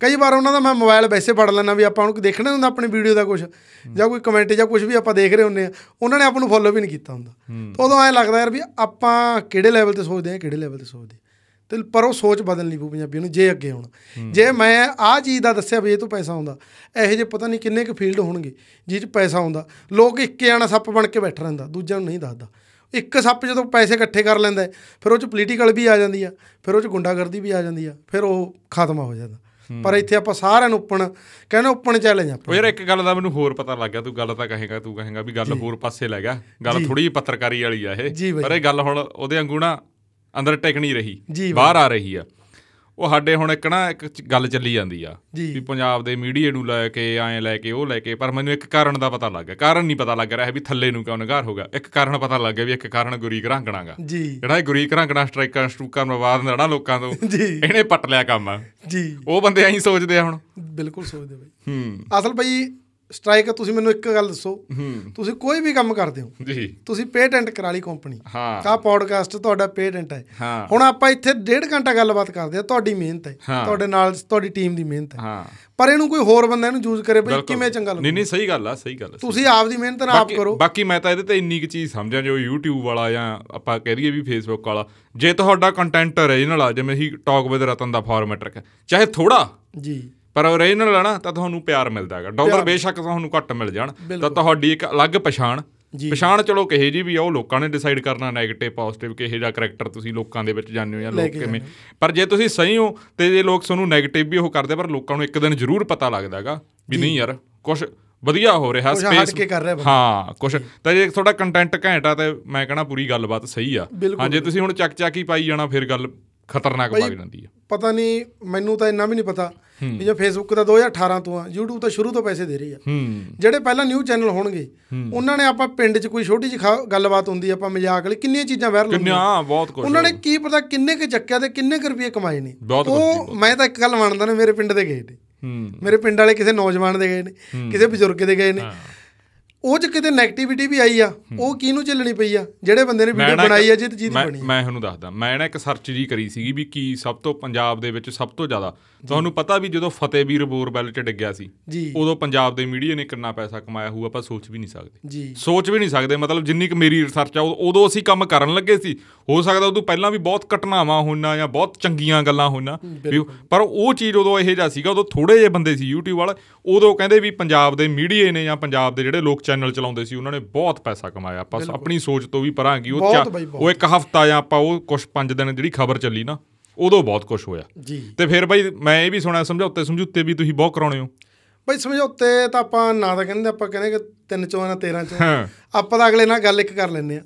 ਕਈ ਵਾਰ ਉਹਨਾਂ ਦਾ ਮੈਂ ਮੋਬਾਈਲ ਵੈਸੇ ਫੜ ਲੈਣਾ ਵੀ ਆਪਾਂ ਉਹਨੂੰ ਦੇਖਣਾ ਹੁੰਦਾ ਆਪਣੀ ਵੀਡੀਓ ਦਾ ਕੁਝ ਜਾਂ ਕੋਈ ਕਮੈਂਟ ਜਾਂ ਕੁਝ ਵੀ ਆਪਾਂ ਦੇਖ ਰਹੇ ਹੁੰਨੇ ਆ ਉਹਨਾਂ ਨੇ ਆਪਾਂ ਨੂੰ ਫੋਲੋ ਵੀ ਨਹੀਂ ਕੀਤਾ ਹੁੰਦਾ ਤਾਂ ਉਦੋਂ ਐ ਲੱਗਦਾ ਯਾਰ ਵੀ ਆਪਾਂ ਕਿਹੜੇ ਲੈਵਲ ਤੇ ਸੋਚਦੇ ਆ ਕਿਹੜੇ ਲੈਵਲ ਤੇ ਸੋਚਦੇ ਤੇ ਪਰ ਉਹ ਸੋਚ ਬਦਲਣੀ ਪਊ ਪੰਜਾਬੀ ਨੂੰ ਜੇ ਅੱਗੇ ਹੁਣ ਜੇ ਮੈਂ ਆਹ ਚੀਜ਼ ਦਾ ਦੱਸਿਆ ਵੀ ਇਹ ਤੋਂ ਪੈਸਾ ਆਉਂਦਾ ਇਹੋ ਜੇ ਪਤਾ ਨਹੀਂ ਕਿੰਨੇ ਕੁ ਫੀਲਡ ਹੋਣਗੇ ਜਿਹ 'ਚ ਪੈਸਾ ਆਉਂਦਾ ਲੋਕ ਇੱਕੇ ਆਣਾ ਸੱਪ ਬਣ ਕੇ ਬੈਠ ਰਹਿੰਦਾ ਦੂਜਿਆਂ ਨੂੰ ਨਹੀਂ ਦੱਸਦਾ ਇੱਕ ਸੱਪ ਜਦੋਂ ਪੈਸੇ ਇਕੱਠੇ ਕਰ ਲੈਂਦਾ ਫਿਰ ਉਹ 'ਚ ਪੋਲੀਟੀਕਲ ਵੀ ਆ ਜਾਂਦੀ ਆ ਫਿਰ ਉਹ 'ਚ ਗੁੰਡਾਗਰਦੀ ਵੀ ਆ ਜਾਂਦੀ ਆ ਫਿਰ ਉਹ ਖਾਤਮਾ ਹੋ ਜਾਂਦਾ ਪਰ ਇੱਥੇ ਆਪਾਂ ਸਾਰਿਆਂ ਨੂੰ ਓਪਨ ਕਹਿੰਦੇ ਓਪਨ ਚੈਲੰਜ ਆਪਾਂ ਯਾਰ ਇੱਕ ਗੱਲ ਦਾ ਮੈਨੂੰ ਹੋਰ ਪਤਾ ਲੱਗਾ ਤੂੰ ਗੱਲ ਤਾਂ ਕਹੇਗਾ ਤੂੰ ਕਹੇਗਾ ਵੀ ਗੱਲ ਹੋਰ ਪਾਸੇ ਲੈ ਗਿਆ ਗੱਲ ਥੋੜੀ ਜਿਹੀ ਪੱਤਰਕਾਰੀ ਵਾਲੀ ਆ ਇਹ ਪਰ ਇਹ ਗੱਲ ਹੁਣ ਉਹਦੇ ਵਾਂਗੂ ਨਾ ਅੰਦਰ ਨਹੀਂ ਰਹੀ ਬਾਹਰ ਆ ਰਹੀ ਆ ਉਹ ਸਾਡੇ ਹੁਣ ਇੱਕ ਨਾ ਇੱਕ ਗੱਲ ਚੱਲੀ ਜਾਂਦੀ ਆ ਵੀ ਪੰਜਾਬ ਦੇ ਮੀਡੀਆ ਨੂੰ ਲੈ ਕੇ ਐਂ ਲੈ ਕੇ ਉਹ ਲੈ ਕੇ ਪਰ ਮੈਨੂੰ ਇੱਕ ਕਾਰਨ ਦਾ ਪਤਾ ਲੱਗ ਗਿਆ ਕਾਰਨ ਨਹੀਂ ਪਤਾ ਲੱਗ ਰਿਹਾ ਵੀ ਥੱਲੇ ਨੂੰ ਕਿਉਂ ਨਿਗਾਰ ਹੋ ਗਿਆ ਇੱਕ ਕਾਰਨ ਪਤਾ ਲੱਗ ਗਿਆ ਵੀ ਇੱਕ ਕਾਰਨ ਗੁਰੀ ਘਰਾਂਗਣਾਗਾ ਜਿਹੜਾ ਇਹ ਗੁਰੀ ਘਰਾਂਗਣਾ ਸਟ੍ਰਾਈਕਰ ਸਟੂਕਰ ਮਵਾਦ ਨਾ ਲੋਕਾਂ ਤੋਂ ਇਹਨੇ ਪੱਟ ਲਿਆ ਕੰਮ ਜੀ ਉਹ ਬੰਦੇ ਐਂ ਸੋਚਦੇ ਆ ਹੁਣ ਬਿਲਕੁਲ ਸੋਚਦੇ ਬਈ ਹੂੰ ਅਸਲ ਬਈ ਸਟ੍ਰਾਈਕ ਤੁਸੀਂ ਮੈਨੂੰ ਇੱਕ ਗੱਲ ਦੱਸੋ ਤੁਸੀਂ ਕੋਈ ਵੀ ਕੰਮ ਕਰਦੇ ਹੋ ਜੀ ਤੁਸੀਂ ਪੇਟੈਂਟ ਕਰਾ ਲਈ ਕੰਪਨੀ ਹਾਂ ਕਾ ਪੋਡਕਾਸਟ ਤੁਹਾਡਾ ਪੇਟੈਂਟ ਹੈ ਹੁਣ ਆਪਾਂ ਇੱਥੇ ਡੇਢ ਘੰਟਾ ਗੱਲਬਾਤ ਕਰਦੇ ਆ ਤੁਹਾਡੀ ਮਿਹਨਤ ਹੈ ਤੁਹਾਡੇ ਨਾਲ ਤੁਹਾਡੀ ਟੀਮ ਦੀ ਮਿਹਨਤ ਹੈ ਪਰ ਇਹਨੂੰ ਕੋਈ ਹੋਰ ਬੰਦਾ ਇਹਨੂੰ ਯੂਜ਼ ਕਰੇ ਬਈ ਕਿਵੇਂ ਚੰਗਾ ਲੱਗੂ ਨਹੀਂ ਨਹੀਂ ਸਹੀ ਗੱਲ ਆ ਸਹੀ ਗੱਲ ਤੁਸੀਂ ਆਪ ਦੀ ਮਿਹਨਤ ਨਾਲ ਆਪ ਕਰੋ ਬਾਕੀ ਮੈਂ ਤਾਂ ਇਹਦੇ ਤੇ ਇੰਨੀ ਕੁ ਚੀਜ਼ ਸਮਝਾਂ ਜੋ YouTube ਵਾਲਾ ਜਾਂ ਆਪਾਂ ਕਹਿ ਦਈਏ ਵੀ Facebook ਵਾਲਾ ਜੇ ਤੁਹਾਡਾ ਕੰਟੈਂਟ ਓਰੀਜਨਲ ਆ ਜਿਵੇਂ ਹੀ ਟਾਕ ਵਿਦ ਰਤਨ ਦਾ ਫਾਰਮੈਟ ਰੱਖਿਆ ਚਾਹੇ ਥੋੜਾ ਜੀ ਪਰ ਓਰੀਜਨਲ ਆ ਨਾ ਤਾਂ ਤੁਹਾਨੂੰ ਪਿਆਰ ਮਿਲਦਾ ਹੈਗਾ ਡਾਲਰ ਬੇਸ਼ੱਕ ਤੁਹਾਨੂੰ ਘੱਟ ਮਿਲ ਜਾਣ ਤਾਂ ਤੁਹਾਡੀ ਇੱਕ ਅਲੱਗ ਪਛਾਣ ਪਛਾਣ ਚਲੋ ਕਿਹੇ ਜੀ ਵੀ ਆ ਉਹ ਲੋਕਾਂ ਨੇ ਡਿਸਾਈਡ ਕਰਨਾ 네ਗੇਟਿਵ ਪੋਜ਼ਿਟਿਵ ਕਿਹੇ ਦਾ ਕੈਰੈਕਟਰ ਤੁਸੀਂ ਲੋਕਾਂ ਦੇ ਵਿੱਚ ਜਾਣੇ ਹੋ ਜਾਂ ਲੋਕ ਕਿਵੇਂ ਪਰ ਜੇ ਤੁਸੀਂ ਸਹੀ ਹੋ ਤੇ ਜੇ ਲੋਕ ਤੁਹਾਨੂੰ 네ਗੇਟਿਵ ਵੀ ਉਹ ਕਰਦੇ ਪਰ ਲੋਕਾਂ ਨੂੰ ਇੱਕ ਦਿਨ ਜ਼ਰੂਰ ਪਤਾ ਲੱਗਦਾਗਾ ਵੀ ਨਹੀਂ ਯਾਰ ਕੁਝ ਵਧੀਆ ਹੋ ਰਿਹਾ ਸਪੇਸ ਹਾਂ ਕੁਝ ਤਾਂ ਜੇ ਤੁਹਾਡਾ ਕੰਟੈਂਟ ਘੈਂਟ ਆ ਤੇ ਮੈਂ ਕਹਣਾ ਪੂਰੀ ਗੱਲਬਾਤ ਸਹੀ ਆ ਹਾਂ ਜੇ ਤੁਸੀਂ ਹੁਣ ਚੱਕ ਚੱਕ ਹੀ ਪਾਈ ਜਾਣਾ ਫਿਰ ਗੱਲ ਖਤਰਨਾਕ ਬਣ ਜਾਂਦੀ ਆ ਪਤਾ ਨਹੀਂ ਮੈਨੂੰ ਤਾਂ ਇੰਨਾ ਵੀ ਨਹੀਂ ਪਤਾ ਵੀ ਜੋ ਫੇਸਬੁੱਕ ਦਾ 2018 ਤੋਂ ਆ YouTube ਤਾਂ ਸ਼ੁਰੂ ਤੋਂ ਪੈਸੇ ਦੇ ਰਹੀ ਆ ਜਿਹੜੇ ਪਹਿਲਾਂ ਨਿਊ ਚੈਨਲ ਹੋਣਗੇ ਉਹਨਾਂ ਨੇ ਆਪਾਂ ਪਿੰਡ 'ਚ ਕੋਈ ਛੋਟੀ ਜਿਹੀ ਗੱਲਬਾਤ ਹੁੰਦੀ ਆਪਾਂ ਮਜ਼ਾਕ ਲਈ ਕਿੰਨੀਆਂ ਚੀਜ਼ਾਂ ਵਾਇਰਲ ਹੁੰਦੀਆਂ ਕਿੰਨਾ ਬਹੁਤ ਕੁਝ ਉਹਨਾਂ ਨੇ ਕੀ ਪਤਾ ਕਿੰਨੇ ਕੁ ਚੱਕਿਆ ਤੇ ਕਿੰਨੇ ਕੁ ਰੁਪਏ ਕਮਾਏ ਨੇ ਉਹ ਮੈਂ ਤਾਂ ਇੱਕ ਗੱਲ ਮੰਨਦਾ ਨੇ ਮੇਰੇ ਪਿੰਡ ਦੇ ਗਏ ਨੇ ਮੇਰੇ ਪਿੰਡ ਵਾਲੇ ਕਿਸੇ ਨੌਜਵਾਨ ਦੇ ਗਏ ਨੇ ਕਿਸੇ ਬਜ਼ੁਰਗ ਦੇ ਗਏ ਨੇ ਉਹ ਚ ਕਿਤੇ 네ਗੇਟਿਵਿਟੀ ਵੀ ਆਈ ਆ ਉਹ ਕਿਹਨੂੰ ਚੱਲਣੀ ਪਈ ਆ ਜਿਹੜੇ ਬੰਦੇ ਨੇ ਵੀਡੀਓ ਬਣਾਈ ਆ ਜਿੱਤ ਜੀਤ ਬਣੀ ਮੈਂ ਤੁਹਾਨੂੰ ਦੱਸਦਾ ਮੈਂ ਨਾ ਇੱਕ ਸਰਚ ਜੀ ਕਰੀ ਸੀਗੀ ਵੀ ਕੀ ਸਭ ਤੋਂ ਪੰਜਾਬ ਦੇ ਵਿੱਚ ਸਭ ਤੋਂ ਜ਼ਿਆਦਾ ਤੁਹਾਨੂੰ ਪਤਾ ਵੀ ਜਦੋਂ ਫਤਿਹਵੀਰ ਬੋਰਵੈਲ ਚ ਡਿੱਗਿਆ ਸੀ ਉਦੋਂ ਪੰਜਾਬ ਦੇ ਮੀਡੀਆ ਨੇ ਕਿੰਨਾ ਪੈਸਾ ਕਮਾਇਆ ਹੋਊ ਆਪਾਂ ਸੋਚ ਵੀ ਨਹੀਂ ਸਕਦੇ ਸੋਚ ਵੀ ਨਹੀਂ ਸਕਦੇ ਮਤਲਬ ਜਿੰਨੀ ਕਿ ਮੇਰੀ ਰਿਸਰਚ ਆ ਉਦੋਂ ਅਸੀਂ ਕੰਮ ਕਰਨ ਲੱਗੇ ਸੀ ਹੋ ਸਕਦਾ ਉਦੋਂ ਪਹਿਲਾਂ ਵੀ ਬਹੁਤ ਘਟਨਾਵਾਂ ਹੋਣਾ ਜਾਂ ਬਹੁਤ ਚੰਗੀਆਂ ਗੱਲਾਂ ਹੋਣਾ ਪਰ ਉਹ ਚੀਜ਼ ਉਦੋਂ ਇਹੋ ਜਿਹਾ ਸੀਗਾ ਉਦੋਂ ਥੋੜੇ ਜਿਹੇ ਬੰਦੇ ਸੀ YouTube ਵਾਲਾ ਉਦੋਂ ਕਹਿੰਦੇ ਵੀ ਪੰਜਾਬ ਦੇ ਮੀਡੀਆ ਨੇ ਜਾਂ ਪੰਜਾਬ ਦੇ ਜਿਹੜੇ ਲੋਕ ਚੈਨਲ ਚਲਾਉਂਦੇ ਸੀ ਉਹਨਾਂ ਨੇ ਬਹੁਤ ਪੈਸਾ ਕਮਾਇਆ ਆਪਾਂ ਆਪਣੀ ਸੋਚ ਤੋਂ ਵੀ ਪਰਾਂ ਗਈ ਉਹ ਉਹ ਇੱਕ ਹਫਤਾ ਜਾਂ ਆਪਾਂ ਉਹ ਕੁਝ 5 ਦਿਨ ਜਿਹੜੀ ਖਬਰ ਚੱਲੀ ਨਾ ਉਦੋਂ ਬਹੁਤ ਕੁਝ ਹੋਇਆ ਤੇ ਫਿਰ ਬਾਈ ਮੈਂ ਇਹ ਵੀ ਸੁਣਿਆ ਸਮਝੌਤੇ ਸਮਝੌਤੇ ਵੀ ਤੁਸੀਂ ਬਹੁਤ ਕਰਾਉਣੇ ਹੋ ਬਾਈ ਸਮਝੌਤੇ ਤਾਂ ਆਪਾਂ ਨਾ ਤਾਂ ਕਹਿੰਦੇ ਆਪਾਂ ਕਹਿੰਦੇ ਕਿ 3 ਚੋਂ ਨਾ 13 ਚ ਆਪਾਂ ਤਾਂ ਅਗਲੇ ਨਾਲ ਗੱਲ ਇੱਕ ਕਰ ਲੈਂਦੇ ਆ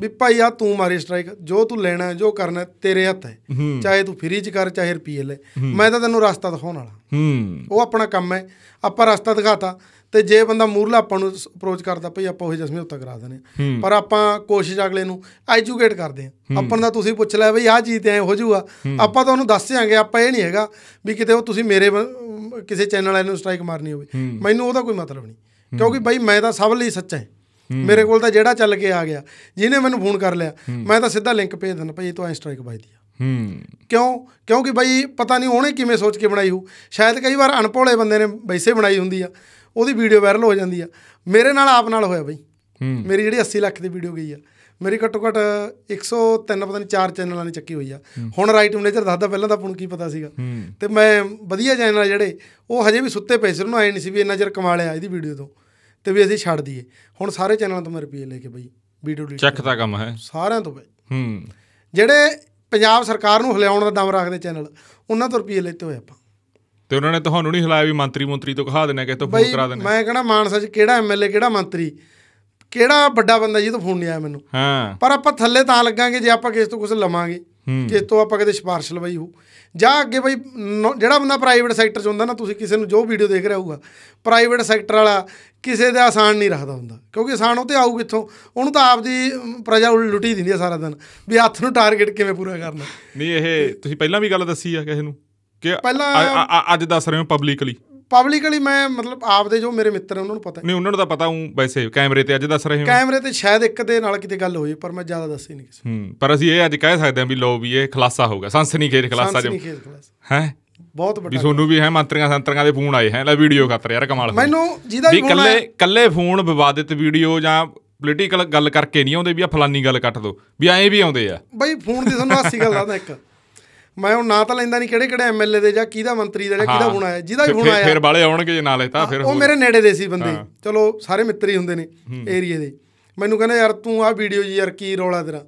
ਵੀ ਭਾਈ ਆ ਤੂੰ ਮਾਰੀ ਸਟ੍ਰਾਈਕ ਜੋ ਤੂੰ ਲੈਣਾ ਜੋ ਕਰਨਾ ਤੇਰੇ ਹੱਥ ਹੈ ਚਾਹੇ ਤੂੰ ਫ੍ਰੀ ਚ ਕਰ ਚਾਹੇ ਰੁਪਏ ਲੈ ਮੈਂ ਤਾਂ ਤੈਨੂੰ ਰਸਤਾ ਦਿਖਾਉਣ ਵਾਲਾ ਉਹ ਆਪਣਾ ਕੰਮ ਹੈ ਆਪਾਂ ਰਸਤਾ ਦਿਖਾਤਾ ਤੇ ਜੇ ਬੰਦਾ ਮੂਰਲਾ ਆਪਾਂ ਨੂੰ ਅਪਰੋਚ ਕਰਦਾ ਭਈ ਆਪਾਂ ਉਹ ਜਿਹਾ ਸਮਝੌਤਾ ਕਰਾ ਦਨੇ ਪਰ ਆਪਾਂ ਕੋਸ਼ਿਸ਼ ਅਗਲੇ ਨੂੰ ਐਜੂਕੇਟ ਕਰਦੇ ਆ ਆਪਾਂ ਦਾ ਤੁਸੀਂ ਪੁੱਛ ਲਿਆ ਭਈ ਆਹ ਚੀਜ਼ ਤੇ ਐ ਹੋ ਜਾਊਗਾ ਆਪਾਂ ਤੁਹਾਨੂੰ ਦੱਸ ਦਿਆਂਗੇ ਆਪਾਂ ਇਹ ਨਹੀਂ ਹੈਗਾ ਵੀ ਕਿਤੇ ਉਹ ਤੁਸੀਂ ਮੇਰੇ ਕਿਸੇ ਚੈਨਲ ਵਾਲੇ ਨੂੰ ਸਟ੍ਰਾਈਕ ਮਾਰਨੀ ਹੋਵੇ ਮੈਨੂੰ ਉਹਦਾ ਕੋਈ ਮਤਲਬ ਨਹੀਂ ਕਿਉਂਕਿ ਭਾਈ ਮੈਂ ਤਾਂ ਸਭ ਲਈ ਸੱਚਾ ਹਾਂ ਮੇਰੇ ਕੋਲ ਤਾਂ ਜਿਹੜਾ ਚੱਲ ਕੇ ਆ ਗਿਆ ਜਿਹਨੇ ਮੈਨੂੰ ਫੋਨ ਕਰ ਲਿਆ ਮੈਂ ਤਾਂ ਸਿੱਧਾ ਲਿੰਕ ਭੇਜ ਦਿੰਦਾ ਭਈ ਤੂੰ ਐ ਸਟ੍ਰਾਈਕ ਵੱਜਦੀ ਆ ਹੂੰ ਕਿਉਂ ਕਿਉਂਕਿ ਭਾਈ ਪਤਾ ਨਹੀਂ ਉਹਨੇ ਕਿਵੇਂ ਸੋਚ ਕੇ ਬਣਾਈ ਹੋ ਸ਼ਾਇਦ ਕਈ ਵਾਰ ਅਣਪੋਲੇ ਬੰਦੇ ਨੇ ਵੈਸੇ ਬਣਾਈ ਹੁੰਦੀ ਆ ਉਹਦੀ ਵੀਡੀਓ ਵਾਇਰਲ ਹੋ ਜਾਂਦੀ ਆ ਮੇਰੇ ਨਾਲ ਆਪ ਨਾਲ ਹੋਇਆ ਬਈ ਮੇਰੀ ਜਿਹੜੀ 80 ਲੱਖ ਦੀ ਵੀਡੀਓ ਗਈ ਆ ਮੇਰੀ ਘੱਟੋ ਘੱਟ 103 ਪਤਾ ਨਹੀਂ 4 ਚੈਨਲਾਂ ਨੇ ਚੱਕੀ ਹੋਈ ਆ ਹੁਣ ਰਾਈਟ ਮੈਨੇਜਰ ਦੱਸਦਾ ਪਹਿਲਾਂ ਤਾਂ ਪੁਣ ਕੀ ਪਤਾ ਸੀਗਾ ਤੇ ਮੈਂ ਵਧੀਆ ਚੈਨਲ ਜਿਹੜੇ ਉਹ ਹਜੇ ਵੀ ਸੁੱਤੇ ਪਏ ਸਿਰ ਨੂੰ ਆਏ ਨਹੀਂ ਸੀ ਵੀ ਇੰਨਾ ਚਿਰ ਕਮਾ ਲਿਆ ਇਹਦੀ ਵੀਡੀਓ ਤੋਂ ਤੇ ਵੀ ਅਸੀਂ ਛੱਡ ਦਈਏ ਹੁਣ ਸਾਰੇ ਚੈਨਲਾਂ ਤੋਂ ਮੈਂ ਰੁਪਏ ਲੈ ਕੇ ਬਈ ਵੀਡੀਓ ਡਿਲੀਟ ਚੱਕ ਤਾਂ ਕੰਮ ਹੈ ਸਾਰਿਆਂ ਤੋਂ ਬਈ ਹੂੰ ਜਿਹੜੇ ਪੰਜਾਬ ਸਰਕਾਰ ਨੂੰ ਹਿਲਾਉਣ ਦਾ ਦਮ ਰੱਖਦੇ ਚੈਨਲ ਉਹਨਾਂ ਤੋਂ ਰੁਪਏ ਲੈਤੇ ਹੋਏ ਆਪਾਂ ਤੇ ਉਹਨਾਂ ਨੇ ਤੁਹਾਨੂੰ ਨਹੀਂ ਹਲਾਇਆ ਵੀ ਮੰਤਰੀ ਮੰਤਰੀ ਤੋਂ ਕਹਾ ਦੇਣਾ ਕਿ ਤੋਂ ਫੋਨ ਕਰਾ ਦੇਣਾ ਮੈਂ ਕਹਣਾ ਮਾਨਸਾ 'ਚ ਕਿਹੜਾ ਐਮਐਲਏ ਕਿਹੜਾ ਮੰਤਰੀ ਕਿਹੜਾ ਵੱਡਾ ਬੰਦਾ ਜੀ ਤੋਂ ਫੋਨ ਨਹੀਂ ਆਇਆ ਮੈਨੂੰ ਹਾਂ ਪਰ ਆਪਾਂ ਥੱਲੇ ਤਾਂ ਲੱਗਾਂਗੇ ਜੇ ਆਪਾਂ ਕਿਸੇ ਤੋਂ ਕੁਝ ਲਵਾਂਗੇ ਕਿਸੇ ਤੋਂ ਆਪਾਂ ਕਦੇ ਸਿਫਾਰਿਸ਼ ਲਵਾਈ ਹੋ ਜਾਂ ਅੱਗੇ ਬਈ ਜਿਹੜਾ ਬੰਦਾ ਪ੍ਰਾਈਵੇਟ ਸੈਕਟਰ 'ਚ ਹੁੰਦਾ ਨਾ ਤੁਸੀਂ ਕਿਸੇ ਨੂੰ ਜੋ ਵੀਡੀਓ ਦੇਖ ਰਿਹਾ ਹੋਊਗਾ ਪ੍ਰਾਈਵੇਟ ਸੈਕਟਰ ਵਾਲਾ ਕਿਸੇ ਦਾ ਆਸਾਨ ਨਹੀਂ ਰੱਖਦਾ ਹੁੰਦਾ ਕਿਉਂਕਿ ਆਸਾਨ ਉਹ ਤੇ ਆਊ ਕਿੱਥੋਂ ਉਹਨੂੰ ਤਾਂ ਆਪਦੀ ਪ੍ਰਜਾ ਲੁੱਟੀ ਦਿੰਦੀ ਆ ਸਾਰਾ ਦਿਨ ਵੀ ਹੱਥ ਨੂੰ ਟਾਰਗੇਟ ਕਿਵੇਂ ਪੂਰਾ ਕਰਨਾ ਨਹੀਂ ਇਹ ਤੁਸੀਂ ਪਹਿਲਾਂ ਵੀ ਗੱਲ ਦੱਸੀ ਆ ਕਿਸੇ ਨੂੰ ਕਿ ਪਹਿਲਾਂ ਅੱਜ ਦੱਸ ਰਹੇ ਹਾਂ ਪਬਲਿਕਲੀ ਪਬਲਿਕਲੀ ਮੈਂ ਮਤਲਬ ਆਪਦੇ ਜੋ ਮੇਰੇ ਮਿੱਤਰ ਉਹਨਾਂ ਨੂੰ ਪਤਾ ਨਹੀਂ ਉਹਨਾਂ ਨੂੰ ਤਾਂ ਪਤਾ ਹੂੰ ਵੈਸੇ ਕੈਮਰੇ ਤੇ ਅੱਜ ਦੱਸ ਰਹੇ ਹਾਂ ਕੈਮਰੇ ਤੇ ਸ਼ਾਇਦ ਇੱਕ ਦੇ ਨਾਲ ਕਿਤੇ ਗੱਲ ਹੋਈ ਪਰ ਮੈਂ ਜ਼ਿਆਦਾ ਦੱਸੀ ਨਹੀਂ ਕਿਸੇ ਹੂੰ ਪਰ ਅਸੀਂ ਇਹ ਅੱਜ ਕਹਿ ਸਕਦੇ ਹਾਂ ਵੀ ਲੋ ਵੀ ਇਹ ਖਲਾਸਾ ਹੋਊਗਾ ਸੰਸਨੀ ਖੇਤ ਖਲਾਸਾ ਜਮ ਹੈ ਬਹੁਤ ਵੱਡਾ ਵੀ ਤੁਹਾਨੂੰ ਵੀ ਹੈ ਮੰਤਰੀਆਂ ਸੰਤਰੀਆਂ ਦੇ ਫੋਨ ਆਏ ਹੈ ਲੈ ਵੀਡੀਓ ਖਤਰ ਯਾਰ ਕਮਾਲ ਮੈਨੂੰ ਜਿਹਦਾ ਵੀ ਕੱਲੇ ਕੱਲੇ ਫੋਨ ਵਿਵਾਦਿਤ ਵੀਡੀਓ ਜਾਂ ਪੋਲੀਟੀਕਲ ਗੱਲ ਕਰਕੇ ਨਹੀਂ ਆਉਂਦੇ ਵੀ ਆ ਫਲਾਨੀ ਗੱਲ ਕੱਟ ਦੋ ਵੀ ਐਂ ਵੀ ਆਉਂਦੇ ਆ ਬਈ ਫੋਨ ਦੀ ਤੁਹਾਨੂੰ ਹਾਸੀ ਗੱਲ ਦੱਸਦਾ ਇੱਕ ਮੈਂ ਉਹ ਨਾਂ ਤਾਂ ਲੈਂਦਾ ਨਹੀਂ ਕਿਹੜੇ ਕਿਹੜੇ ਐਮਐਲਏ ਦੇ ਜਾਂ ਕਿਹਦਾ ਮੰਤਰੀ ਦਾ ਜਾਂ ਕਿਹਦਾ ਹੁਣ ਆਇਆ ਜਿਹਦਾ ਵੀ ਹੁਣ ਆਇਆ ਫਿਰ ਬਾਲੇ ਆਉਣਗੇ ਜੇ ਨਾਂ ਲੈਤਾ ਫਿਰ ਉਹ ਮੇਰੇ ਨੇੜੇ ਦੇ ਸੀ ਬੰਦੇ ਚਲੋ ਸਾਰੇ ਮਿੱਤਰ ਹੀ ਹੁੰਦੇ ਨੇ ਏਰੀਏ ਦੇ ਮੈਨੂੰ ਕਹਿੰਦਾ ਯਾਰ ਤੂੰ ਆ ਵੀਡੀਓ ਜੀ ਯਾਰ ਕੀ ਰੋਲਾ ਤੇਰਾ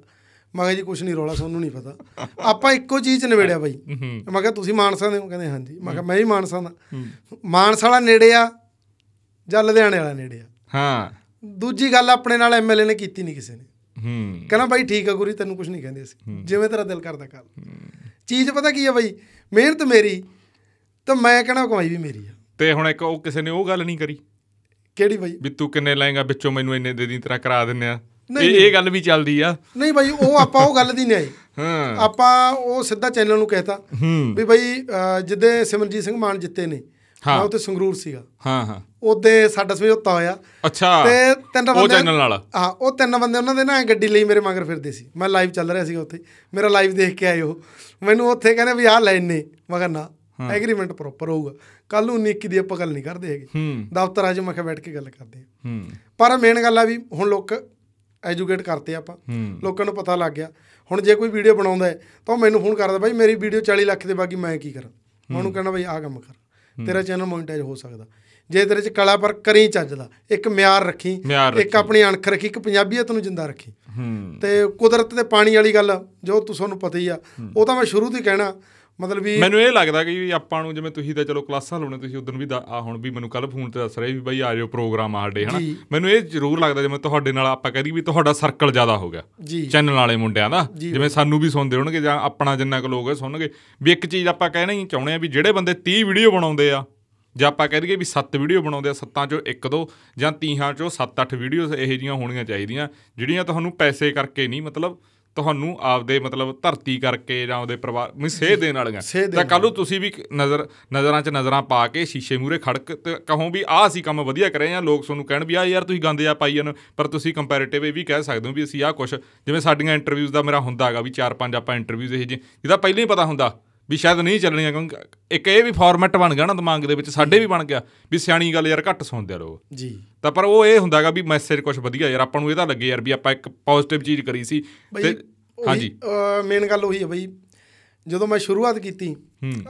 ਮੈਂ ਕਿਹਾ ਜੀ ਕੁਝ ਨਹੀਂ ਰੋਲਾ ਸਾਨੂੰ ਨਹੀਂ ਪਤਾ ਆਪਾਂ ਇੱਕੋ ਚੀਜ਼ ਨਵੇੜਿਆ ਬਾਈ ਮੈਂ ਕਿਹਾ ਤੁਸੀਂ ਮਾਨਸਾ ਦੇ ਹੋ ਕਹਿੰਦੇ ਹਾਂਜੀ ਮੈਂ ਕਿਹਾ ਮੈਂ ਹੀ ਮਾਨਸਾ ਦਾ ਮਾਨਸਾ ਵਾਲਾ ਨੇੜੇ ਆ ਜਾਂ ਲੁਧਿਆਣੇ ਵਾਲਾ ਨੇੜੇ ਆ ਹਾਂ ਦੂਜੀ ਗੱਲ ਆਪਣੇ ਨਾਲ ਐਮਐਲਏ ਨੇ ਕੀਤੀ ਨਹੀਂ ਕਿਸੇ ਨੇ ਹੂੰ ਕਹਿੰਦਾ ਬਾਈ ਠੀਕ ਆ ਗੁਰੀ ਤੈਨੂੰ ਕੁਝ ਨਹੀਂ ਕਹਿੰਦੇ ਅਸੀਂ ਜਿਵੇਂ ਤੇਰਾ ਦਿਲ ਕਰਦਾ ਕਰ ਚੀਜ਼ ਪਤਾ ਕੀ ਆ ਬਾਈ ਮਿਹਨਤ ਮੇਰੀ ਤਾਂ ਮੈਂ ਕਹਣਾ ਕਮਾਈ ਵੀ ਮੇਰੀ ਆ ਤੇ ਹੁਣ ਇੱਕ ਉਹ ਕਿਸੇ ਨੇ ਉਹ ਗੱਲ ਨਹੀਂ ਕਰੀ ਕਿਹੜੀ ਬਾਈ ਵੀ ਤੂੰ ਕਿੰਨੇ ਲਾਏਗਾ ਵਿੱਚੋਂ ਮੈਨੂੰ ਇੰਨੇ ਦੇ ਦੀ ਤਰ੍ਹਾਂ ਕਰਾ ਦਿੰਨੇ ਆ ਇਹ ਇਹ ਗੱਲ ਵੀ ਚੱਲਦੀ ਆ ਨਹੀਂ ਬਾਈ ਉਹ ਆਪਾਂ ਉਹ ਗੱਲ ਦੀ ਨਹੀਂ ਆਈ ਹਾਂ ਆਪਾਂ ਉਹ ਸਿੱਧਾ ਚੈਨਲ ਨੂੰ ਕਹਿਤਾ ਵੀ ਬਾਈ ਜਿੱਦੇ ਸਿਮਰਜੀਤ ਸਿੰਘ ਮਾਨ ਜਿੱਤੇ ਨੇ ਹਾਂ ਉਹ ਤੇ ਸੰਗਰੂਰ ਸੀਗਾ ਹਾਂ ਹਾਂ ਉਹਦੇ ਸਾਡਾ ਸਮਝੌਤਾ ਹੋਇਆ ਅੱਛਾ ਤੇ ਤਿੰਨ ਬੰਦੇ ਉਹ ਚੈਨਲ ਨਾਲ ਹਾਂ ਉਹ ਤਿੰਨ ਬੰਦੇ ਉਹਨਾਂ ਦੇ ਨਾ ਗੱਡੀ ਲਈ ਮੇਰੇ ਮਗਰ ਫਿਰਦੇ ਸੀ ਮੈਂ ਲਾਈਵ ਚੱਲ ਰਿਹਾ ਸੀਗਾ ਉੱਥੇ ਮੇਰਾ ਲਾਈਵ ਦੇਖ ਕੇ ਆਏ ਉਹ ਮੈਨੂੰ ਉੱਥੇ ਕਹਿੰਦੇ ਵੀ ਆਹ ਲੈ ਨੇ ਮਗਰ ਨਾ ਐਗਰੀਮੈਂਟ ਪ੍ਰੋਪਰ ਹੋਊਗਾ ਕੱਲ ਨੂੰ 19 ਦੀ ਆਪਾਂ ਗੱਲ ਨਹੀਂ ਕਰਦੇ ਹੈਗੇ ਦਫ਼ਤਰ ਅੱਜ ਮੈਂ ਕਿਹਾ ਬੈਠ ਕੇ ਗੱਲ ਕਰਦੇ ਹਾਂ ਪਰ ਮੇਨ ਗੱਲ ਆ ਵੀ ਹੁਣ ਲੋਕ ਐਜੂਕੇਟ ਕਰਤੇ ਆਪਾਂ ਲੋਕਾਂ ਨੂੰ ਪਤਾ ਲੱਗ ਗਿਆ ਹੁਣ ਜੇ ਕੋਈ ਵੀਡੀਓ ਬਣਾਉਂਦਾ ਤਾਂ ਮੈਨੂੰ ਫੋਨ ਕਰਦਾ ਬਾਈ ਮੇਰੀ ਵੀਡੀਓ 40 ਲੱਖ ਦੇ ਬਾਕੀ ਮੈਂ ਕੀ ਕਰਾਂ ਉਹਨੂੰ ਕਹਿੰਦਾ ਬਾਈ ਆਹ ਕੰਮ ਕਰ ਤੇਰਾ ਚੈਨਲ ਮੋਨਟਾਈਜ਼ ਹੋ ਸਕਦਾ ਜੇ ਤੇਰੇ ਚ ਕਲਾ ਪਰ ਕਰੀ ਚੱਜਦਾ ਇੱਕ ਮਿਆਰ ਰੱਖੀ ਇੱਕ ਆਪਣੀ ਅਣਖ ਰੱਖੀ ਇੱਕ ਪੰਜਾਬੀਅਤ ਨੂੰ ਜਿੰਦਾ ਰੱਖੀ ਤੇ ਕੁਦਰਤ ਤੇ ਪਾਣੀ ਵਾਲੀ ਗੱਲ ਜੋ ਨੂੰ ਪਤਾ ਹੀ ਆ ਉਹ ਤਾਂ ਮੈਂ ਸ਼ੁਰੂ ਤੋਂ ਹੀ ਕਹਿਣਾ ਮਤਲਬ ਵੀ ਮੈਨੂੰ ਇਹ ਲੱਗਦਾ ਕਿ ਆਪਾਂ ਨੂੰ ਜਿਵੇਂ ਤੁਸੀਂ ਤਾਂ ਚਲੋ ਕਲਾਸਾਂ ਲਾਉਣੇ ਤੁਸੀਂ ਉਦੋਂ ਵੀ ਆ ਹੁਣ ਵੀ ਮੈਨੂੰ ਕੱਲ ਫੋਨ ਤੇ ਦੱਸ ਰਹੇ ਵੀ ਬਾਈ ਆ ਜਿਓ ਪ੍ਰੋਗਰਾਮ ਆ ਸਾਡੇ ਹਨਾ ਮੈਨੂੰ ਇਹ ਜ਼ਰੂਰ ਲੱਗਦਾ ਜਿਵੇਂ ਤੁਹਾਡੇ ਨਾਲ ਆਪਾਂ ਕਹਦੀ ਵੀ ਤੁਹਾਡਾ ਸਰਕਲ ਜ਼ਿਆਦਾ ਹੋ ਗਿਆ ਚੈਨਲ ਵਾਲੇ ਮੁੰਡਿਆਂ ਦਾ ਜਿਵੇਂ ਸਾਨੂੰ ਵੀ ਸੁਣਦੇ ਹੋਣਗੇ ਜਾਂ ਆਪਣਾ ਜਿੰਨਾ ਕੁ ਲੋਕ ਸੁਣਨਗੇ ਵੀ ਇੱਕ ਚੀਜ਼ ਆਪਾਂ ਕਹਿਣਾ ਹੀ ਚਾਹੁੰਦੇ ਆ ਵੀ ਜਿਹੜੇ ਬੰਦੇ 30 ਵੀਡੀਓ ਬਣਾਉਂਦੇ ਆ ਜੇ ਆਪਾਂ ਕਹਿ ਦਈਏ ਵੀ 7 ਵੀਡੀਓ ਬਣਾਉਂਦੇ ਆ 7ਾਂ ਚੋਂ ਇੱਕ ਦੋ ਜਾਂ 30ਾਂ ਚੋਂ 7-8 ਵੀਡੀਓਜ਼ ਇਹੋ ਜੀਆਂ ਹੋਣੀਆਂ ਚਾਹੀਦੀਆਂ ਜਿਹੜੀਆਂ ਤੁਹਾਨੂੰ ਪੈਸੇ ਕਰਕੇ ਨਹੀਂ ਮਤਲਬ ਤੁਹਾਨੂੰ ਆਪਦੇ ਮਤਲਬ ਧਰਤੀ ਕਰਕੇ ਜਾਂ ਉਹਦੇ ਪਰਿਵਾਰ ਮੈਂ ਸੇਹ ਦੇਣ ਵਾਲੀਆਂ ਤਾਂ ਕੱਲ ਨੂੰ ਤੁਸੀਂ ਵੀ ਨਜ਼ਰ ਨਜ਼ਰਾਂ 'ਚ ਨਜ਼ਰਾਂ ਪਾ ਕੇ ਸ਼ੀਸ਼ੇ ਮੂਰੇ ਖੜਕ ਤੇ ਕਹੋ ਵੀ ਆਹ ਅਸੀਂ ਕੰਮ ਵਧੀਆ ਕਰਿਆ ਜਾਂ ਲੋਕ ਤੁਹਾਨੂੰ ਕਹਿਣ ਵੀ ਆ ਯਾਰ ਤੁਸੀਂ ਗੰਦੇ ਆ ਪਾਈ ਜਨ ਪਰ ਤੁਸੀਂ ਕੰਪੈਰੀਟਿਵ ਇਹ ਵੀ ਕਹਿ ਸਕਦੇ ਹੋ ਵੀ ਅਸੀਂ ਆਹ ਕੁਝ ਜਿਵੇਂ ਸਾਡੀਆਂ ਇੰਟਰਵਿਊਜ਼ ਦਾ ਮੇਰਾ ਹੁੰਦਾ ਹੈਗਾ ਵੀ ਚਾਰ ਪੰਜ ਆਪਾਂ ਇੰਟਰਵਿਊਜ਼ ਇਹ ਜਿਹਦਾ ਪਹਿਲਾਂ ਹੀ ਪਤਾ ਹੁੰਦਾ ਵੀ ਸ਼ਾਇਦ ਨਹੀਂ ਚੱਲਣੀਆਂ ਕਿਉਂਕਿ ਇੱਕ ਇਹ ਵੀ ਫਾਰਮੈਟ ਬਣ ਗਿਆ ਨਾ ਦਿਮਾਗ ਦੇ ਵਿੱਚ ਸਾਡੇ ਵੀ ਬਣ ਗਿਆ ਵੀ ਸਿਆਣੀ ਗੱਲ ਯਾਰ ਘੱਟ ਸੁਣਦੇ ਆ ਲੋਕ ਜੀ ਤਾਂ ਪਰ ਉਹ ਇਹ ਹੁੰਦਾਗਾ ਵੀ ਮੈਸੇਜ ਕੁਝ ਵਧੀਆ ਯਾਰ ਆਪਾਂ ਨੂੰ ਇਹਦਾ ਲੱਗੇ ਯਾਰ ਵੀ ਆਪਾਂ ਇੱਕ ਪੋਜ਼ਿਟਿਵ ਚੀਜ਼ ਕਰੀ ਸੀ ਤੇ ਹਾਂਜੀ ਮੇਨ ਗੱਲ ਉਹੀ ਹੈ ਬਈ ਜਦੋਂ ਮੈਂ ਸ਼ੁਰੂਆਤ ਕੀਤੀ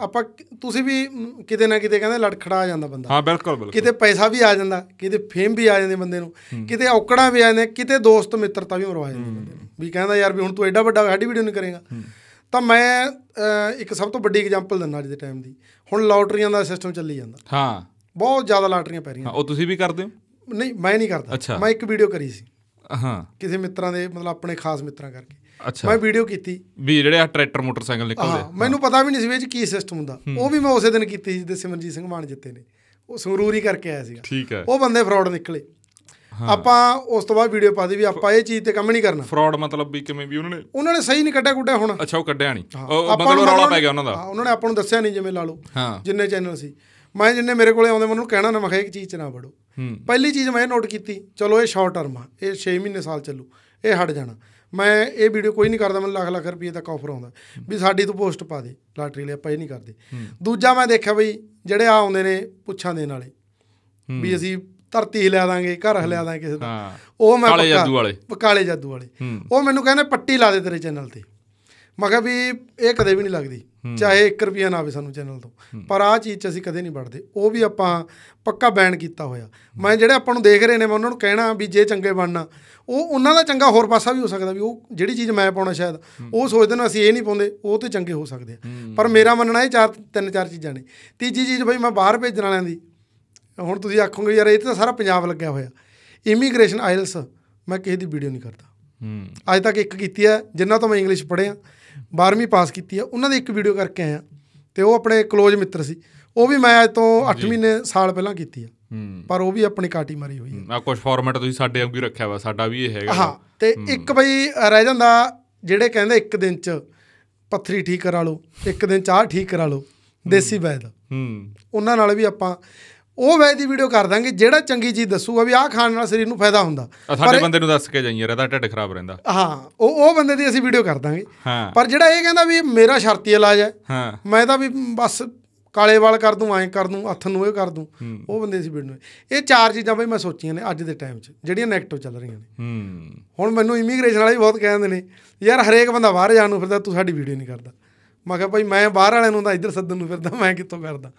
ਆਪਾਂ ਤੁਸੀਂ ਵੀ ਕਿਤੇ ਨਾ ਕਿਤੇ ਕਹਿੰਦੇ ਲੜਖੜਾ ਆ ਜਾਂਦਾ ਬੰਦਾ ਹਾਂ ਬਿਲਕੁਲ ਬਿਲਕੁਲ ਕਿਤੇ ਪੈਸਾ ਵੀ ਆ ਜਾਂਦਾ ਕਿਤੇ ਫੇਮ ਵੀ ਆ ਜਾਂਦੇ ਬੰਦੇ ਨੂੰ ਕਿਤੇ ਔਕੜਾਂ ਵੀ ਆ ਜਾਂਦੇ ਕਿਤੇ ਦੋਸਤ ਮਿੱਤਰਤਾ ਵੀ ਮਰਵਾ ਜਾਂਦੇ ਬੰਦੇ ਨੂੰ ਵੀ ਕਹਿੰਦਾ ਯਾਰ ਵੀ ਹੁਣ ਤੂੰ ਐਡਾ ਵੱਡਾ ਸਾਡੀ ਵੀਡੀਓ ਨਹੀਂ ਕਰੇਗਾ ਤਾਂ ਮੈਂ ਇੱਕ ਸਭ ਤੋਂ ਵੱਡੀ ਐਗਜ਼ਾਮਪਲ ਦਿੰਦਾ ਅੱਜ ਦੇ ਟਾਈਮ ਦੀ ਹੁਣ ਲਾਟਰੀਆਂ ਦਾ ਸਿਸਟਮ ਚੱਲੀ ਜਾਂਦਾ ਹਾਂ ਬਹੁਤ ਜ਼ਿਆਦਾ ਲਾਟਰੀਆਂ ਪੈ ਰਹੀਆਂ ਉਹ ਤੁਸੀਂ ਵੀ ਕਰਦੇ ਹੋ ਨਹੀਂ ਮੈਂ ਨਹੀਂ ਕਰਦਾ ਮੈਂ ਇੱਕ ਵੀਡੀਓ ਕਰੀ ਸੀ ਹਾਂ ਕਿਸੇ ਮਿੱਤਰਾਂ ਦੇ ਮਤਲਬ ਆਪਣੇ ਖਾਸ ਮਿੱਤਰਾਂ ਕਰਕੇ ਮੈਂ ਵੀਡੀਓ ਕੀਤੀ ਵੀ ਜਿਹੜੇ ਆ ਟਰੈਕਟਰ ਮੋਟਰਸਾਈਕਲ ਨਿਕਲਦੇ ਮੈਨੂੰ ਪਤਾ ਵੀ ਨਹੀਂ ਸੀ ਵਿੱਚ ਕੀ ਸਿਸਟਮ ਹੁੰਦਾ ਉਹ ਵੀ ਮੈਂ ਉਸੇ ਦਿਨ ਕੀਤੀ ਜਿੱਦੇ ਸਿਮਰਜੀਤ ਸਿੰਘ ਮਾਨ ਜਿੱਤੇ ਨੇ ਉਹ ਸੰਗਰੂਰੀ ਕਰਕੇ ਆਇਆ ਸੀਗਾ ਉਹ ਬੰਦੇ ਫਰਾਡ ਨਿਕਲੇ ਆਪਾਂ ਉਸ ਤੋਂ ਬਾਅਦ ਵੀਡੀਓ ਪਾ ਦੇ ਵੀ ਆਪਾਂ ਇਹ ਚੀਜ਼ ਤੇ ਕੰਮ ਨਹੀਂ ਕਰਨਾ ਫਰਾਡ ਮਤਲਬ ਵੀ ਕਿਵੇਂ ਵੀ ਉਹਨਾਂ ਨੇ ਉਹਨਾਂ ਨੇ ਸਹੀ ਨਹੀਂ ਕੱਢਿਆ ਕੁੱਟਿਆ ਹੁਣ ਅੱਛਾ ਉਹ ਕੱਢਿਆ ਨਹੀਂ ਮਤਲਬ ਰੌਲਾ ਪੈ ਗਿਆ ਉਹਨਾਂ ਦਾ ਹਾਂ ਉਹਨਾਂ ਨੇ ਆਪਾਂ ਨੂੰ ਦੱਸਿਆ ਨਹੀਂ ਜਿਵੇਂ ਲਾ ਲਓ ਜਿੰਨੇ ਚੈਨਲ ਸੀ ਮੈਂ ਜਿੰਨੇ ਮੇਰੇ ਕੋਲੇ ਆਉਂਦੇ ਮੈਨੂੰ ਕਹਿਣਾ ਨਾ ਮੈਂ ਇੱਕ ਚੀਜ਼ ਚ ਨਾ ਵੜੋ ਪਹਿਲੀ ਚੀਜ਼ ਮੈਂ ਨੋਟ ਕੀਤੀ ਚਲੋ ਇਹ ਸ਼ਾਰਟ ਟਰਮ ਆ ਇਹ 6 ਮਹੀਨੇ ਸਾਲ ਚੱਲੂ ਇਹ ਹਟ ਜਾਣਾ ਮੈਂ ਇਹ ਵੀਡੀਓ ਕੋਈ ਨਹੀਂ ਕਰਦਾ ਮੈਨੂੰ ਲੱਖ ਲੱਖ ਰੁਪਏ ਤੱਕ ਆਫਰ ਆਉਂਦਾ ਵੀ ਸਾਡੀ ਤੂੰ ਪੋਸਟ ਪਾ ਦੇ ਲਾਟਰੀ ਲਈ ਆਪਾਂ ਇਹ ਨਹੀਂ ਕਰਦੇ ਦੂਜਾ ਮੈਂ ਦੇਖਿਆ ਬਈ ਜਿਹੜੇ ਆ ਆਉਂਦੇ ਨੇ ਪੁੱਛਾਂ ਦੇਣ ਵਾਲੇ ਵੀ ਅਸੀਂ ਧਰਤੀ ਹਿਲਾ ਦਾਂਗੇ ਘਰ ਹਿਲਾ ਦਾਂਗੇ ਕਿਸੇ ਦਾ ਉਹ ਮੈਂ ਕਾਲੇ ਜਾਦੂ ਵਾਲੇ ਕਾਲੇ ਜਾਦੂ ਵਾਲੇ ਉਹ ਮੈਨੂੰ ਕਹਿੰਦੇ ਪੱਟੀ ਲਾ ਦੇ ਤੇਰੇ ਚੈਨਲ ਤੇ ਮੈਂ ਕਿਹਾ ਵੀ ਇਹ ਕਦੇ ਵੀ ਨਹੀਂ ਲੱਗਦੀ ਚਾਹੇ 1 ਰੁਪਿਆ ਨਾ ਆਵੇ ਸਾਨੂੰ ਚੈਨਲ ਤੋਂ ਪਰ ਆ ਚੀਜ਼ 'ਚ ਅਸੀਂ ਕਦੇ ਨਹੀਂ ਵੜਦੇ ਉਹ ਵੀ ਆਪਾਂ ਪੱਕਾ ਬੈਨ ਕੀਤਾ ਹੋਇਆ ਮੈਂ ਜਿਹੜੇ ਆਪਾਂ ਨੂੰ ਦੇਖ ਰਹੇ ਨੇ ਮੈਂ ਉਹਨਾਂ ਨੂੰ ਕਹਿਣਾ ਵੀ ਜੇ ਚੰਗੇ ਬਣਨਾ ਉਹ ਉਹਨਾਂ ਦਾ ਚੰਗਾ ਹੋਰ ਪਾਸਾ ਵੀ ਹੋ ਸਕਦਾ ਵੀ ਉਹ ਜਿਹੜੀ ਚੀਜ਼ ਮੈਂ ਪਾਉਣਾ ਸ਼ਾਇਦ ਉਹ ਸੋਚਦੇ ਨੇ ਅਸੀਂ ਇਹ ਨਹੀਂ ਪਾਉਂਦੇ ਉਹ ਤੇ ਚੰਗੇ ਹੋ ਸਕਦੇ ਆ ਪਰ ਮੇਰਾ ਮੰਨਣਾ ਇਹ ਚਾਰ ਤਿੰਨ ਚਾਰ ਚੀਜ਼ਾਂ ਨੇ ਤੀਜੀ ਚੀਜ਼ ਬਈ ਮੈਂ ਬਾਹਰ ਭੇਜਣ ਵਾਲਿਆਂ ਦੀ ਹੁਣ ਤੁਸੀਂ ਆਖੋਗੇ ਯਾਰ ਇਹ ਤਾਂ ਸਾਰਾ ਪੰਜਾਬ ਲੱਗਿਆ ਹੋਇਆ ਇਮੀਗ੍ਰੇਸ਼ਨ ਆਇਲਸ ਮੈਂ ਕਿਸੇ ਦੀ ਵੀਡੀਓ ਨਹੀਂ ਕਰਦਾ ਹੂੰ ਅੱਜ ਤੱਕ ਇੱਕ ਕੀਤੀ ਹੈ ਜਿੰਨਾ ਤੋਂ ਮੈਂ ਇੰਗਲਿਸ਼ ਪੜ੍ਹਿਆ 12ਵੀਂ ਪਾਸ ਕੀਤੀ ਹੈ ਉਹਨਾਂ ਦੀ ਇੱਕ ਵੀਡੀਓ ਕਰਕੇ ਆਇਆ ਤੇ ਉਹ ਆਪਣੇ ক্লোਜ਼ ਮਿੱਤਰ ਸੀ ਉਹ ਵੀ ਮੈਂ ਅੱਜ ਤੋਂ 8 ਮਹੀਨੇ ਸਾਲ ਪਹਿਲਾਂ ਕੀਤੀ ਹੈ ਪਰ ਉਹ ਵੀ ਆਪਣੀ ਕਾਟੀ ਮਾਰੀ ਹੋਈ ਹੈ ਆ ਕੁਝ ਫਾਰਮੈਟ ਤੁਸੀਂ ਸਾਡੇ ਵਾਂਗੂ ਰੱਖਿਆ ਵਾ ਸਾਡਾ ਵੀ ਇਹ ਹੈਗਾ ਹਾਂ ਤੇ ਇੱਕ ਬਈ ਰਹਿ ਜਾਂਦਾ ਜਿਹੜੇ ਕਹਿੰਦੇ ਇੱਕ ਦਿਨ ਚ ਪੱਥਰੀ ਠੀਕ ਕਰਾ ਲਓ ਇੱਕ ਦਿਨ ਚ ਆਹ ਠੀਕ ਕਰਾ ਲਓ ਦੇਸੀ ਵੈਦ ਹੂੰ ਉਹਨਾਂ ਨਾਲ ਵੀ ਆਪਾਂ ਉਹ ਵੈ ਦੀ ਵੀਡੀਓ ਕਰ ਦਾਂਗੇ ਜਿਹੜਾ ਚੰਗੀ ਚੀਜ਼ ਦੱਸੂਗਾ ਵੀ ਆਹ ਖਾਣ ਨਾਲ ਸਰੀਰ ਨੂੰ ਫਾਇਦਾ ਹੁੰਦਾ ਸਾਡੇ ਬੰਦੇ ਨੂੰ ਦੱਸ ਕੇ ਜਾਈਏ ਰਹਿਦਾ ਢਿੱਡ ਖਰਾਬ ਰਹਿੰਦਾ ਹਾਂ ਉਹ ਉਹ ਬੰਦੇ ਦੀ ਅਸੀਂ ਵੀਡੀਓ ਕਰ ਦਾਂਗੇ ਪਰ ਜਿਹੜਾ ਇਹ ਕਹਿੰਦਾ ਵੀ ਮੇਰਾ ਸ਼ਰਤੀ ਇਲਾਜ ਹੈ ਮੈਂ ਤਾਂ ਵੀ ਬਸ ਕਾਲੇ ਵਾਲ ਕਰ ਦੂੰ ਐਂ ਕਰ ਦੂੰ ਹੱਥ ਨੂੰ ਇਹ ਕਰ ਦੂੰ ਉਹ ਬੰਦੇ ਸੀ ਵੀਡੀਓ ਇਹ ਚਾਰ ਚੀਜ਼ਾਂ ਬਈ ਮੈਂ ਸੋਚੀਆਂ ਨੇ ਅੱਜ ਦੇ ਟਾਈਮ 'ਚ ਜਿਹੜੀਆਂ ਨੈਗੇਟਿਵ ਚੱਲ ਰਹੀਆਂ ਨੇ ਹੁਣ ਮੈਨੂੰ ਇਮੀਗ੍ਰੇਸ਼ਨ ਵਾਲੇ ਵੀ ਬਹੁਤ ਕਹਿੰਦੇ ਨੇ ਯਾਰ ਹਰੇਕ ਬੰਦਾ ਬਾਹਰ ਜਾਣ ਨੂੰ ਫਿਰਦਾ ਤੂੰ ਸਾਡੀ ਵੀਡੀਓ ਨਹੀਂ ਕਰਦਾ ਮੈਂ ਕਿਹਾ ਭਾਈ ਮੈਂ ਬਾਹਰ ਵਾਲਿਆਂ ਨੂੰ ਤਾਂ ਇੱਧਰ ਸੱਦਣ ਨੂੰ ਫਿਰਦਾ ਮੈਂ ਕਿੱਥੋਂ ਕਰਦਾ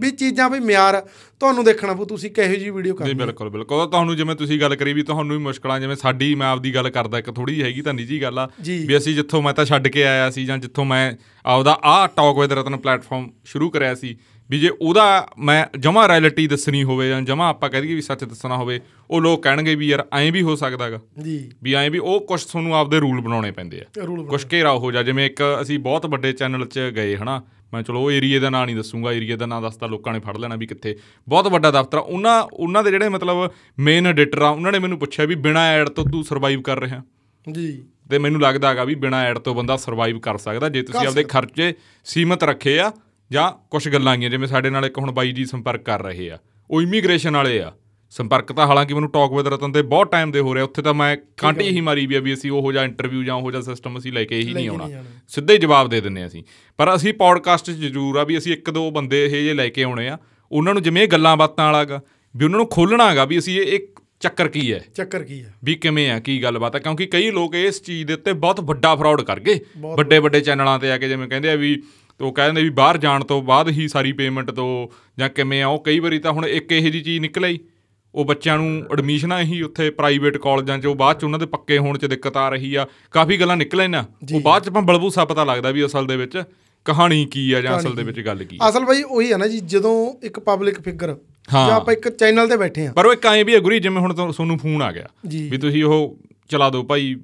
ਵੀ ਚੀਜ਼ਾਂ ਵੀ ਮਿਆਰ ਤੁਹਾਨੂੰ ਦੇਖਣਾ ਪਊ ਤੁਸੀਂ ਕਿਹੋ ਜੀ ਵੀਡੀਓ ਕਰਦੇ ਨਹੀਂ ਬਿਲਕੁਲ ਬਿਲਕੁਲ ਤੁਹਾਨੂੰ ਜਿਵੇਂ ਤੁਸੀਂ ਗੱਲ ਕਰੀ ਵੀ ਤੁਹਾਨੂੰ ਵੀ ਮੁਸ਼ਕਲਾਂ ਜਿਵੇਂ ਸਾਡੀ ਮੈਂ ਆਪਦੀ ਗੱਲ ਕਰਦਾ ਇੱਕ ਥੋੜੀ ਹੈਗੀ ਤਾਂ ਨਿੱਜੀ ਗੱਲ ਆ ਵੀ ਅਸੀਂ ਜਿੱਥੋਂ ਮੈਂ ਤਾਂ ਛੱਡ ਕੇ ਆਇਆ ਸੀ ਜਾਂ ਜਿੱਥੋਂ ਮੈਂ ਆਪਦਾ ਆਹ ਟਾਕ ਵਿਦ ਰਤਨ ਪਲੇਟਫਾਰਮ ਸ਼ੁਰੂ ਕਰਿਆ ਸੀ ਵੀ ਜੇ ਉਹਦਾ ਮੈਂ ਜਮਾ ਰਿਐਲਿਟੀ ਦੱਸਣੀ ਹੋਵੇ ਜਾਂ ਜਮਾ ਆਪਾਂ ਕਹਿ ਦਈਏ ਵੀ ਸੱਚ ਦੱਸਣਾ ਹੋਵੇ ਉਹ ਲੋਕ ਕਹਿਣਗੇ ਵੀ ਯਾਰ ਐਂ ਵੀ ਹੋ ਸਕਦਾਗਾ ਜੀ ਵੀ ਐਂ ਵੀ ਉਹ ਕੁਝ ਤੁਹਾਨੂੰ ਆਪਦੇ ਰੂਲ ਬਣਾਉਣੇ ਪੈਂਦੇ ਆ ਕੁਝ ਘੇਰਾ ਹੋ ਜਾ ਜਿਵੇਂ ਇੱਕ ਅਸੀਂ ਬਹੁਤ ਵੱਡੇ ਚੈਨਲ 'ਚ ਗਏ ਹਨਾ ਮੈਂ ਚਲੋ ਉਹ ਏਰੀਆ ਦਾ ਨਾਂ ਨਹੀਂ ਦੱਸੂਗਾ ਏਰੀਆ ਦਾ ਨਾਂ ਦੱਸਦਾ ਲੋਕਾਂ ਨੇ ਫੜ ਲੈਣਾ ਵੀ ਕਿੱਥੇ ਬਹੁਤ ਵੱਡਾ ਦਫ਼ਤਰ ਉਹਨਾਂ ਉਹਨਾਂ ਦੇ ਜਿਹੜੇ ਮਤਲਬ ਮੇਨ ਐਡੀਟਰ ਆ ਉਹਨਾਂ ਨੇ ਮੈਨੂੰ ਪੁੱਛਿਆ ਵੀ ਬਿਨਾ ਐਡ ਤੋਂ ਤੂੰ ਸਰਵਾਈਵ ਕਰ ਰਿਹਾ ਜੀ ਤੇ ਮੈਨੂੰ ਲੱਗਦਾ ਹੈਗਾ ਵੀ ਬਿਨਾ ਐਡ ਤੋਂ ਬੰਦਾ ਸਰਵਾਈਵ ਕਰ ਸਕਦਾ ਜੇ ਤੁਸੀਂ ਆਪਦੇ ਖਰਚੇ ਸੀਮਤ ਰੱਖੇ ਆ ਜਾਂ ਕੁਝ ਗੱਲਾਂ ਆਈਆਂ ਜਿਵੇਂ ਸਾਡੇ ਨਾਲ ਇੱਕ ਹੁਣ ਬਾਈ ਜੀ ਸੰਪਰਕ ਕਰ ਰਹੇ ਆ ਉਹ ਇਮੀਗ੍ਰੇਸ਼ਨ ਵਾਲੇ ਆ ਸੰਪਰਕ ਤਾਂ ਹਾਲਾਂਕਿ ਮੈਨੂੰ ਟਾਕ ਵਿਦ ਰਤਨ ਤੇ ਬਹੁਤ ਟਾਈਮ ਦੇ ਹੋ ਰਿਹਾ ਉੱਥੇ ਤਾਂ ਮੈਂ ਕਾਂਟੀ ਹੀ ਮਾਰੀ ਵੀ ਆ ਵੀ ਅਸੀਂ ਉਹ ਜਾਂ ਇੰਟਰਵਿਊ ਜਾਂ ਉਹ ਜਾਂ ਸਿਸਟਮ ਅਸੀਂ ਲੈ ਕੇ ਹੀ ਨਹੀਂ ਆਉਣਾ ਸਿੱਧਾ ਹੀ ਜਵਾਬ ਦੇ ਦਿੰਨੇ ਅਸੀਂ ਪਰ ਅਸੀਂ ਪੌਡਕਾਸਟ 'ਚ ਜ਼ਰੂਰ ਆ ਵੀ ਅਸੀਂ ਇੱਕ ਦੋ ਬੰਦੇ ਇਹ ਜੇ ਲੈ ਕੇ ਆਉਣੇ ਆ ਉਹਨਾਂ ਨੂੰ ਜਿਵੇਂ ਇਹ ਗੱਲਾਂ ਬਾਤਾਂ ਵਾਲਾਗਾ ਵੀ ਉਹਨਾਂ ਨੂੰ ਖੋਲਣਾਗਾ ਵੀ ਅਸੀਂ ਇਹ ਇੱਕ ਚੱਕਰ ਕੀ ਹੈ ਚੱਕਰ ਕੀ ਹੈ ਵੀ ਕਿਵੇਂ ਆ ਕੀ ਗੱਲਬਾਤ ਹੈ ਕਿਉਂਕਿ ਕਈ ਲੋਕ ਇਸ ਚੀਜ਼ ਦੇ ਉੱਤੇ ਬਹੁਤ ਵੱਡਾ ਫਰਾਡ ਕਰ ਗਏ ਵੱਡੇ ਵੱਡੇ ਚੈਨਲਾਂ ਤੇ ਆ ਕੇ ਜਿਵੇਂ ਕਹਿੰਦੇ ਆ ਵੀ ਉਹ ਕਹਿੰਦੇ ਵੀ ਬਾਹਰ ਜਾਣ ਤੋਂ ਬਾਅਦ ਹੀ ਸਾਰੀ ਪੇਮੈਂਟ ਤੋਂ ਜਾਂ ਕਿਵੇਂ ਆ ਉਹ ਕਈ ਵਾਰੀ ਤਾਂ ਹੁਣ ਇੱਕ ਇਹੋ ਜੀ ਚੀਜ਼ ਨਿਕਲ ਆਈ ਉਹ ਬੱਚਿਆਂ ਨੂੰ ਐਡਮਿਸ਼ਨਾਂ ਹੀ ਉੱਥੇ ਪ੍ਰਾਈਵੇਟ ਕਾਲਜਾਂ 'ਚ ਉਹ ਬਾਅਦ 'ਚ ਉਹਨਾਂ ਦੇ ਪੱਕੇ ਹੋਣ 'ਚ ਦਿੱਕਤ ਆ ਰਹੀ ਆ ਕਾਫੀ ਗੱਲਾਂ ਨਿਕਲੇ ਨਾ ਉਹ ਬਾਅਦ 'ਚ ਆਪਾਂ ਬਲਬੂਸਾ ਪਤਾ ਲੱਗਦਾ ਵੀ ਅਸਲ ਦੇ ਵਿੱਚ ਕਹਾਣੀ ਕੀ ਆ ਜਾਂ ਅਸਲ ਦੇ ਵਿੱਚ ਗੱਲ ਕੀ ਅਸਲ ਬਾਈ ਉਹੀ ਆ ਨਾ ਜੀ ਜਦੋਂ ਇੱਕ ਪਬਲਿਕ ਫਿਗਰ ਜਾਂ ਆਪਾਂ ਇੱਕ ਚੈਨਲ ਤੇ ਬੈਠੇ ਆ ਪਰ ਉਹ ਇੱਕ ਐਂ ਵੀ ਅਗਰੀ ਜਿਵੇਂ ਹੁਣ ਤੁਹਾਨੂੰ ਫੋਨ ਆ ਗਿਆ ਵੀ ਤੁਸੀਂ ਉਹ ਚਲਾ ਦਿਓ ਭਾਈ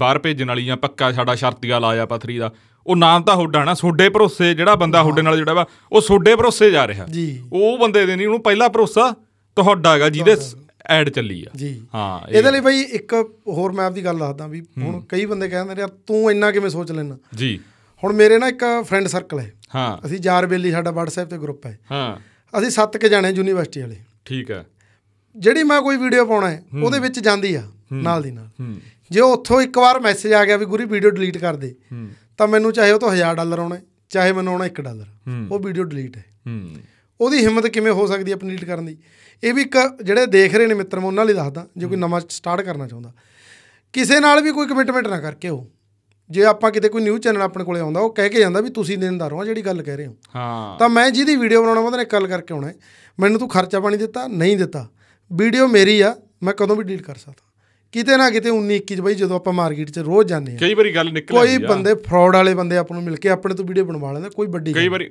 ਬਾਹਰ ਭੇਜਣ ਵਾਲੀ ਜਾਂ ਪੱਕਾ ਸਾਡਾ ਸ਼ਰਤੀਆ ਲਾਇਆ ਪਥਰੀ ਦਾ ਉਹ ਨਾਮ ਤਾਂ ਹੁੱਡਾ ਨਾ ਸੋਡੇ ਭਰੋਸੇ ਜਿਹੜਾ ਬੰਦਾ ਹੁੱਡੇ ਨਾਲ ਜੁੜਿਆ ਵਾ ਉਹ ਸੋਡੇ ਭਰੋਸੇ ਜਾ ਰਿਹਾ ਜੀ ਉਹ ਬੰਦੇ ਦੇ ਨਹੀਂ ਉਹਨੂੰ ਪਹਿਲਾ ਭਰੋਸਾ ਤੁਹਾਡਾ ਹੈਗਾ ਜਿਹਦੇ ਐਡ ਚੱਲੀ ਆ ਜੀ ਹਾਂ ਇਹਦੇ ਲਈ ਬਈ ਇੱਕ ਹੋਰ ਮੈਂ ਆਪਦੀ ਗੱਲ ਦੱਸਦਾ ਵੀ ਹੁਣ ਕਈ ਬੰਦੇ ਕਹਿੰਦੇ ਨੇ ਯਾਰ ਤੂੰ ਇੰਨਾ ਕਿਵੇਂ ਸੋਚ ਲੈਣਾ ਜੀ ਹੁਣ ਮੇਰੇ ਨਾਲ ਇੱਕ ਫਰੈਂਡ ਸਰਕਲ ਹੈ ਹਾਂ ਅਸੀਂ ਯਾਰ ਬੇਲੀ ਸਾਡਾ WhatsApp ਤੇ ਗਰੁੱਪ ਹੈ ਹਾਂ ਅਸੀਂ ਸੱਤ ਕੇ ਜਾਣੇ ਯੂਨੀਵਰਸਿਟੀ ਵਾਲੇ ਠੀਕ ਹੈ ਜਿਹੜੀ ਮੈਂ ਕੋਈ ਵੀਡੀਓ ਪਾਉਣਾ ਹੈ ਉਹਦੇ ਵਿੱਚ ਜਾਂਦੀ ਆ ਨਾਲ ਦੀ ਨਾਲ ਜੇ ਉੱਥੋਂ ਇੱਕ ਵਾਰ ਮੈਸੇਜ ਆ ਗਿਆ ਵੀ ਗੁਰੀ ਵੀਡੀਓ ਡਿਲੀਟ ਕਰ ਦੇ ਤਾਂ ਮੈਨੂੰ ਚਾਹੇ ਉਹ ਤੋਂ 1000 ਡਾਲਰ ਆਉਣੇ ਚਾਹੇ ਮੈਨੂੰ ਆਉਣਾ 1 ਡਾਲਰ ਉਹ ਵੀਡੀਓ ਡਿਲੀਟ ਹੈ ਉਹਦੀ ਹਿੰਮਤ ਕਿਵੇਂ ਹੋ ਸਕਦੀ ਹੈ ਡਿਲੀਟ ਕਰਨ ਦੀ ਇਹ ਵੀ ਇੱਕ ਜਿਹੜੇ ਦੇਖ ਰਹੇ ਨੇ ਮਿੱਤਰ ਮੈਂ ਉਹਨਾਂ ਲਈ ਦੱਸਦਾ ਜੇ ਕੋਈ ਨਵਾਂ ਸਟਾਰਟ ਕਰਨਾ ਚਾਹੁੰਦਾ ਕਿਸੇ ਨਾਲ ਵੀ ਕੋਈ ਕਮਿਟਮੈਂਟ ਨਾ ਕਰਕੇ ਉਹ ਜੇ ਆਪਾਂ ਕਿਤੇ ਕੋਈ ਨਿਊ ਚੈਨਲ ਆਪਣੇ ਕੋਲੇ ਆਉਂਦਾ ਉਹ ਕਹਿ ਕੇ ਜਾਂਦਾ ਵੀ ਤੁਸੀਂ ਦੇਣਦਾਰ ਹੋ ਜਿਹੜੀ ਗੱਲ ਕਹਿ ਰਹੇ ਹੋ ਹਾਂ ਤਾਂ ਮੈਂ ਜਿਹਦੀ ਵੀਡੀਓ ਬਣਾਉਣਾ ਉਹਦੇ ਨਾਲ ਗੱਲ ਕਰਕੇ ਆਉਣਾ ਮੈਨੂੰ ਤੂੰ ਖਰਚਾ ਪਾਣੀ ਦਿੱਤਾ ਨਹੀਂ ਦਿੱਤਾ ਵੀਡੀਓ ਮੇਰੀ ਆ ਮੈਂ ਕਦੋਂ ਵੀ ਡਿਲੀਟ ਕਰ ਸਕਦਾ ਕਿਤੇ ਨਾ ਕਿਤੇ 19 21 ਚ ਬਈ ਜਦੋਂ ਆਪਾਂ ਮਾਰਕੀਟ ਚ ਰੋਜ਼ ਜਾਂਦੇ ਆ ਕਈ ਵਾਰੀ ਗੱਲ ਨਿਕਲ ਆ ਕੋਈ ਬੰਦੇ ਫਰਾਡ ਵਾਲੇ ਬੰਦੇ ਆਪਾਂ ਨੂੰ ਮਿਲ ਕੇ ਆਪਣੇ ਤੋਂ ਵੀਡੀਓ ਬਣਵਾ ਲੈਂਦੇ ਕੋਈ ਵੱਡੀ ਕਈ ਵਾਰੀ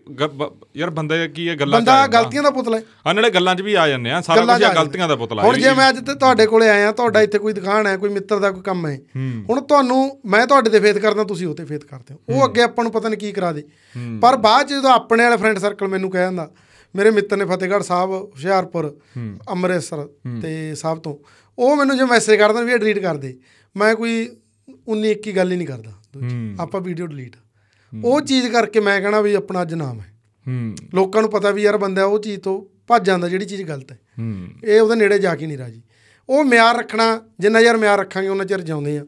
ਯਾਰ ਬੰਦੇ ਕੀ ਇਹ ਗੱਲਾਂ ਬੰਦਾ ਗਲਤੀਆਂ ਦਾ ਪੁਤਲਾ ਹੈ ਨਾਲੇ ਗੱਲਾਂ 'ਚ ਵੀ ਆ ਜਾਂਦੇ ਆ ਸਾਰਾ ਕੁਝ ਗਲਤੀਆਂ ਦਾ ਪੁਤਲਾ ਹੁਣ ਜੇ ਮੈਂ ਅੱਜ ਤੇ ਤੁਹਾਡੇ ਕੋਲੇ ਆਇਆ ਤੁਹਾਡਾ ਇੱਥੇ ਕੋਈ ਦੁਕਾਨ ਹੈ ਕੋਈ ਮਿੱਤਰ ਦਾ ਕੋਈ ਕੰਮ ਹੈ ਹੁਣ ਤੁਹਾਨੂੰ ਮੈਂ ਤੁਹਾਡੇ ਤੇ ਫੇਥ ਕਰਦਾ ਤੁਸੀਂ ਉਹਤੇ ਫੇਥ ਕਰਦੇ ਹੋ ਉਹ ਅੱਗੇ ਆਪਾਂ ਨੂੰ ਪਤਾ ਨਹੀਂ ਕੀ ਕਰਾ ਦੇ ਪਰ ਬਾਅਦ ਜਦੋਂ ਆਪਣੇ ਵਾਲੇ ਫਰੈਂਡ ਸਰਕਲ ਮੈਨੂੰ ਕਹਿ ਜਾਂਦਾ ਮੇਰੇ ਮਿੱਤਰ ਨੇ ਫਤਿਹਗੜ੍ਹ ਸਾਹਿਬ ਹੁਸ਼ਿਆਰਪੁਰ ਅੰਮ੍ਰਿਤਸਰ ਤੇ ਸਭ ਤੋਂ ਉਹ ਮੈਨੂੰ ਜੇ ਮੈਸੇਜ ਕਰਦਾ ਵੀ ਇਹ ਡਿਲੀਟ ਕਰ ਦੇ ਮੈਂ ਕੋਈ 19 21 ਗੱਲ ਹੀ ਨਹੀਂ ਕਰਦਾ ਆਪਾਂ ਵੀਡੀਓ ਡਿਲੀਟ ਉਹ ਚੀਜ਼ ਕਰਕੇ ਮੈਂ ਕਹਣਾ ਵੀ ਆਪਣਾ ਅੱਜ ਨਾਮ ਹੈ ਲੋਕਾਂ ਨੂੰ ਪਤਾ ਵੀ ਯਾਰ ਬੰਦਾ ਉਹ ਚੀਜ਼ ਤੋਂ ਭੱਜ ਜਾਂਦਾ ਜਿਹੜੀ ਚੀਜ਼ ਗਲਤ ਹੈ ਇਹ ਉਹਦੇ ਨੇੜੇ ਜਾ ਕੇ ਨਹੀਂ ਰਾਜੀ ਉਹ ਮਿਆਰ ਰੱਖਣਾ ਜਿੰਨਾ ਯਾਰ ਮਿਆਰ ਰੱਖਾਂਗੇ ਉਹਨਾਂ ਚਿਰ ਜਾਉਂਦੇ ਆ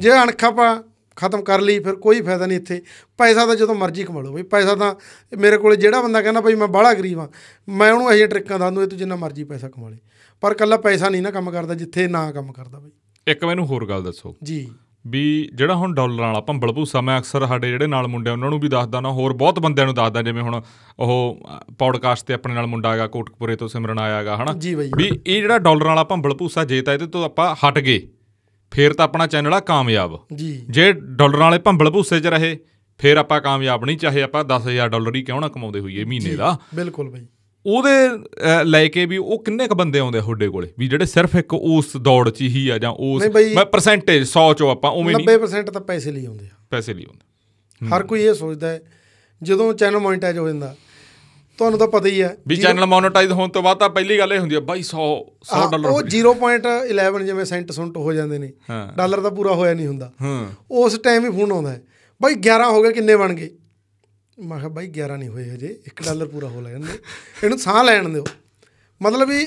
ਜੇ ਅਣਖਾਪਾ ਖਤਮ ਕਰ ਲਈ ਫਿਰ ਕੋਈ ਫਾਇਦਾ ਨਹੀਂ ਇੱਥੇ ਪੈਸਾ ਤਾਂ ਜਦੋਂ ਮਰਜ਼ੀ ਕਮਾ ਲਓ ਬਈ ਪੈਸਾ ਤਾਂ ਮੇਰੇ ਕੋਲੇ ਜਿਹੜਾ ਬੰਦਾ ਕਹਿੰਦਾ ਬਈ ਮੈਂ ਬਾਹਲਾ ਗਰੀਬ ਆ ਮੈਂ ਉਹਨੂੰ ਅਜੇ ਟ੍ਰਿਕਾਂ ਦੱਸ ਦੂੰ ਇਹ ਤੂੰ ਜਿੰਨਾ ਮਰਜ਼ੀ ਪੈਸਾ ਕਮਾ ਲੈ ਪਰ ਕੱਲਾ ਪੈਸਾ ਨਹੀਂ ਨਾ ਕੰਮ ਕਰਦਾ ਜਿੱਥੇ ਨਾ ਕੰਮ ਕਰਦਾ ਬਈ ਇੱਕ ਮੈਨੂੰ ਹੋਰ ਗੱਲ ਦੱਸੋ ਜੀ ਵੀ ਜਿਹੜਾ ਹੁਣ ਡਾਲਰਾਂ ਵਾਲਾ ਭੰਬਲ ਭੂਸਾ ਮੈਂ ਅਕਸਰ ਸਾਡੇ ਜਿਹੜੇ ਨਾਲ ਮੁੰਡੇ ਉਹਨਾਂ ਨੂੰ ਵੀ ਦੱਸਦਾ ਨਾ ਹੋਰ ਬਹੁਤ ਬੰਦਿਆਂ ਨੂੰ ਦੱਸਦਾ ਜਿਵੇਂ ਹੁਣ ਉਹ ਪੌਡਕਾਸਟ ਤੇ ਆਪਣੇ ਨਾਲ ਮੁੰਡਾ ਆਗਾ ਕੋਟਕਪੁਰੇ ਤੋਂ ਸਿਮਰਨ ਆਇਆਗਾ ਹਨਾ ਵੀ ਇਹ ਜਿਹੜਾ ਡਾਲਰ ਵਾਲਾ ਭੰਬਲ ਭੂਸਾ ਜੇ ਤਾਂ ਇਹਦੇ ਤੋਂ ਆਪਾਂ ਹਟ ਗਏ ਫੇਰ ਤਾਂ ਆਪਣਾ ਚੈਨਲ ਆ ਕਾਮਯਾਬ ਜੀ ਜੇ ਡਾਲਰਾਂ ਵਾਲੇ ਭੰਬਲ ਭੂਸੇ 'ਚ ਰਹੇ ਫੇਰ ਆਪਾਂ ਕਾਮਯਾਬ ਨਹੀਂ ਚਾਹੇ ਆਪਾਂ 10000 ਡਾਲਰ ਹੀ ਕਿਉਂ ਨਾ ਕਮਾਉਂਦੇ ਹੋਈਏ ਮਹੀਨੇ ਦਾ ਬਿਲਕੁਲ ਬਈ ਉਹਦੇ ਲੈ ਕੇ ਵੀ ਉਹ ਕਿੰਨੇ ਕ ਬੰਦੇ ਆਉਂਦੇ ਆ ਕੋਲੇ ਵੀ ਜਿਹੜੇ ਸਿਰਫ ਇੱਕ ਉਸ ਦੌੜ 'ਚ ਹੀ ਆ ਜਾਂ ਉਸ ਮੈਂ ਪਰਸੈਂਟੇਜ 100 ਚੋਂ ਆਪਾਂ ਉਵੇਂ ਨਹੀਂ 90% ਤਾਂ ਪੈਸੇ ਲਈ ਆਉਂਦੇ ਆ ਪੈਸੇ ਲਈ ਆਉਂਦੇ ਹਰ ਕੋਈ ਇਹ ਸੋਚਦਾ ਹੈ ਜਦੋਂ ਚੈਨਲ ਮੋਨਟਾਈਜ਼ ਹੋ ਜਾਂਦਾ ਤੁਹਾਨੂੰ ਤਾਂ ਪਤਾ ਹੀ ਹੈ ਵੀ ਚੈਨਲ ਮੋਨੇਟਾਈਜ਼ ਹੋਣ ਤੋਂ ਬਾਅਦ ਤਾਂ ਪਹਿਲੀ ਗੱਲ ਇਹ ਹੁੰਦੀ ਹੈ ਬਾਈ 100 100 ਡਾਲਰ ਉਹ 0.11 ਜਿਵੇਂ ਸੈਂਟ ਸੁੰਟ ਹੋ ਜਾਂਦੇ ਨੇ ਡਾਲਰ ਤਾਂ ਪੂਰਾ ਹੋਇਆ ਨਹੀਂ ਹੁੰਦਾ ਉਸ ਟਾਈਮ ਹੀ ਫੋਨ ਆਉਂਦਾ ਹੈ ਬਾਈ 11 ਹੋ ਗਏ ਕਿੰਨੇ ਬਣ ਗਏ ਮੈਂ ਕਿਹਾ ਬਾਈ 11 ਨਹੀਂ ਹੋਏ ਹਜੇ 1 ਡਾਲਰ ਪੂਰਾ ਹੋ ਲੈਣ ਦੇ ਇਹਨੂੰ ਸਾਹ ਲੈਣ ਦਿਓ ਮਤਲਬ ਵੀ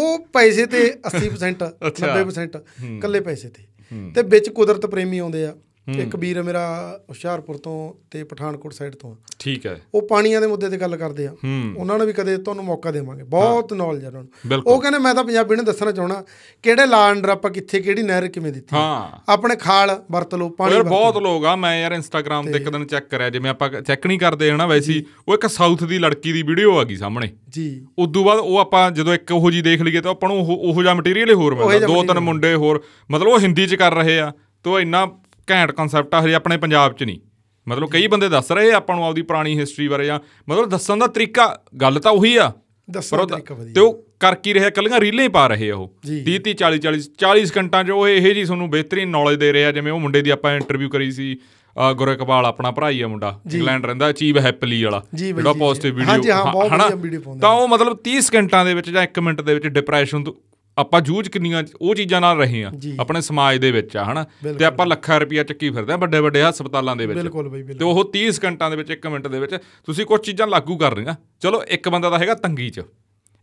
ਉਹ ਪੈਸੇ ਤੇ 80% 90% ਕੱਲੇ ਪੈਸੇ ਤੇ ਤੇ ਵਿੱਚ ਕੁਦਰਤ ਪ੍ਰੇਮੀ ਆਉਂਦੇ ਆ ਇੱਕ ਵੀਰ ਮੇਰਾ ਹੁਸ਼ਿਆਰਪੁਰ ਤੋਂ ਤੇ ਪਠਾਨਕੋਟ ਸਾਈਡ ਤੋਂ ਠੀਕ ਹੈ ਉਹ ਪਾਣੀਆਂ ਦੇ ਮੁੱਦੇ ਤੇ ਗੱਲ ਕਰਦੇ ਆ ਉਹਨਾਂ ਨੂੰ ਵੀ ਕਦੇ ਤੁਹਾਨੂੰ ਮੌਕਾ ਦੇਵਾਂਗੇ ਬਹੁਤ ਨੌਲੇਜ ਹੈ ਉਹਨਾਂ ਨੂੰ ਉਹ ਕਹਿੰਦੇ ਮੈਂ ਤਾਂ ਪੰਜਾਬੀ ਨੂੰ ਦੱਸਣਾ ਚਾਹਣਾ ਕਿਹੜੇ ਲਾ ਅੰਡਰ ਆਪਾਂ ਕਿੱਥੇ ਕਿਹੜੀ ਨਹਿਰ ਕਿਵੇਂ ਦਿੱਤੀ ਹਾਂ ਆਪਣੇ ਖਾਲ ਵਰਤ ਲਓ ਪਾਣੀ ਯਾਰ ਬਹੁਤ ਲੋਕ ਆ ਮੈਂ ਯਾਰ ਇੰਸਟਾਗ੍ਰam ਤੇ ਇੱਕ ਦਿਨ ਚੈੱਕ ਕਰਿਆ ਜਿਵੇਂ ਆਪਾਂ ਚੈੱਕ ਨਹੀਂ ਕਰਦੇ ਹਨਾ ਵੈਸੀ ਉਹ ਇੱਕ ਸਾਊਥ ਦੀ ਲੜਕੀ ਦੀ ਵੀਡੀਓ ਆ ਗਈ ਸਾਹਮਣੇ ਜੀ ਉਸ ਤੋਂ ਬਾਅਦ ਉਹ ਆਪਾਂ ਜਦੋਂ ਇੱਕ ਉਹੋ ਜੀ ਦੇਖ ਲਈਏ ਤਾਂ ਆਪਾਂ ਨੂੰ ਉਹੋ ਜਿਹਾ ਮਟੀਰੀਅਲ ਹੀ ਹੋਰ ਮਿਲਦਾ ਦੋ ਤਿੰਨ ਮੁੰਡੇ ਹੋਰ ਮਤਲਬ ਉਹ ਹਿੰਦੀ ਚ ਕਰ ਰਹੇ ਆ ਤੋ ਇੰਨਾ ਘੈਂਟ ਕਨਸੈਪਟ ਆ ਹਰੇ ਆਪਣੇ ਪੰਜਾਬ 'ਚ ਨਹੀਂ ਮਤਲਬ ਕਈ ਬੰਦੇ ਦੱਸ ਰਹੇ ਆਪਾਂ ਨੂੰ ਆਪਦੀ ਪੁਰਾਣੀ ਹਿਸਟਰੀ ਬਾਰੇ ਜਾਂ ਮਤਲਬ ਦੱਸਣ ਦਾ ਤਰੀਕਾ ਗੱਲ ਤਾਂ ਉਹੀ ਆ ਦੱਸਣ ਦਾ ਤਰੀਕਾ ਵਧੀਆ ਤੇ ਉਹ ਕਰ ਕੀ ਰਿਹਾ ਕੱਲੀਆਂ ਰੀਲਾਂ ਹੀ ਪਾ ਰਹੇ ਆ ਉਹ 30 30 40 40 40 ਸਕਿੰਟਾਂ 'ਚ ਉਹ ਇਹੇ ਜੀ ਤੁਹਾਨੂੰ ਬਿਹਤਰੀਨ ਨੌਲੇਜ ਦੇ ਰਹੇ ਆ ਜਿਵੇਂ ਉਹ ਮੁੰਡੇ ਦੀ ਆਪਾਂ ਇੰਟਰਵਿਊ ਕਰੀ ਸੀ ਗੁਰਕਬਾਲ ਆਪਣਾ ਭਰਾ ਹੀ ਆ ਮੁੰਡਾ ਇੰਗਲੈਂਡ ਰਹਿੰਦਾ ਅਚੀਵ ਹੈਪਲੀ ਵਾਲਾ ਜਿਹੜਾ ਪੋਜ਼ਿਟਿਵ ਵੀਡੀਓ ਹਾਂ ਬਹੁਤ ਵਧੀਆ ਵੀਡੀਓ ਪਾਉਂਦਾ ਤਾਂ ਉਹ ਮਤਲਬ 30 ਸਕਿੰਟਾਂ ਦੇ ਵਿੱਚ ਜਾਂ 1 ਮਿੰਟ ਦੇ ਵਿੱਚ ਡਿਪਰੈਸ਼ਨ ਤੋਂ ਆਪਾਂ ਜੂਝ ਕਿੰਨੀਆਂ ਉਹ ਚੀਜ਼ਾਂ ਨਾਲ ਰਹੇ ਆ ਆਪਣੇ ਸਮਾਜ ਦੇ ਵਿੱਚ ਆ ਹਨ ਤੇ ਆਪਾਂ ਲੱਖਾਂ ਰੁਪਇਆ ਚੱਕੀ ਫਿਰਦੇ ਆ ਵੱਡੇ ਵੱਡੇ ਹਸਪਤਾਲਾਂ ਦੇ ਵਿੱਚ ਤੇ ਉਹ 30 ਸਕਿੰਟਾਂ ਦੇ ਵਿੱਚ 1 ਮਿੰਟ ਦੇ ਵਿੱਚ ਤੁਸੀਂ ਕੁਝ ਚੀਜ਼ਾਂ ਲਾਗੂ ਕਰ ਰਹੇ ਆ ਚਲੋ ਇੱਕ ਬੰਦਾ ਤਾਂ ਹੈਗਾ ਤੰਗੀ 'ਚ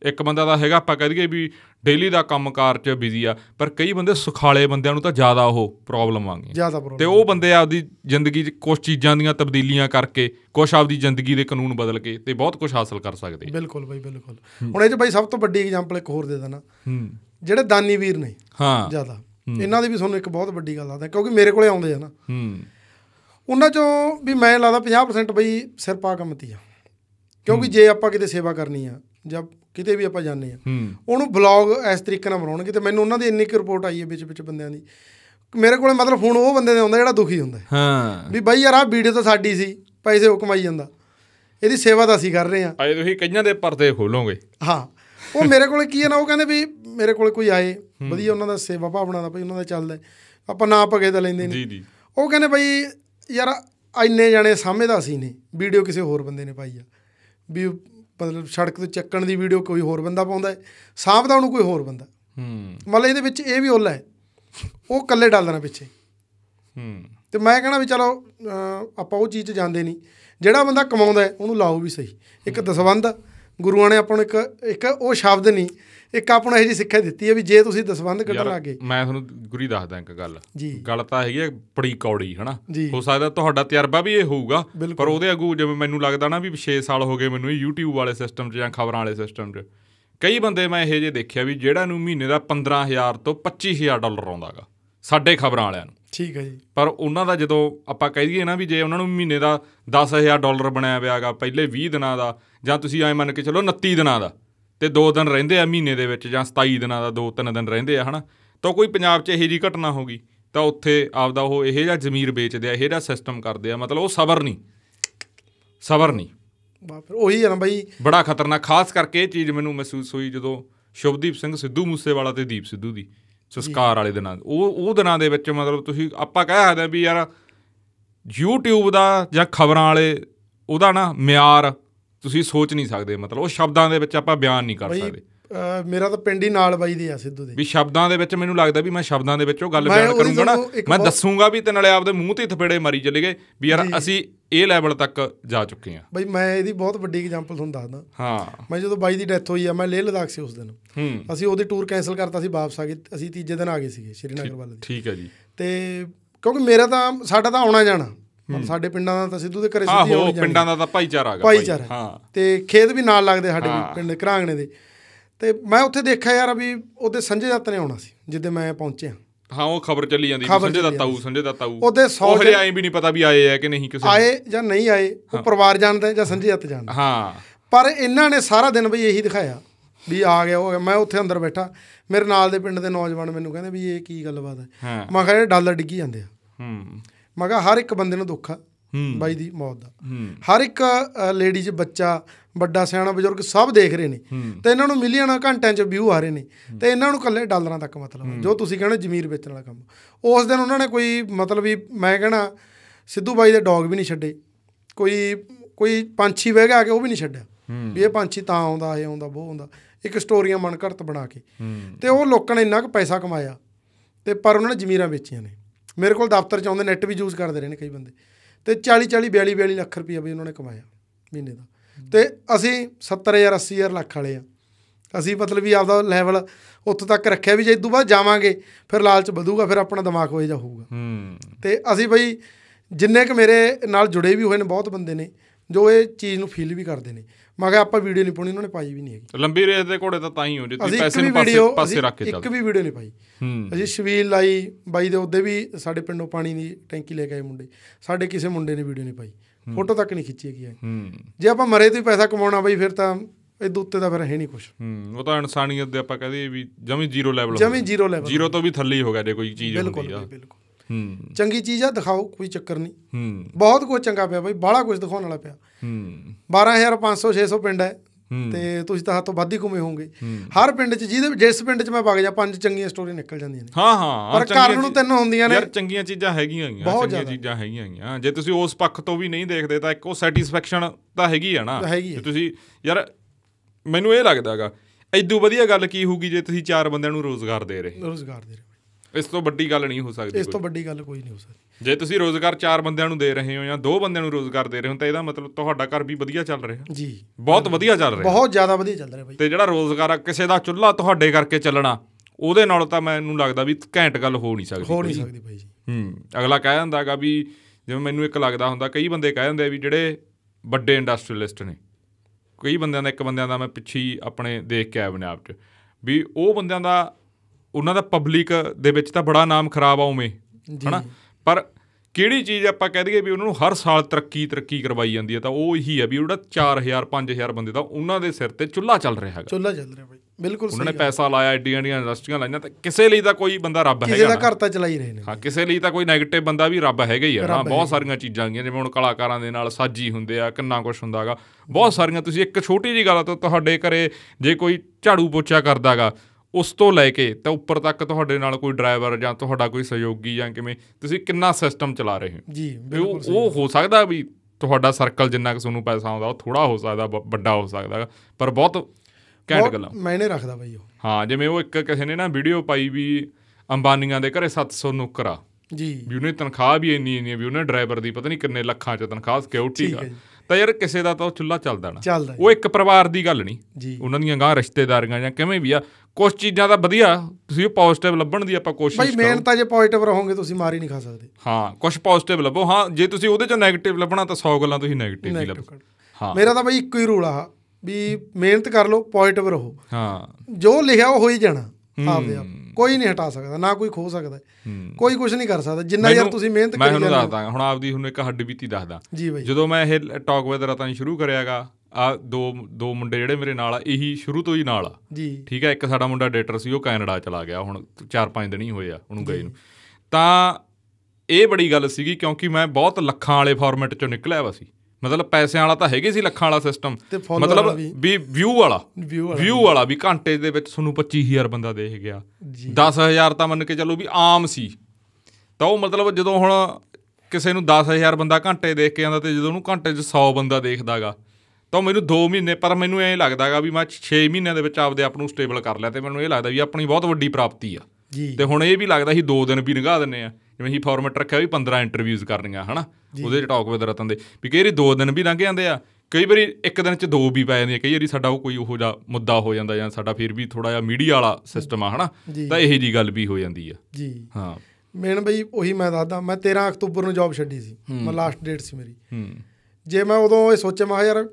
ਇੱਕ ਬੰਦਾ ਦਾ ਹੈਗਾ ਆਪਾਂ ਕਹਦੇ ਵੀ ਡੇਲੀ ਦਾ ਕੰਮਕਾਰ 'ਚ ਬਿਜ਼ੀ ਆ ਪਰ ਕਈ ਬੰਦੇ ਸੁਖਾਲੇ ਬੰਦਿਆਂ ਨੂੰ ਤਾਂ ਜ਼ਿਆਦਾ ਉਹ ਪ੍ਰੋਬਲਮ ਆ ਗਈ ਤੇ ਉਹ ਬੰਦੇ ਆਪਦੀ ਜ਼ਿੰਦਗੀ 'ਚ ਕੁਝ ਚੀਜ਼ਾਂ ਦੀਆਂ ਤਬਦੀਲੀਆਂ ਕਰਕੇ ਕੁਝ ਆਪਦੀ ਜ਼ਿੰਦਗੀ ਦੇ ਕਾਨੂੰਨ ਬਦਲ ਕੇ ਤੇ ਬਹੁਤ ਕੁਝ ਹਾਸਲ ਕਰ ਸਕਦੇ ਬਿਲਕੁਲ ਬਾਈ ਬਿਲਕੁਲ ਹੁਣ ਇਹ 'ਚ ਬਾਈ ਸਭ ਤੋਂ ਵੱਡੀ ਐਗਜ਼ਾਮਪਲ ਇੱਕ ਹੋਰ ਦੇ ਦੇਣਾ ਜਿਹੜੇ ਦਾਨੀ ਵੀਰ ਨੇ ਹਾਂ ਜ਼ਿਆਦਾ ਇਹਨਾਂ ਦੀ ਵੀ ਤੁਹਾਨੂੰ ਇੱਕ ਬਹੁਤ ਵੱਡੀ ਗੱਲ ਆਦਾ ਕਿਉਂਕਿ ਮੇਰੇ ਕੋਲੇ ਆਉਂਦੇ ਆ ਨਾ ਹੂੰ ਉਹਨਾਂ ਚੋਂ ਵੀ ਮੈਂ ਲੱਗਦਾ 50% ਬਈ ਸਿਰਪਾ ਕੰਮਤੀ ਆ ਕਿਉਂਕਿ ਜੇ ਆਪਾਂ ਕਿਤੇ ਸੇਵਾ ਕਰਨੀ ਆ ਜਾਂ ਕਿਤੇ ਵੀ ਆਪਾਂ ਜਾਂਦੇ ਆ ਉਹਨੂੰ ਬਲੌਗ ਇਸ ਤਰੀਕੇ ਨਾਲ ਬਣਾਉਣਗੇ ਤੇ ਮੈਨੂੰ ਉਹਨਾਂ ਦੀ ਇੰਨੀ ਕੁ ਰਿਪੋਰਟ ਆਈ ਹੈ ਵਿੱਚ ਵਿੱਚ ਬੰਦਿਆਂ ਦੀ ਮੇਰੇ ਕੋਲੇ ਮਤਲਬ ਫੋਨ ਉਹ ਬੰਦੇ ਦੇ ਆਉਂਦਾ ਜਿਹੜਾ ਦੁਖੀ ਹੁੰਦਾ ਹਾਂ ਵੀ ਬਾਈ ਯਾਰ ਆ ਵੀਡੀਓ ਤਾਂ ਸਾਡੀ ਸੀ ਪੈਸੇ ਉਹ ਕਮਾਈ ਜਾਂਦਾ ਇਹਦੀ ਸੇਵਾ ਤਾਂ ਅਸੀਂ ਕਰ ਰਹੇ ਆ ਅਜੇ ਤੁਸੀਂ ਕਈਆਂ ਦੇ ਪਰਦੇ ਖੋਲੋਗੇ ਹਾਂ ਉਹ ਮੇਰੇ ਕੋਲੇ ਕੀ ਹੈ ਨਾ ਉਹ ਕਹਿੰਦੇ ਵੀ ਮੇਰੇ ਕੋਲੇ ਕੋਈ ਆਏ ਵਧੀਆ ਉਹਨਾਂ ਦਾ ਸੇਵਾ ਭਾਵਨਾ ਦਾ ਭਾਈ ਉਹਨਾਂ ਦਾ ਚੱਲਦਾ ਆਪਾਂ ਨਾ ਪਗੇ ਤਾਂ ਲੈਂਦੇ ਨਹੀਂ ਜੀ ਜੀ ਉਹ ਕਹਿੰਦੇ ਭਾਈ ਯਾਰ ਇੰਨੇ ਜਾਣੇ ਸਾਹਮਣੇ ਦਾ ਸੀ ਨੇ ਵੀਡੀਓ ਕਿਸੇ ਹੋਰ ਬੰਦੇ ਨੇ ਪਾਈ ਆ ਵੀ ਮਤਲਬ ਸੜਕ ਤੇ ਚੱਕਣ ਦੀ ਵੀਡੀਓ ਕੋਈ ਹੋਰ ਬੰਦਾ ਪਾਉਂਦਾ ਹੈ ਸਾਂਭਦਾ ਉਹਨੂੰ ਕੋਈ ਹੋਰ ਬੰਦਾ ਹੂੰ ਮਤਲਬ ਇਹਦੇ ਵਿੱਚ ਇਹ ਵੀ ਓਲਾ ਹੈ ਉਹ ਇਕੱਲੇ ਡਾਲਣਾ ਪਿੱਛੇ ਹੂੰ ਤੇ ਮੈਂ ਕਹਣਾ ਵੀ ਚਲੋ ਆਪਾਂ ਉਹ ਚੀਜ਼ ਤੇ ਜਾਂਦੇ ਨਹੀਂ ਜਿਹੜਾ ਬੰਦਾ ਕਮਾਉਂਦਾ ਉਹਨੂੰ ਲਾਓ ਵੀ ਸਹੀ ਇੱਕ ਦਸਵੰਦ ਗੁਰੂਆਂ ਨੇ ਆਪਾਂ ਨੂੰ ਇੱਕ ਇੱਕ ਉਹ ਸ਼ਬਦ ਨਹੀਂ ਇੱਕ ਆਪਣਾ ਇਹ ਜੀ ਸਿੱਖਿਆ ਦਿੱਤੀ ਹੈ ਵੀ ਜੇ ਤੁਸੀਂ ਦਸਵੰਦ ਕੱਢਣ ਲੱਗੇ ਮੈਂ ਤੁਹਾਨੂੰ ਗੁਰੀ ਦੱਸਦਾ ਇੱਕ ਗੱਲ ਗੱਲ ਤਾਂ ਹੈਗੀ ਹੈ ਪੜੀ ਕੌੜੀ ਹਨਾ ਹੋ ਸਕਦਾ ਤੁਹਾਡਾ ਤਜਰਬਾ ਵੀ ਇਹ ਹੋਊਗਾ ਪਰ ਉਹਦੇ ਅਗੂ ਜਿਵੇਂ ਮੈਨੂੰ ਲੱਗਦਾ ਨਾ ਵੀ 6 ਸਾਲ ਹੋ ਗਏ ਮੈਨੂੰ ਇਹ YouTube ਵਾਲੇ ਸਿਸਟਮ 'ਚ ਜਾਂ ਖਬਰਾਂ ਵਾਲੇ ਸਿਸਟਮ 'ਚ ਕਈ ਬੰਦੇ ਮੈਂ ਇਹ ਜੇ ਦੇਖਿਆ ਵੀ ਜਿਹੜਾ ਨੂੰ ਮਹੀਨੇ ਦਾ 15000 ਤੋਂ 25000 ਡਾਲਰ ਆਉਂਦਾਗਾ ਸਾਡੇ ਖਬਰਾਂ ਵਾਲਿਆਂ ਨੂੰ ਠੀਕ ਹੈ ਜੀ ਪਰ ਉਹਨਾਂ ਦਾ ਜਦੋਂ ਆਪਾਂ ਕਹਿ ਦਈਏ ਨਾ ਵੀ ਜੇ ਉਹਨਾਂ ਨੂੰ ਮਹੀਨੇ ਦਾ 10000 ਡਾਲਰ ਬਣਾਇਆ ਪਿਆਗਾ ਪਹਿਲੇ 20 ਦਿਨਾਂ ਦਾ ਜਾਂ ਤੁਸੀਂ ਐ ਮੰਨ ਕੇ ਚੱਲੋ 29 ਦਿਨਾਂ ਦਾ ਤੇ 2 ਦਿਨ ਰਹਿੰਦੇ ਆ ਮਹੀਨੇ ਦੇ ਵਿੱਚ ਜਾਂ 27 ਦਿਨਾਂ ਦਾ 2-3 ਦਿਨ ਰਹਿੰਦੇ ਆ ਹਨਾ ਤਾਂ ਕੋਈ ਪੰਜਾਬ 'ਚ ਇਹੋ ਜੀ ਘਟਨਾ ਹੋ ਗਈ ਤਾਂ ਉੱਥੇ ਆਪਦਾ ਉਹ ਇਹੋ ਜਿਹਾ ਜ਼ਮੀਰ ਵੇਚਦੇ ਆ ਇਹੋ ਜਿਹਾ ਸਿਸਟਮ ਕਰਦੇ ਆ ਮਤਲਬ ਉਹ ਸਬਰ ਨਹੀਂ ਸਬਰ ਨਹੀਂ ਬਾਪਰ ਉਹੀ ਆ ਨਾ ਬਾਈ ਬੜਾ ਖਤਰਨਾਕ ਖਾਸ ਕਰਕੇ ਇਹ ਚੀਜ਼ ਮੈਨੂੰ ਮਹਿਸੂਸ ਹੋਈ ਜਦੋਂ ਸ਼ੁਭਦੀਪ ਸਿੰਘ ਸਿੱਧੂ ਮੂਸੇਵਾਲਾ ਤੇ ਦੀਪ ਸਿੱਧੂ ਦੀ ਸੰਸਕਾਰ ਵਾਲੇ ਦਿਨਾਂ ਉਹ ਉਹ ਦਿਨਾਂ ਦੇ ਵਿੱਚ ਮਤਲਬ ਤੁਸੀਂ ਆਪਾਂ ਕਹਿ ਸਕਦੇ ਆ ਵੀ ਯਾਰ YouTube ਦਾ ਜਾਂ ਖਬਰਾਂ ਵਾਲੇ ਉਹਦਾ ਨਾ ਮਿਆਰ ਤੁਸੀਂ ਸੋਚ ਨਹੀਂ ਸਕਦੇ ਮਤਲਬ ਉਹ ਸ਼ਬਦਾਂ ਦੇ ਵਿੱਚ ਆਪਾਂ ਬਿਆਨ ਨਹੀਂ ਕਰ ਸਕਦੇ ਮੇਰਾ ਤਾਂ ਪਿੰਡ ਹੀ ਨਾਲ ਬਾਈ ਦੇ ਆ ਸਿੱਧੂ ਦੇ ਵੀ ਸ਼ਬਦਾਂ ਦੇ ਵਿੱਚ ਮੈਨੂੰ ਲੱਗਦਾ ਵੀ ਮੈਂ ਸ਼ਬਦਾਂ ਦੇ ਵਿੱਚ ਉਹ ਗੱਲ ਬਿਆਨ ਕਰੂੰਗਾ ਨਾ ਮੈਂ ਦੱਸੂਗਾ ਵੀ ਤੇ ਨਾਲੇ ਆਪਦੇ ਮੂੰਹ ਤੇ ਥਪੇੜੇ ਮਾਰੀ ਚਲੇ ਗਏ ਵੀ ਯਾਰ ਅਸੀਂ ਇਹ ਲੈਵਲ ਤੱਕ ਜਾ ਚੁੱਕੇ ਆ ਬਾਈ ਮੈਂ ਇਹਦੀ ਬਹੁਤ ਵੱਡੀ ਐਗਜ਼ਾਮਪਲ ਤੁਹਾਨੂੰ ਦੱਸਦਾ ਹਾਂ ਮੈਂ ਜਦੋਂ ਬਾਈ ਦੀ ਡੈਥ ਹੋਈ ਆ ਮੈਂ ਲੇਹ ਲਦਾਖ ਸੀ ਉਸ ਦਿਨ ਅਸੀਂ ਉਹਦੀ ਟੂਰ ਕੈਨਸਲ ਕਰਤਾ ਸੀ ਵਾਪਸ ਆ ਗਏ ਅਸੀਂ ਤੀਜੇ ਦਿਨ ਆ ਗਏ ਸੀਗੇ ਸ਼੍ਰੀਨਗਰ ਵੱਲ ਦੀ ਠੀਕ ਹੈ ਜੀ ਤੇ ਕਿਉਂਕਿ ਮੇਰਾ ਤਾਂ ਸਾਡਾ ਤਾਂ ਆਉਣਾ ਜਾਣਾ ਸਾਡੇ ਪਿੰਡਾਂ ਦਾ ਤਾਂ ਸਿੱਧੂ ਦੇ ਘਰੇ ਸਿੱਧੀ ਆਉਣੀ ਜਾਂਦੀ ਪਿੰਡਾਂ ਦਾ ਤਾਂ ਭਾਈਚਾਰਾ ਹੈਗਾ ਭਾਈਚਾਰਾ ਹਾਂ ਤੇ ਖੇਤ ਵੀ ਨਾਲ ਲੱਗਦੇ ਸਾਡੇ ਪਿੰਡ ਘਰਾਂਗਣੇ ਦੇ ਤੇ ਮੈਂ ਉੱਥੇ ਦੇਖਿਆ ਯਾਰ ਵੀ ਉਹਦੇ ਸੰਜੇ ਦੱਤ ਨੇ ਆਉਣਾ ਸੀ ਜਿੱਦੇ ਮੈਂ ਪਹੁੰਚਿਆ ਹਾਂ ਉਹ ਖਬਰ ਚੱਲੀ ਜਾਂਦੀ ਸੀ ਸੰਜੇ ਦੱਤ ਆਊ ਸੰਜੇ ਦੱਤ ਆਊ ਉਹਦੇ 100 ਉਹ ਵੀ ਨਹੀਂ ਪਤਾ ਵੀ ਆਏ ਆ ਕਿ ਨਹੀਂ ਕਿਸੇ ਆਏ ਜਾਂ ਨਹੀਂ ਆਏ ਉਹ ਪਰਿਵਾਰ ਜਾਣਦਾ ਜਾਂ ਸੰਜੇ ਦੱਤ ਜਾਣਦਾ ਹਾਂ ਪਰ ਇਹਨਾਂ ਨੇ ਸਾਰਾ ਦਿਨ ਵੀ ਇਹੀ ਦਿਖਾਇਆ ਵੀ ਆ ਗਿਆ ਉਹ ਮੈਂ ਉੱਥੇ ਅੰਦਰ ਬੈਠਾ ਮੇਰੇ ਨਾਲ ਦੇ ਪਿੰਡ ਦੇ ਨੌਜਵਾਨ ਮੈਨੂੰ ਕਹਿੰਦੇ ਵੀ ਇਹ ਕੀ ਗੱਲਬਾਤ ਹੈ ਮੈਂ ਕਿਹਾ ਇਹ ਡਾਲਰ ਡਿੱਗੀ ਜਾਂਦੇ ਆ ਹੂੰ ਮਗਾ ਹਰ ਇੱਕ ਬੰਦੇ ਨੂੰ ਦੁੱਖ ਆ ਬਾਈ ਦੀ ਮੌਤ ਦਾ ਹਰ ਇੱਕ ਲੇਡੀ 'ਚ ਬੱਚਾ ਵੱਡਾ ਸਿਆਣਾ ਬਜ਼ੁਰਗ ਸਭ ਦੇਖ ਰਹੇ ਨੇ ਤੇ ਇਹਨਾਂ ਨੂੰ ਨਾ ਘੰਟਿਆਂ 'ਚ ਵਿਊ ਆ ਰਹੇ ਨੇ ਤੇ ਇਹਨਾਂ ਨੂੰ ਕੱਲੇ ਡਾਲਰਾਂ ਤੱਕ ਮਤਲਬ ਜੋ ਤੁਸੀਂ ਕਹਿੰਦੇ ਜ਼ਮੀਰ ਵੇਚਣ ਵਾਲਾ ਕੰਮ ਉਸ ਦਿਨ ਉਹਨਾਂ ਨੇ ਕੋਈ ਮਤਲਬ ਵੀ ਮੈਂ ਕਹਣਾ ਸਿੱਧੂ ਬਾਈ ਦੇ ਡੌਗ ਵੀ ਨਹੀਂ ਛੱਡੇ ਕੋਈ ਕੋਈ ਪੰਛੀ ਵਹਿ ਗਿਆ ਕੇ ਉਹ ਵੀ ਨਹੀਂ ਛੱਡਿਆ ਵੀ ਇਹ ਪੰਛੀ ਤਾਂ ਆਉਂਦਾ ਇਹ ਆਉਂਦਾ ਉਹ ਆਉਂਦਾ ਇੱਕ ਸਟੋਰੀਆਂ ਮਨਕਰਤ ਬਣਾ ਕੇ ਤੇ ਉਹ ਲੋਕਾਂ ਨੇ ਇੰਨਾ ਕੁ ਪੈਸਾ ਕਮਾਇਆ ਤੇ ਪਰ ਉਹਨਾਂ ਨੇ ਜ਼ਮੀਰਾਂ ਵੇਚੀਆਂ ਨੇ ਮੇਰੇ ਕੋਲ ਦਫ਼ਤਰ ਚ ਆਉਂਦੇ ਨੈਟ ਵੀ ਯੂਜ਼ ਕਰਦੇ ਰਹੇ ਨੇ ਕਈ ਬੰਦੇ ਤੇ 40 40 42 42 ਲੱਖ ਰੁਪਏ ਵੀ ਉਹਨਾਂ ਨੇ ਕਮਾਇਆ ਮਹੀਨੇ ਦਾ ਤੇ ਅਸੀਂ 70000 80000 ਲੱਖ ਵਾਲੇ ਆ ਅਸੀਂ ਮਤਲਬ ਵੀ ਆਪਦਾ ਲੈਵਲ ਉੱਥੇ ਤੱਕ ਰੱਖਿਆ ਵੀ ਜੇ ਇਦੋਂ ਬਾਅਦ ਜਾਵਾਂਗੇ ਫਿਰ ਲਾਲਚ ਵਧੂਗਾ ਫਿਰ ਆਪਣਾ ਦਿਮਾਗ ਹੋਏ ਜਾ ਹੋਊਗਾ ਤੇ ਅਸੀਂ ਬਈ ਜਿੰਨੇ ਕ ਮੇਰੇ ਨਾਲ ਜੁੜੇ ਵੀ ਹੋਏ ਨੇ ਬਹੁਤ ਬੰਦੇ ਨੇ ਜੋ ਇਹ ਚੀਜ਼ ਨੂੰ ਫੀਲ ਵੀ ਕਰਦੇ ਨੇ ਮੈਂ ਕਿਹਾ ਆਪਾਂ ਵੀਡੀਓ ਨਹੀਂ ਪਾਉਣੀ ਉਹਨਾਂ ਨੇ ਪਾਈ ਵੀ ਨਹੀਂ ਹੈਗੀ ਲੰਬੀ ਰੇਸ ਦੇ ਘੋੜੇ ਤਾਂ ਤਾਂ ਹੀ ਹੋ ਜੇ ਤੁਸੀਂ ਪੈਸੇ ਨੂੰ ਪਾਸੇ ਪਾਸੇ ਰੱਖ ਕੇ ਚੱਲ ਇੱਕ ਵੀ ਵੀਡੀਓ ਨਹੀਂ ਪਾਈ ਅਸੀਂ ਸ਼ਵੀਲ ਲਾਈ ਬਾਈ ਦੇ ਉਹਦੇ ਵੀ ਸਾਡੇ ਪਿੰਡੋਂ ਪਾਣੀ ਦੀ ਟੈਂਕੀ ਲੈ ਕੇ ਆਏ ਮੁੰਡੇ ਸਾਡੇ ਕਿਸੇ ਮੁੰਡੇ ਨੇ ਵੀਡੀਓ ਨਹੀਂ ਪਾਈ ਫੋਟੋ ਤੱਕ ਨਹੀਂ ਖਿੱਚੀ ਹੈਗੀ ਜੇ ਆਪਾਂ ਮਰੇ ਤੇ ਪੈਸਾ ਕਮਾਉਣਾ ਬਈ ਫਿਰ ਤਾਂ ਇਹਦੇ ਉੱਤੇ ਤਾਂ ਫਿਰ ਹੈ ਨਹੀਂ ਕੁਝ ਹੂੰ ਉਹ ਤਾਂ ਇਨਸਾਨੀਅਤ ਦੇ ਆਪਾਂ ਕਹਦੇ ਵੀ ਜਮੀ ਜ਼ੀਰੋ ਲੈਵਲ ਜਮੀ ਜ਼ੀਰੋ ਲੈਵਲ ਜ਼ੀਰੋ ਤੋਂ ਵੀ ਥੱਲੇ ਹੀ ਹੋ ਗਿਆ ਜੇ ਕੋਈ ਚੀਜ਼ ਹੁੰਦੀ ਆ ਬਿਲਕੁਲ ਹੂੰ ਚੰਗੀ ਚੀਜ਼ ਆ ਦਿਖਾਓ ਕੋਈ ਚੱਕਰ ਨਹੀਂ ਹੂੰ ਬਹੁਤ ਕੁਝ ਚੰਗਾ ਪਿਆ ਬਈ ਬਾਹਲਾ ਕੁਝ ਦਿਖਾਉਣ ਵਾਲਾ ਪਿਆ ਹੂੰ 12500 600 ਪਿੰਡ ਹੈ ਤੇ ਤੁਸੀਂ ਤਾਂ ਹੱਥੋਂ ਵੱਧ ਹੀ ਘੁੰਮੇ ਹੋਵੋਗੇ ਹਰ ਪਿੰਡ 'ਚ ਜਿਹਦੇ ਜਿਸ ਪਿੰਡ 'ਚ ਮੈਂ ਵਗ ਜਾ ਪੰਜ ਚੰਗੀਆਂ ਸਟੋਰੀ ਨਿਕਲ ਜਾਂਦੀਆਂ ਨੇ ਹਾਂ ਹਾਂ ਪਰ ਕਾਰਨ ਨੂੰ ਤਿੰਨ ਹੁੰਦੀਆਂ ਨੇ ਯਾਰ ਚੰਗੀਆਂ ਚੀਜ਼ਾਂ ਹੈਗੀਆਂ ਆ ਚੰਗੀਆਂ ਚੀਜ਼ਾਂ ਹੈਗੀਆਂ ਆ ਜੇ ਤੁਸੀਂ ਉਸ ਪੱਖ ਤੋਂ ਵੀ ਨਹੀਂ ਦੇਖਦੇ ਤਾਂ ਇੱਕ ਉਹ ਸੈਟੀਸਫੈਕਸ਼ਨ ਤਾਂ ਹੈਗੀ ਆ ਨਾ ਤੁਸੀਂ ਯਾਰ ਮੈਨੂੰ ਇਹ ਲੱਗਦਾਗਾ ਐਦੋਂ ਵਧੀਆ ਗੱਲ ਕੀ ਹੋਊਗੀ ਜੇ ਤੁਸੀਂ ਚਾਰ ਬੰਦਿਆਂ ਨੂੰ ਰੋਜ਼ਗਾਰ ਦੇ ਰਹੇ ਰੋਜ਼ਗਾਰ ਦੇ ਇਸ ਤੋਂ ਵੱਡੀ ਗੱਲ ਨਹੀਂ ਹੋ ਸਕਦੀ ਇਸ ਤੋਂ ਵੱਡੀ ਗੱਲ ਕੋਈ ਨਹੀਂ ਹੋ ਸਕਦੀ ਜੇ ਤੁਸੀਂ ਰੋਜ਼ਗਾਰ ਚਾਰ ਬੰਦਿਆਂ ਨੂੰ ਦੇ ਰਹੇ ਹੋ ਜਾਂ ਦੋ ਬੰਦਿਆਂ ਨੂੰ ਰੋਜ਼ਗਾਰ ਦੇ ਰਹੇ ਹੋ ਤਾਂ ਇਹਦਾ ਮਤਲਬ ਤੁਹਾਡਾ ਘਰ ਵੀ ਵਧੀਆ ਚੱਲ ਰਿਹਾ ਜੀ ਬਹੁਤ ਵਧੀਆ ਚੱਲ ਰਿਹਾ ਬਹੁਤ ਜ਼ਿਆਦਾ ਵਧੀਆ ਚੱਲ ਰਿਹਾ ਬਾਈ ਤੇ ਜਿਹੜਾ ਰੋਜ਼ਗਾਰ ਆ ਕਿਸੇ ਦਾ ਚੁੱਲ੍ਹਾ ਤੁਹਾਡੇ ਕਰਕੇ ਚੱਲਣਾ ਉਹਦੇ ਨਾਲ ਤਾਂ ਮੈਨੂੰ ਲੱਗਦਾ ਵੀ ਘੈਂਟ ਗੱਲ ਹੋ ਨਹੀਂ ਸਕਦੀ ਹੋ ਨਹੀਂ ਸਕਦੀ ਬਾਈ ਜੀ ਹੂੰ ਅਗਲਾ ਕਹਿ ਦਿੰਦਾਗਾ ਵੀ ਜਿਵੇਂ ਮੈਨੂੰ ਇੱਕ ਲੱਗਦਾ ਹੁੰਦਾ ਕਈ ਬੰਦੇ ਕਹਿ ਦਿੰਦੇ ਆ ਵੀ ਜਿਹੜੇ ਵੱਡੇ ਇੰਡਸਟਰੀਅਲਿਸਟ ਨੇ ਕਈ ਬੰਦਿਆਂ ਦਾ ਇੱਕ ਬੰਦਿਆਂ ਦਾ ਮੈਂ ਪਿੱਛੇ ਆਪਣੇ ਦੇਖ ਕੇ ਆਇਆ ਬਣਾਪ 'ਚ ਵੀ ਉਹ ਬੰਦਿਆਂ ਦਾ ਉਹਨਾਂ ਦਾ ਪਬਲਿਕ ਦੇ ਵਿੱਚ ਤਾਂ ਬੜਾ ਨਾਮ ਖਰਾਬ ਆ ਉਵੇਂ ਹਨਾ ਪਰ ਕਿਹੜੀ ਚੀਜ਼ ਆਪਾਂ ਕਹਿ ਦਈਏ ਵੀ ਉਹਨਾਂ ਨੂੰ ਹਰ ਸਾਲ ਤਰੱਕੀ ਤਰੱਕੀ ਕਰਵਾਈ ਜਾਂਦੀ ਹੈ ਤਾਂ ਉਹ ਇਹੀ ਹੈ ਵੀ ਉਹਦਾ 4000 5000 ਬੰਦੇ ਦਾ ਉਹਨਾਂ ਦੇ ਸਿਰ ਤੇ ਚੁੱਲ੍ਹਾ ਚੱਲ ਰਿਹਾ ਹੈਗਾ ਚੁੱਲ੍ਹਾ ਚੱਲ ਰਿਹਾ ਬਾਈ ਬਿਲਕੁਲ ਸਹੀ ਉਹਨਾਂ ਨੇ ਪੈਸਾ ਲਾਇਆ ਐਡੀਆਂ ਐਡੀਆਂ ਇੰਡਸਟਰੀਆਂ ਲਾਈਆਂ ਤਾਂ ਕਿਸੇ ਲਈ ਤਾਂ ਕੋਈ ਬੰਦਾ ਰੱਬ ਹੈਗਾ ਕਿਸੇ ਦਾ ਘਰ ਤਾਂ ਚਲਾਈ ਰਹੇ ਨੇ ਹਾਂ ਕਿਸੇ ਲਈ ਤਾਂ ਕੋਈ ਨੈਗੇਟਿਵ ਬੰਦਾ ਵੀ ਰੱਬ ਹੈਗਾ ਹੀ ਆ ਹਾਂ ਬਹੁਤ ਸਾਰੀਆਂ ਚੀਜ਼ਾਂ ਆਗੀਆਂ ਜਿਵੇਂ ਹੁਣ ਕਲਾਕਾਰਾਂ ਦੇ ਨਾਲ ਸਾਜੀ ਹੁੰਦੇ ਆ ਕਿੰਨਾ ਕੁਝ ਹੁੰਦਾਗਾ ਬਹੁਤ ਸਾਰੀਆਂ ਤੁਸੀਂ ਇੱਕ ਛੋਟੀ ਜੀ ਗੱਲ ਤੋਂ ਤੁਹਾਡੇ ਘਰੇ ਜੇ ਕੋਈ ਝਾੜੂ ਪੋਚਾ ਕਰਦਾਗਾ ਉਸ ਤੋਂ ਲੈ ਕੇ ਤਾਂ ਉੱਪਰ ਤੱਕ ਤੁਹਾਡੇ ਨਾਲ ਕੋਈ ਡਰਾਈਵਰ ਜਾਂ ਤੁਹਾਡਾ ਕੋਈ ਸਹਿਯੋਗੀ ਜਾਂ ਕਿਵੇਂ ਤੁਸੀਂ ਕਿੰਨਾ ਸਿਸਟਮ ਚਲਾ ਰਹੇ ਹੋ ਜੀ ਬਿਲਕੁਲ ਉਹ ਹੋ ਸਕਦਾ ਵੀ ਤੁਹਾਡਾ ਸਰਕਲ ਜਿੰਨਾ ਕਿ ਤੁਹਾਨੂੰ ਪੈਸਾ ਆਉਂਦਾ ਉਹ ਥੋੜਾ ਹੋ ਸਕਦਾ ਵੱਡਾ ਹੋ ਸਕਦਾ ਪਰ ਬਹੁਤ ਘੈਂਟ ਗੱਲਾਂ ਮੈਨੇ ਰੱਖਦਾ ਬਾਈ ਉਹ ਹਾਂ ਜਿਵੇਂ ਉਹ ਇੱਕ ਕਿਸੇ ਨੇ ਨਾ ਵੀਡੀਓ ਪਾਈ ਵੀ ਅੰਬਾਨੀਆਂ ਦੇ ਘਰੇ 700 ਨੁਕਰਾ ਜੀ ਵੀ ਉਹਨੇ ਤਨਖਾਹ ਵੀ ਇੰਨੀ ਇੰਨੀ ਵੀ ਉਹਨੇ ਡਰਾਈਵਰ ਦੀ ਪਤਾ ਨਹੀਂ ਕਿੰਨੇ ਲੱਖਾਂ ਚ ਤਨਖਾਹ ਸਿਕਿਉਰਿਟੀ ਦਾ ਤਾਂ ਯਾਰ ਕਿਸੇ ਦਾ ਤਾਂ ਉਹ ਚੁੱਲਾ ਚੱਲਦਾ ਨਾ ਉਹ ਇੱਕ ਪਰਿਵਾਰ ਦੀ ਗੱਲ ਨਹੀਂ ਉਹਨਾਂ ਦੀਆਂ ਗਾਂ ਰਿਸ਼ਤੇਦਾਰੀਆਂ ਜਾਂ ਕਿਵੇਂ ਵੀ ਆ ਕੁਝ ਚੀਜ਼ਾਂ ਦਾ ਵਧੀਆ ਤੁਸੀਂ ਪੋਜ਼ਿਟਿਵ ਲੱਭਣ ਦੀ ਆਪਾਂ ਕੋਸ਼ਿਸ਼ ਕਰੋ ਬਈ ਮੇਨ ਤਾਂ ਜੇ ਪੋਜ਼ਿਟਿਵ ਰਹੋਗੇ ਤੁਸੀਂ ਮਾਰ ਹੀ ਨਹੀਂ ਖਾ ਸਕਦੇ ਹਾਂ ਕੁਝ ਪੋਜ਼ਿਟਿਵ ਲੱਭੋ ਹਾਂ ਜੇ ਤੁਸੀਂ ਉਹਦੇ ਚੋਂ ਨੈਗੇਟਿਵ ਲੱਭਣਾ ਤਾਂ 100 ਗੱਲਾਂ ਤੁਸੀਂ ਨੈਗੇਟਿਵ ਹੀ ਲੱਭੋ ਹਾਂ ਮੇਰਾ ਤਾਂ ਬਈ ਇੱਕੋ ਹੀ ਰੂਲ ਆ ਵੀ ਮਿਹਨਤ ਕਰ ਲਓ ਪੋਜ਼ਿਟਿਵ ਰਹੋ ਹਾਂ ਜੋ ਲਿਖਿਆ ਉਹ ਹੋ ਹੀ ਜਾਣਾ ਆਪਦੇ ਆਪ ਕੋਈ ਨਹੀਂ ਹਟਾ ਸਕਦਾ ਨਾ ਕੋਈ ਖੋ ਸਕਦਾ ਕੋਈ ਕੁਝ ਨਹੀਂ ਕਰ ਸਕਦਾ ਜਿੰਨਾ ਯਾਰ ਤੁਸੀਂ ਮਿਹਨਤ ਕਰੀ ਜਾਂਦੇ ਮੈਂ ਤੁਹਾਨੂੰ ਦੱਸਦਾ ਹੁਣ ਆਪਦੀ ਹੁਣ ਇੱਕ ਬੀਤੀ ਦੱਸਦਾ ਜਦੋਂ ਮੈਂ ਇਹ ਟਾਕ ਵਿਦ ਤਾਂ ਸ਼ੁਰੂ ਕਰਿਆਗਾ ਆ ਦੋ ਦੋ ਮੁੰਡੇ ਜਿਹੜੇ ਮੇਰੇ ਨਾਲ ਆ ਇਹੀ ਸ਼ੁਰੂ ਤੋਂ ਹੀ ਨਾਲ ਆ ਜੀ ਠੀਕ ਆ ਇੱਕ ਸਾਡਾ ਮੁੰਡਾ ਡਾਇਰੈਕਟਰ ਸੀ ਉਹ ਕੈਨੇਡਾ ਚਲਾ ਗਿਆ ਹੁਣ 4-5 ਦਿਨ ਹੀ ਹੋਏ ਆ ਉਹਨੂੰ ਗਏ ਨੂੰ ਤਾਂ ਇਹ ਬੜੀ ਗੱਲ ਸੀਗੀ ਕਿਉਂਕਿ ਮੈਂ ਬਹੁਤ ਲੱਖਾਂ ਵਾਲੇ ਫਾਰਮੈਟ ਚੋਂ ਨਿਕਲਿਆ ਵਾ ਸੀ ਮਤਲਬ ਪੈਸਿਆਂ ਵਾਲਾ ਤਾਂ ਹੈਗੇ ਸੀ ਲੱਖਾਂ ਵਾਲਾ ਸਿਸਟਮ ਮਤਲਬ ਵੀ ਵਿਊ ਵਾਲਾ ਵਿਊ ਵਾਲਾ ਵੀ ਘੰਟੇ ਦੇ ਵਿੱਚ ਤੁਹਾਨੂੰ 25000 ਬੰਦਾ ਦੇਖ ਗਿਆ 10000 ਤਾਂ ਮੰਨ ਕੇ ਚੱਲੋ ਵੀ ਆਮ ਸੀ ਤਾਂ ਉਹ ਮਤਲਬ ਜਦੋਂ ਹੁਣ ਕਿਸੇ ਨੂੰ 10000 ਬੰਦਾ ਘੰਟੇ ਦੇਖ ਕੇ ਆਂਦਾ ਤੇ ਜਦੋਂ ਉਹਨੂੰ ਘੰਟੇ 'ਚ 100 ਬੰਦਾ ਦੇਖਦਾਗਾ ਤਾਂ ਮੈਨੂੰ 2 ਮਹੀਨੇ ਪਰ ਮੈਨੂੰ ਐਂ ਲੱਗਦਾਗਾ ਵੀ ਮੈਂ 6 ਮਹੀਨਿਆਂ ਦੇ ਵਿੱਚ ਆਪਦੇ ਆਪ ਨੂੰ ਸਟੇਬਲ ਕਰ ਲਿਆ ਤੇ ਮੈਨੂੰ ਇਹ ਲੱਗਦਾ ਵੀ ਆਪਣੀ ਬਹੁਤ ਵੱਡੀ ਪ੍ਰਾਪਤੀ ਆ ਤੇ ਹੁਣ ਇਹ ਵੀ ਲੱਗਦਾ ਸੀ 2 ਦਿਨ ਵੀ ਨਿਗਾਹ ਦਿੰਨੇ ਆ ਜਿਵੇਂ ਹੀ ਫਾਰਮੈਟ ਰੱਖਿਆ ਵੀ 15 ਇੰਟਰਵਿਊਜ਼ ਕਰਨੀਆਂ ਹਨਾ ਉਹਦੇ ਟਾਕ ਵਿਦ ਰਤਨ ਦੇ ਵੀ ਕਈ ਵਾਰੀ 2 ਦਿਨ ਵੀ ਲੰਘ ਜਾਂਦੇ ਆ ਕਈ ਵਾਰੀ ਇੱਕ ਦਿਨ ਚ 2 ਵੀ ਪੈ ਜਾਂਦੀਆਂ ਕਈ ਵਾਰੀ ਸਾਡਾ ਉਹ ਕੋਈ ਉਹੋ ਜਿਹਾ ਮੁੱਦਾ ਹੋ ਜਾਂਦਾ ਜਾਂ ਸਾਡਾ ਫਿਰ ਵੀ ਥੋੜਾ ਜਿਹਾ ਮੀਡੀਆ ਵਾਲਾ ਸਿਸਟਮ ਆ ਹਨਾ ਤਾਂ ਇਹੋ ਜੀ ਗੱਲ ਵੀ ਹੋ ਜਾਂਦੀ ਆ ਜੀ ਹਾਂ ਮੈਨ ਬਈ ਉਹੀ ਮੈਂ ਦੱਸਦਾ ਮੈਂ 13 ਅਕਤੂਬਰ ਨੂੰ ਜੌਬ ਛੱਡੀ ਸੀ ਮੈਂ ਲਾਸਟ ਡੇਟ ਸੀ ਮੇਰੀ ਜੇ ਮੈਂ ਉਦੋਂ ਇਹ ਸੋਚਿਆ ਮੈਂ ਯਾਰ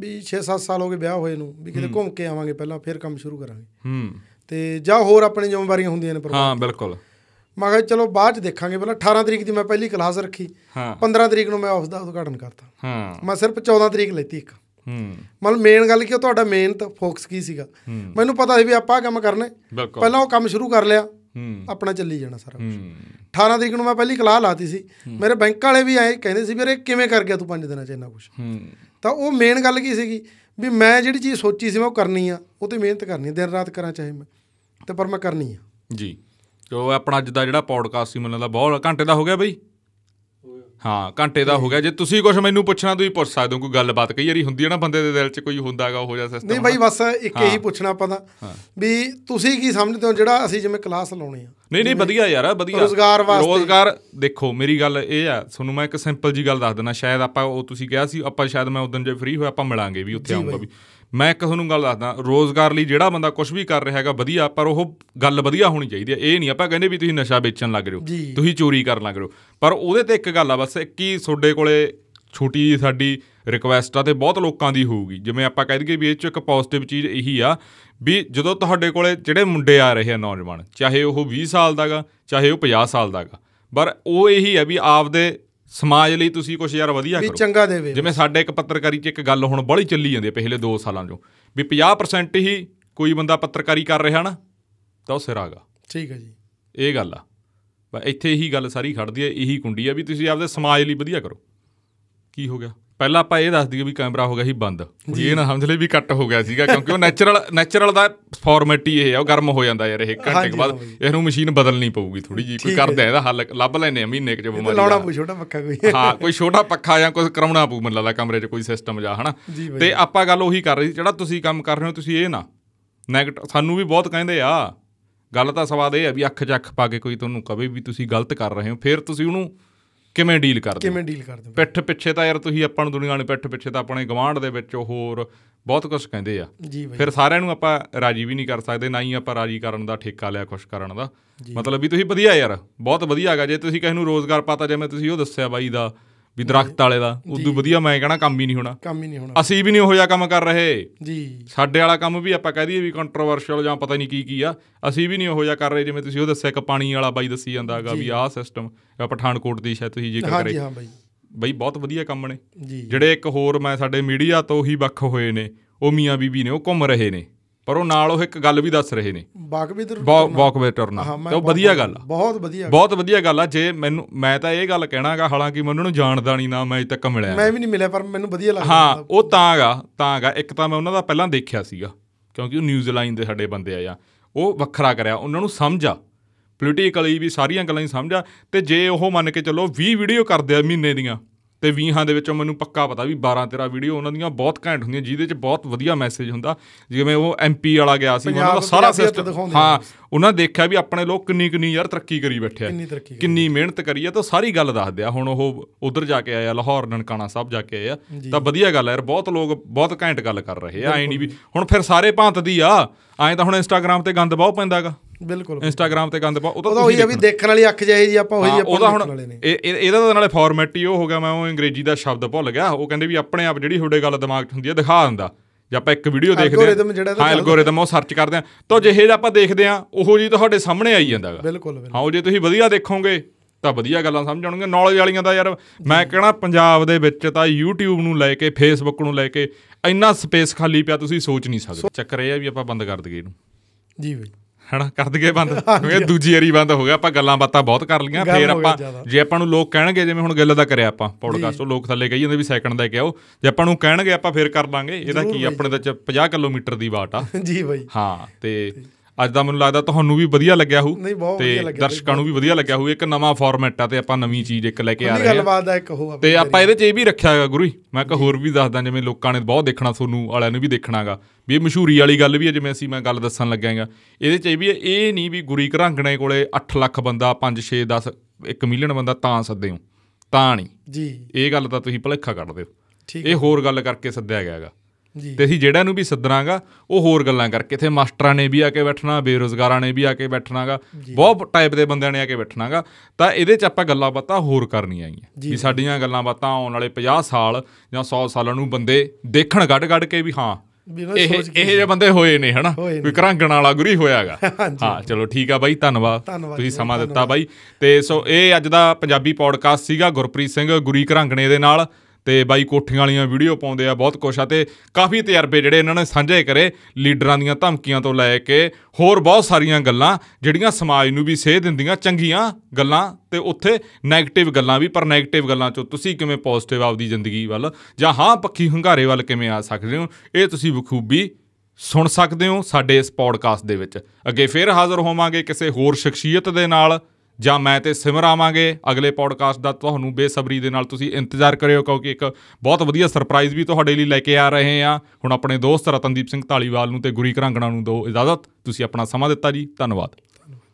ਵੀ 6-7 ਸਾਲ ਹੋ ਗਏ ਵਿਆਹ ਹੋਏ ਨੂੰ ਵੀ ਕਿਤੇ ਘੁੰਮ ਕੇ ਆਵਾਂਗੇ ਪਹਿਲਾਂ ਫਿਰ ਕੰਮ ਸ਼ੁਰੂ ਕਰਾਂਗੇ ਹੂੰ ਤੇ ਜਾਂ ਹੋਰ ਆਪਣੇ ਜ਼ਿੰਮੇਵਾਰੀਆਂ ਹੁੰਦੀਆਂ ਨੇ ਪਰ ਹਾਂ ਬਿਲਕੁਲ ਮੈਂ ਕਿਹਾ ਚਲੋ ਬਾਅਦ ਚ ਦੇਖਾਂਗੇ ਪਹਿਲਾਂ 18 ਤਰੀਕ ਦੀ ਮੈਂ ਪਹਿਲੀ ਕਲਾਸ ਰੱਖੀ ਹਾਂ 15 ਤਰੀਕ ਨੂੰ ਮੈਂ ਆਫਿਸ ਦਾ ਉਦਘਾਟਨ ਕਰਤਾ ਹਾਂ ਮੈਂ ਸਿਰਫ 14 ਤਰੀਕ ਲੈਤੀ ਇੱਕ ਹੂੰ ਮਤਲਬ ਮੇਨ ਗੱਲ ਕੀ ਉਹ ਤੁਹਾਡਾ ਮੇਨ ਤਾਂ ਫੋਕਸ ਕੀ ਸੀਗਾ ਮੈਨੂੰ ਪਤਾ ਸੀ ਵੀ ਆਪਾਂ ਕੰਮ ਕਰਨਾ ਪਹਿਲਾਂ ਉਹ ਕੰਮ ਸ਼ੁਰੂ ਕਰ ਲਿਆ ਆਪਣਾ ਚੱਲੀ ਜਾਣਾ ਸਾਰਾ ਕੁਝ 18 ਤਰੀਕ ਨੂੰ ਮੈਂ ਪਹਿਲੀ ਕਲਾਹ ਲਾਤੀ ਸੀ ਮੇਰੇ ਬੈਂਕ ਵਾਲੇ ਵੀ ਆਏ ਕਹਿੰਦੇ ਸੀ ਵੀਰੇ ਕਿਵੇਂ ਕਰ ਗਿਆ ਤੂੰ 5 ਦਿਨਾਂ ਚ ਇੰਨਾ ਕੁਝ ਤਾਂ ਉਹ ਮੇਨ ਗੱਲ ਕੀ ਸੀਗੀ ਵੀ ਮੈਂ ਜਿਹੜੀ ਚੀਜ਼ ਸੋਚੀ ਸੀ ਮੈਂ ਉਹ ਕਰਨੀ ਆ ਉਹ ਤੇ ਮਿਹਨਤ ਕਰਨੀ ਦਿਨ ਰਾਤ ਕਰਾਂ ਚਾਹੇ ਮੈਂ ਤੇ ਪਰ ਮੈਂ ਕਰਨੀ ਆ ਜੀ ਉਹ ਆਪਣਾ ਅੱਜ ਦਾ ਜਿਹੜਾ ਪੌਡਕਾਸਟ ਸੀ ਮੈਨੂੰ ਲੱਗਦਾ ਬਹੁਤ ਘੰਟੇ ਦਾ ਹੋ ਗਿਆ ਬਈ ਹਾਂ ਘੰਟੇ ਦਾ ਹੋ ਗਿਆ ਜੇ ਤੁਸੀਂ ਕੁਝ ਮੈਨੂੰ ਪੁੱਛਣਾ ਤੁਸੀਂ ਪੁੱਛ ਸਕਦੇ ਹੋ ਕੋਈ ਗੱਲਬਾਤ ਕਈ ਵਾਰੀ ਹੁੰਦੀ ਹੈ ਨਾ ਬੰਦੇ ਦੇ ਦਿਲ 'ਚ ਕੋਈ ਹੁੰਦਾਗਾ ਉਹ ਜਿਹਾ ਸਿਸਟਮ ਨਹੀਂ ਬਾਈ ਬਸ ਇੱਕ ਇਹੀ ਪੁੱਛਣਾ ਆਪਾਂ ਦਾ ਵੀ ਤੁਸੀਂ ਕੀ ਸਮਝਦੇ ਹੋ ਜਿਹੜਾ ਅਸੀਂ ਜਿਵੇਂ ਕਲਾਸ ਲਾਉਣੀ ਆ ਨਹੀਂ ਨਹੀਂ ਵਧੀਆ ਯਾਰ ਵਧੀਆ ਰੋਜ਼ਗਾਰ ਵਾਸਤੇ ਰੋਜ਼ਗਾਰ ਦੇਖੋ ਮੇਰੀ ਗੱਲ ਇਹ ਆ ਤੁਹਾਨੂੰ ਮੈਂ ਇੱਕ ਸਿੰਪਲ ਜੀ ਗੱਲ ਦੱਸ ਦਿੰਦਾ ਸ਼ਾਇਦ ਆਪਾਂ ਉਹ ਤੁਸੀਂ ਕਿਹਾ ਸੀ ਆਪਾਂ ਸ਼ਾਇਦ ਮੈਂ ਉਦੋਂ ਜੇ ਫ੍ਰੀ ਹੋਇਆ ਆਪਾਂ ਮਿਲਾਂਗੇ ਵੀ ਉੱਥੇ ਆਉਂਗਾ ਵੀ ਮੈਂ ਇੱਕ ਤੁਹਾਨੂੰ ਗੱਲ ਦੱਸਦਾ ਰੋਜ਼ਗਾਰ ਲਈ ਜਿਹੜਾ ਬੰਦਾ ਕੁਝ ਵੀ ਕਰ ਰਿਹਾ ਹੈਗਾ ਵਧੀਆ ਪਰ ਉਹ ਗੱਲ ਵਧੀਆ ਹੋਣੀ ਚਾਹੀਦੀ ਹੈ ਇਹ ਨਹੀਂ ਆਪਾਂ ਕਹਿੰਦੇ ਵੀ ਤੁਸੀਂ ਨਸ਼ਾ ਵੇਚਣ ਲੱਗ ਰਹੇ ਹੋ ਤੁਸੀਂ ਚੋਰੀ ਕਰਨ ਲੱਗ ਰਹੇ ਹੋ ਪਰ ਉਹਦੇ ਤੇ ਇੱਕ ਗੱਲ ਆ ਬਸ ਕਿ ਤੁਹਾਡੇ ਕੋਲੇ ਛੋਟੀ ਜੀ ਸਾਡੀ ਰਿਕੁਐਸਟ ਆ ਤੇ ਬਹੁਤ ਲੋਕਾਂ ਦੀ ਹੋਊਗੀ ਜਿਵੇਂ ਆਪਾਂ ਕਹਿ ਦਈਏ ਵੀ ਇਹ ਚ ਇੱਕ ਪੋਜ਼ਿਟਿਵ ਚੀਜ਼ ਇਹੀ ਆ ਵੀ ਜਦੋਂ ਤੁਹਾਡੇ ਕੋਲੇ ਜਿਹੜੇ ਮੁੰਡੇ ਆ ਰਹੇ ਆ ਨੌਜਵਾਨ ਚਾਹੇ ਉਹ 20 ਸਾਲ ਦਾਗਾ ਚਾਹੇ ਉਹ 50 ਸਾਲ ਦਾਗਾ ਪਰ ਉਹ ਇਹੀ ਆ ਵੀ ਆਪਦੇ ਸਮਾਜ ਲਈ ਤੁਸੀਂ ਕੁਝ ਯਾਰ ਵਧੀਆ ਕਰੋ ਵੀ ਚੰਗਾ ਦੇਵੇ ਜਿਵੇਂ ਸਾਡੇ ਇੱਕ ਪੱਤਰਕਾਰੀ 'ਚ ਇੱਕ ਗੱਲ ਹੁਣ ਬੜੀ ਚੱਲੀ ਜਾਂਦੀ ਹੈ ਪਿਛਲੇ 2 ਸਾਲਾਂ 'ਚੋਂ ਵੀ 50% ਹੀ ਕੋਈ ਬੰਦਾ ਪੱਤਰਕਾਰੀ ਕਰ ਰਿਹਾ ਨਾ ਤਾਂ ਉਹ ਸਿਰਾਗਾ ਠੀਕ ਹੈ ਜੀ ਇਹ ਗੱਲ ਆ ਬਸ ਇੱਥੇ ਹੀ ਗੱਲ ਸਾਰੀ ਖੜਦੀ ਹੈ ਇਹੀ ਕੁੰਡੀ ਆ ਵੀ ਤੁਸੀਂ ਆਪਦੇ ਸਮਾਜ ਲਈ ਵਧੀਆ ਕਰੋ ਕੀ ਹੋ ਗਿਆ ਪਹਿਲਾਂ ਆਪਾਂ ਇਹ ਦੱਸ ਦਈਏ ਵੀ ਕੈਮਰਾ ਹੋ ਗਿਆ ਸੀ ਬੰਦ ਜੀ ਇਹ ਨਾ ਸਮਝ ਲਈ ਵੀ ਕੱਟ ਹੋ ਗਿਆ ਸੀਗਾ ਕਿਉਂਕਿ ਉਹ ਨੈਚੁਰਲ ਨੈਚੁਰਲ ਦਾ ਫਾਰਮੈਟ ਹੀ ਇਹ ਹੈ ਉਹ ਗਰਮ ਹੋ ਜਾਂਦਾ ਯਾਰ ਇਹ ਘੰਟੇ ਬਾਅਦ ਇਹਨੂੰ ਮਸ਼ੀਨ ਬਦਲਣੀ ਪਊਗੀ ਥੋੜੀ ਜੀ ਕੋਈ ਕਰਦਾ ਇਹਦਾ ਹੱਲ ਲੱਭ ਲੈਨੇ ਆ ਮਹੀਨੇ ਕਿ ਜੇ ਬਿਮਾਰੀ ਲਾਉਣਾ ਕੋਈ ਛੋਟਾ ਪੱਖਾ ਕੋਈ ਹਾਂ ਕੋਈ ਛੋਟਾ ਪੱਖਾ ਜਾਂ ਕੁਝ ਕਰਾਉਣਾ ਪਊ ਮੈਨੂੰ ਲੱਗਦਾ ਕਮਰੇ 'ਚ ਕੋਈ ਸਿਸਟਮ ਜਾਂ ਹਨਾ ਤੇ ਆਪਾਂ ਗੱਲ ਉਹੀ ਕਰ ਰਹੀ ਜਿਹੜਾ ਤੁਸੀਂ ਕੰਮ ਕਰ ਰਹੇ ਹੋ ਤੁਸੀਂ ਇਹ ਨਾ ਨੈਗੇਟਿਵ ਸਾਨੂੰ ਵੀ ਬਹੁਤ ਕਹਿੰਦੇ ਆ ਗੱਲ ਤਾਂ ਸਵਾਦ ਇਹ ਆ ਵੀ ਅੱਖ ਚੱਖ ਪਾ ਕੇ ਕੋਈ ਤੁਹਾਨੂੰ ਕਵੇ ਵੀ ਤੁਸੀਂ ਗਲਤ ਕਰ ਰਹੇ ਹੋ ਫਿਰ ਤੁਸੀਂ ਉਹਨੂੰ ਕਿਵੇਂ ਡੀਲ ਕਰਦੇ ਕਿਵੇਂ ਡੀਲ ਕਰਦੇ ਪਿੱਠ ਪਿੱਛੇ ਤਾਂ ਯਾਰ ਤੁਸੀਂ ਆਪਾਂ ਨੂੰ ਦੁਨੀਆ ਨੇ ਪਿੱਠ ਪਿੱਛੇ ਤਾਂ ਆਪਣੇ ਗਵਾਂਢ ਦੇ ਵਿੱਚ ਹੋਰ ਬਹੁਤ ਕੁਝ ਕਹਿੰਦੇ ਆ ਫਿਰ ਸਾਰਿਆਂ ਨੂੰ ਆਪਾਂ ਰਾਜੀ ਵੀ ਨਹੀਂ ਕਰ ਸਕਦੇ ਨਾ ਹੀ ਆਪਾਂ ਰਾਜੀ ਕਰਨ ਦਾ ਠੇਕਾ ਲਿਆ ਖੁਸ਼ ਕਰਨ ਦਾ ਮਤਲਬ ਵੀ ਤੁਸੀਂ ਵਧੀਆ ਯਾਰ ਬਹੁਤ ਵਧੀਆ ਹੈਗਾ ਜੇ ਤੁਸੀਂ ਕਿਸੇ ਨੂੰ ਰੋਜ਼ਗਾਰ ਪਾਤਾ ਜਿਵੇਂ ਤੁਸੀਂ ਉਹ ਦੱਸਿਆ ਬਾਈ ਦਾ ਵੀ ਦਰਖਤ ਵਾਲੇ ਦਾ ਉਦੋਂ ਵਧੀਆ ਮੈਂ ਕਹਣਾ ਕੰਮ ਹੀ ਨਹੀਂ ਹੋਣਾ ਕੰਮ ਹੀ ਨਹੀਂ ਹੋਣਾ ਅਸੀਂ ਵੀ ਨਹੀਂ ਉਹੋ ਜਿਹਾ ਕੰਮ ਕਰ ਰਹੇ ਜੀ ਸਾਡੇ ਵਾਲਾ ਕੰਮ ਵੀ ਆਪਾਂ ਕਹਿ ਦਈਏ ਵੀ ਕੰਟਰੋਵਰਸ਼ੀਅਲ ਜਾਂ ਪਤਾ ਨਹੀਂ ਕੀ ਕੀ ਆ ਅਸੀਂ ਵੀ ਨਹੀਂ ਉਹੋ ਜਿਹਾ ਕਰ ਰਹੇ ਜਿਵੇਂ ਤੁਸੀਂ ਉਹ ਦੱਸਿਆ ਕਿ ਪਾਣੀ ਵਾਲਾ ਬਾਈ ਦੱਸੀ ਜਾਂਦਾ ਹੈਗਾ ਵੀ ਆਹ ਸਿਸਟਮ ਪਠਾਨਕੋਟ ਦੀ ਸ਼ਾਇਦ ਤੁਸੀਂ ਜੇਕਰ ਕਰੇ ਹਾਂ ਹਾਂ ਬਾਈ ਬਾਈ ਬਹੁਤ ਵਧੀਆ ਕੰਮ ਨੇ ਜਿਹੜੇ ਇੱਕ ਹੋਰ ਮੈਂ ਸਾਡੇ ਮੀਡੀਆ ਤੋਂ ਹੀ ਵੱਖ ਹੋਏ ਨੇ ਉਹ ਮੀਆਂ ਬੀਬੀ ਨੇ ਉਹ ਘੁੰਮ ਰਹੇ ਨੇ ਪਰ ਉਹ ਨਾਲ ਉਹ ਇੱਕ ਗੱਲ ਵੀ ਦੱਸ ਰਹੇ ਨੇ ਵਾਕਵੇਟਰ ਵਾਕਵੇਟਰ ਨਾ ਤੇ ਉਹ ਵਧੀਆ ਗੱਲ ਆ ਬਹੁਤ ਵਧੀਆ ਬਹੁਤ ਵਧੀਆ ਗੱਲ ਆ ਜੇ ਮੈਨੂੰ ਮੈਂ ਤਾਂ ਇਹ ਗੱਲ ਕਹਿਣਾਗਾ ਹਾਲਾਂਕਿ ਮੈਂ ਉਹਨਾਂ ਨੂੰ ਜਾਣਦਾ ਨਹੀਂ ਨਾ ਮੈਂ ਅਜੇ ਤੱਕ ਮਿਲਿਆ ਮੈਂ ਵੀ ਨਹੀਂ ਮਿਲਿਆ ਪਰ ਮੈਨੂੰ ਵਧੀਆ ਲੱਗਦਾ ਹਾਂ ਉਹ ਤਾਂਗਾ ਤਾਂਗਾ ਇੱਕ ਤਾਂ ਮੈਂ ਉਹਨਾਂ ਦਾ ਪਹਿਲਾਂ ਦੇਖਿਆ ਸੀਗਾ ਕਿਉਂਕਿ ਉਹ ਨਿਊਜ਼ ਲਾਈਨ ਦੇ ਸਾਡੇ ਬੰਦੇ ਆ ਜਾਂ ਉਹ ਵੱਖਰਾ ਕਰਿਆ ਉਹਨਾਂ ਨੂੰ ਸਮਝਾ ਪੋਲੀਟੀਕਲੀ ਵੀ ਸਾਰੀਆਂ ਗੱਲਾਂ ਹੀ ਸਮਝਾ ਤੇ ਜੇ ਉਹ ਮੰਨ ਕੇ ਚੱਲੋ 20 ਵੀਡੀਓ ਕਰਦੇ ਆ ਮਹੀਨੇ ਦੀਆਂ ਤੇ 20ਾਂ ਦੇ ਵਿੱਚੋਂ ਮੈਨੂੰ ਪੱਕਾ ਪਤਾ ਵੀ 12 13 ਵੀਡੀਓ ਉਹਨਾਂ ਦੀਆਂ ਬਹੁਤ ਘੈਂਟ ਹੁੰਦੀਆਂ ਜਿਹਦੇ ਵਿੱਚ ਬਹੁਤ ਵਧੀਆ ਮੈਸੇਜ ਹੁੰਦਾ ਜਿਵੇਂ ਉਹ ਐਮਪੀ ਵਾਲਾ ਗਿਆ ਸੀ ਉਹਨਾਂ ਦਾ ਸਾਰਾ ਸਿਸਟਮ ਹਾਂ ਉਹਨਾਂ ਦੇਖਿਆ ਵੀ ਆਪਣੇ ਲੋਕ ਕਿੰਨੀ ਕਿੰਨੀ ਯਾਰ ਤਰੱਕੀ ਕਰੀ ਬੈਠੇ ਆ ਕਿੰਨੀ ਮਿਹਨਤ ਕਰੀ ਆ ਤਾਂ ਸਾਰੀ ਗੱਲ ਦੱਸਦੇ ਆ ਹੁਣ ਉਹ ਉਧਰ ਜਾ ਕੇ ਆਇਆ ਲਾਹੌਰ ਨਨਕਾਣਾ ਸਾਹਿਬ ਜਾ ਕੇ ਆਇਆ ਤਾਂ ਵਧੀਆ ਗੱਲ ਆ ਯਾਰ ਬਹੁਤ ਲੋਕ ਬਹੁਤ ਘੈਂਟ ਗੱਲ ਕਰ ਰਹੇ ਆ ਐ ਨਹੀਂ ਵੀ ਹੁਣ ਫਿਰ ਸਾਰੇ ਭਾਂਤ ਦੀ ਆ ਐ ਤਾਂ ਹੁਣ ਇੰਸਟਾਗ੍ਰam ਤੇ ਗੰਦ ਬਹੁਤ ਪੈਂਦਾਗਾ ਬਿਲਕੁਲ ਇੰਸਟਾਗ੍ਰam ਤੇ ਗੰਦ ਪਾ ਉਹ ਤਾਂ ਉਹੀ ਆ ਵੀ ਦੇਖਣ ਵਾਲੀ ਅੱਖ ਜਿਹੀ ਜੀ ਆਪਾਂ ਉਹੀ ਆਪਾਂ ਉਹਦਾ ਹੁਣ ਇਹਦਾ ਤਾਂ ਨਾਲੇ ਫਾਰਮੈਟ ਹੀ ਉਹ ਹੋ ਗਿਆ ਮੈਂ ਉਹ ਅੰਗਰੇਜ਼ੀ ਦਾ ਸ਼ਬਦ ਭੁੱਲ ਗਿਆ ਉਹ ਕਹਿੰਦੇ ਵੀ ਆਪਣੇ ਆਪ ਜਿਹੜੀ ਤੁਹਾਡੇ ਗੱਲ ਦਿਮਾਗ 'ਚ ਹੁੰਦੀ ਹੈ ਦਿਖਾ ਦਿੰਦਾ ਜੇ ਆਪਾਂ ਇੱਕ ਵੀਡੀਓ ਦੇਖਦੇ ਹਾਂ ਹਾਂ ਐਲਗੋਰਿਦਮ ਉਹ ਸਰਚ ਕਰਦੇ ਆ ਤਾਂ ਜਿਹੇ ਆਪਾਂ ਦੇਖਦੇ ਆ ਉਹੋ ਜੀ ਤੁਹਾਡੇ ਸਾਹਮਣੇ ਆਈ ਜਾਂਦਾ ਬਿਲਕੁਲ ਹਾਂ ਉਹ ਜੇ ਤੁਸੀਂ ਵਧੀਆ ਦੇਖੋਗੇ ਤਾਂ ਵਧੀਆ ਗੱਲਾਂ ਸਮਝ ਆਉਣਗੀਆਂ ਨੌਲੇਜ ਵਾਲੀਆਂ ਦਾ ਯਾਰ ਮੈਂ ਕਹਿੰਦਾ ਪੰਜਾਬ ਦੇ ਵਿੱਚ ਤਾਂ YouTube ਨੂੰ ਲੈ ਕੇ Facebook ਨੂੰ ਲੈ ਕੇ ਇੰਨਾ ਸਪੇਸ ਖਾਲੀ ਪਿਆ ਤੁਸੀਂ ਸੋਚ ਨਹੀਂ ਸਕਦੇ ਚੱਕਰ ਇਹ ਆ ਵੀ ਆਪਾਂ ਬੰਦ ਕਰ ਦਈਏ ਇਹਨੂੰ ਜੀ ਬਈ ਹਣਾ ਕਰ ਦਗੇ ਬੰਦ ਕਿਉਂਕਿ ਦੂਜੀ ਵਾਰੀ ਬੰਦ ਹੋ ਗਿਆ ਆਪਾਂ ਗੱਲਾਂ ਬਾਤਾਂ ਬਹੁਤ ਕਰ ਲੀਆਂ ਫੇਰ ਆਪਾਂ ਜੇ ਆਪਾਂ ਨੂੰ ਲੋਕ ਕਹਿਣਗੇ ਜਿਵੇਂ ਹੁਣ ਗੱਲ ਦਾ ਕਰਿਆ ਆਪਾਂ ਪੋਡਕਾਸਟ ਉਹ ਲੋਕ ਥੱਲੇ ਕਹੀ ਜਾਂਦੇ ਵੀ ਸੈਕਿੰਡ ਦਾ ਕਿਹਾ ਉਹ ਜੇ ਆਪਾਂ ਨੂੰ ਕਹਿਣਗੇ ਆਪਾਂ ਫੇਰ ਕਰ ਲਾਂਗੇ ਇਹਦਾ ਕੀ ਆਪਣੇ ਦਾ 50 ਕਿਲੋਮੀਟਰ ਦੀ ਬਾਟ ਆ ਜੀ ਬਾਈ ਹਾਂ ਤੇ ਅੱਜ ਦਾ ਮੈਨੂੰ ਲੱਗਦਾ ਤੁਹਾਨੂੰ ਵੀ ਵਧੀਆ ਲੱਗਿਆ ਹੋਊ ਤੇ ਦਰਸ਼ਕਾਂ ਨੂੰ ਵੀ ਵਧੀਆ ਲੱਗਿਆ ਹੋਊ ਇੱਕ ਨਵਾਂ ਫਾਰਮੈਟ ਆ ਤੇ ਆਪਾਂ ਨਵੀਂ ਚੀਜ਼ ਇੱਕ ਲੈ ਕੇ ਆ ਰਹੇ ਹਾਂ ਗੱਲਬਾਤ ਦਾ ਇੱਕ ਹੋ ਤੇ ਆਪਾਂ ਇਹਦੇ 'ਚ ਇਹ ਵੀ ਰੱਖਿਆ ਹੈਗਾ ਗੁਰੂ ਜੀ ਮੈਂ ਕਿਹਾ ਹੋਰ ਵੀ ਦੱਸਦਾ ਜਿਵੇਂ ਲੋਕਾਂ ਨੇ ਬਹੁਤ ਦੇਖਣਾ ਤੁਹਾਨੂੰ ਵਾਲਿਆਂ ਨੂੰ ਵੀ ਦੇਖਣਾਗਾ ਵੀ ਇਹ ਮਸ਼ਹੂਰੀ ਵਾਲੀ ਗੱਲ ਵੀ ਹੈ ਜਿਵੇਂ ਅਸੀਂ ਮੈਂ ਗੱਲ ਦੱਸਣ ਲੱਗਾਗਾ ਇਹਦੇ 'ਚ ਇਹ ਵੀ ਇਹ ਨਹੀਂ ਵੀ ਗੁਰੀ ਘਰਾਂਗਣੇ ਕੋਲੇ 8 ਲੱਖ ਬੰਦਾ 5 6 10 1 ਮਿਲੀਅਨ ਬੰਦਾ ਤਾਂ ਸੱਦੇ ਹੋ ਤਾਂ ਨਹੀਂ ਜੀ ਇਹ ਗੱਲ ਤਾਂ ਤੁਸੀਂ ਭਲੇਖਾ ਕੱਢਦੇ ਹੋ ਇਹ ਹੋਰ ਗੱਲ ਕਰਕੇ ਸੱਦਿਆ ਗਿਆ ਹੈਗਾ ਤੇ ਅਸੀਂ ਜਿਹੜਾ ਨੂੰ ਵੀ ਸੱਦਣਾਗਾ ਉਹ ਹੋਰ ਗੱਲਾਂ ਕਰਕੇ ਇਥੇ ਮਾਸਟਰਾਂ ਨੇ ਵੀ ਆ ਕੇ ਬੈਠਣਾ ਬੇਰੋਜ਼ਗਾਰਾਂ ਨੇ ਵੀ ਆ ਕੇ ਬੈਠਣਾਗਾ ਬਹੁਤ ਟਾਈਪ ਦੇ ਬੰਦਿਆਂ ਨੇ ਆ ਕੇ ਬੈਠਣਾਗਾ ਤਾਂ ਇਹਦੇ 'ਚ ਆਪਾਂ ਗੱਲਾਂ ਬਾਤਾਂ ਹੋਰ ਕਰਨੀਆਂ ਆਈਆਂ ਵੀ ਸਾਡੀਆਂ ਗੱਲਾਂ ਬਾਤਾਂ ਆਉਣ ਵਾਲੇ 50 ਸਾਲ ਜਾਂ 100 ਸਾਲਾਂ ਨੂੰ ਬੰਦੇ ਦੇਖਣ ਗੱਡ-ਗੱਡ ਕੇ ਵੀ ਹਾਂ ਇਹ ਇਹ ਜਿਹੇ ਬੰਦੇ ਹੋਏ ਨੇ ਹਨਾ ਵੀ ਕਰਾਂਗਣ ਵਾਲਾ ਗੁਰੀ ਹੋਇਆਗਾ ਹਾਂ ਚਲੋ ਠੀਕ ਆ ਬਾਈ ਧੰਨਵਾਦ ਤੁਸੀਂ ਸਮਾਂ ਦਿੱਤਾ ਬਾਈ ਤੇ ਸੋ ਇਹ ਅੱਜ ਦਾ ਪੰਜਾਬੀ ਪੌਡਕਾਸਟ ਸੀਗਾ ਗੁਰਪ੍ਰੀਤ ਸਿੰਘ ਗੁਰੀ ਕਰਾਂਗਣੇ ਦੇ ਨਾਲ ਤੇ ਬਾਈ ਕੋਠੀਆਂ ਵਾਲੀਆਂ ਵੀਡੀਓ ਪਾਉਂਦੇ ਆ ਬਹੁਤ ਕੁਛ ਆ ਤੇ ਕਾਫੀ ਤਜਰਬੇ ਜਿਹੜੇ ਇਹਨਾਂ ਨੇ ਸਾਂਝੇ ਕਰੇ ਲੀਡਰਾਂ ਦੀਆਂ ਧਮਕੀਆਂ ਤੋਂ ਲੈ ਕੇ ਹੋਰ ਬਹੁਤ ਸਾਰੀਆਂ ਗੱਲਾਂ ਜਿਹੜੀਆਂ ਸਮਾਜ ਨੂੰ ਵੀ ਸੇਧ ਦਿੰਦੀਆਂ ਚੰਗੀਆਂ ਗੱਲਾਂ ਤੇ ਉੱਥੇ 네ਗੇਟਿਵ ਗੱਲਾਂ ਵੀ ਪਰ 네ਗੇਟਿਵ ਗੱਲਾਂ ਚੋਂ ਤੁਸੀਂ ਕਿਵੇਂ ਪੋਜ਼ਿਟਿਵ ਆਪਦੀ ਜ਼ਿੰਦਗੀ ਵੱਲ ਜਾਂ ਹਾਂ ਪੱਖੀ ਹੰਗਾਰੇ ਵੱਲ ਕਿਵੇਂ ਆ ਸਕਦੇ ਹੋ ਇਹ ਤੁਸੀਂ ਬਖੂਬੀ ਸੁਣ ਸਕਦੇ ਹੋ ਸਾਡੇ ਇਸ ਪੌਡਕਾਸਟ ਦੇ ਵਿੱਚ ਅੱਗੇ ਫੇਰ ਹਾਜ਼ਰ ਹੋਵਾਂਗੇ ਕਿਸੇ ਹੋਰ ਸ਼ਖਸੀਅਤ ਦੇ ਨਾਲ ਜਾਂ ਮੈਂ ਤੇ ਸਿਮਰ ਆਵਾਂਗੇ ਅਗਲੇ ਪੌਡਕਾਸਟ ਦਾ ਤੁਹਾਨੂੰ ਬੇਸਬਰੀ ਦੇ ਨਾਲ ਤੁਸੀਂ ਇੰਤਜ਼ਾਰ ਕਰਿਓ ਕਿਉਂਕਿ ਇੱਕ ਬਹੁਤ ਵਧੀਆ ਸਰਪ੍ਰਾਈਜ਼ ਵੀ ਤੁਹਾਡੇ ਲਈ ਲੈ ਕੇ ਆ ਰਹੇ ਆ ਹੁਣ ਆਪਣੇ ਦੋਸਤ ਰਤਨਦੀਪ ਸਿੰਘ ਢਾਲੀਵਾਲ ਨੂੰ ਤੇ ਗੁਰੀ ਘਰਾਂਗਣਾ ਨੂੰ ਦਿਓ ਇਜਾਜ਼ਤ ਤੁਸੀਂ ਆਪਣਾ ਸਮਾਂ ਦਿੱਤਾ ਜੀ ਧੰਨਵਾਦ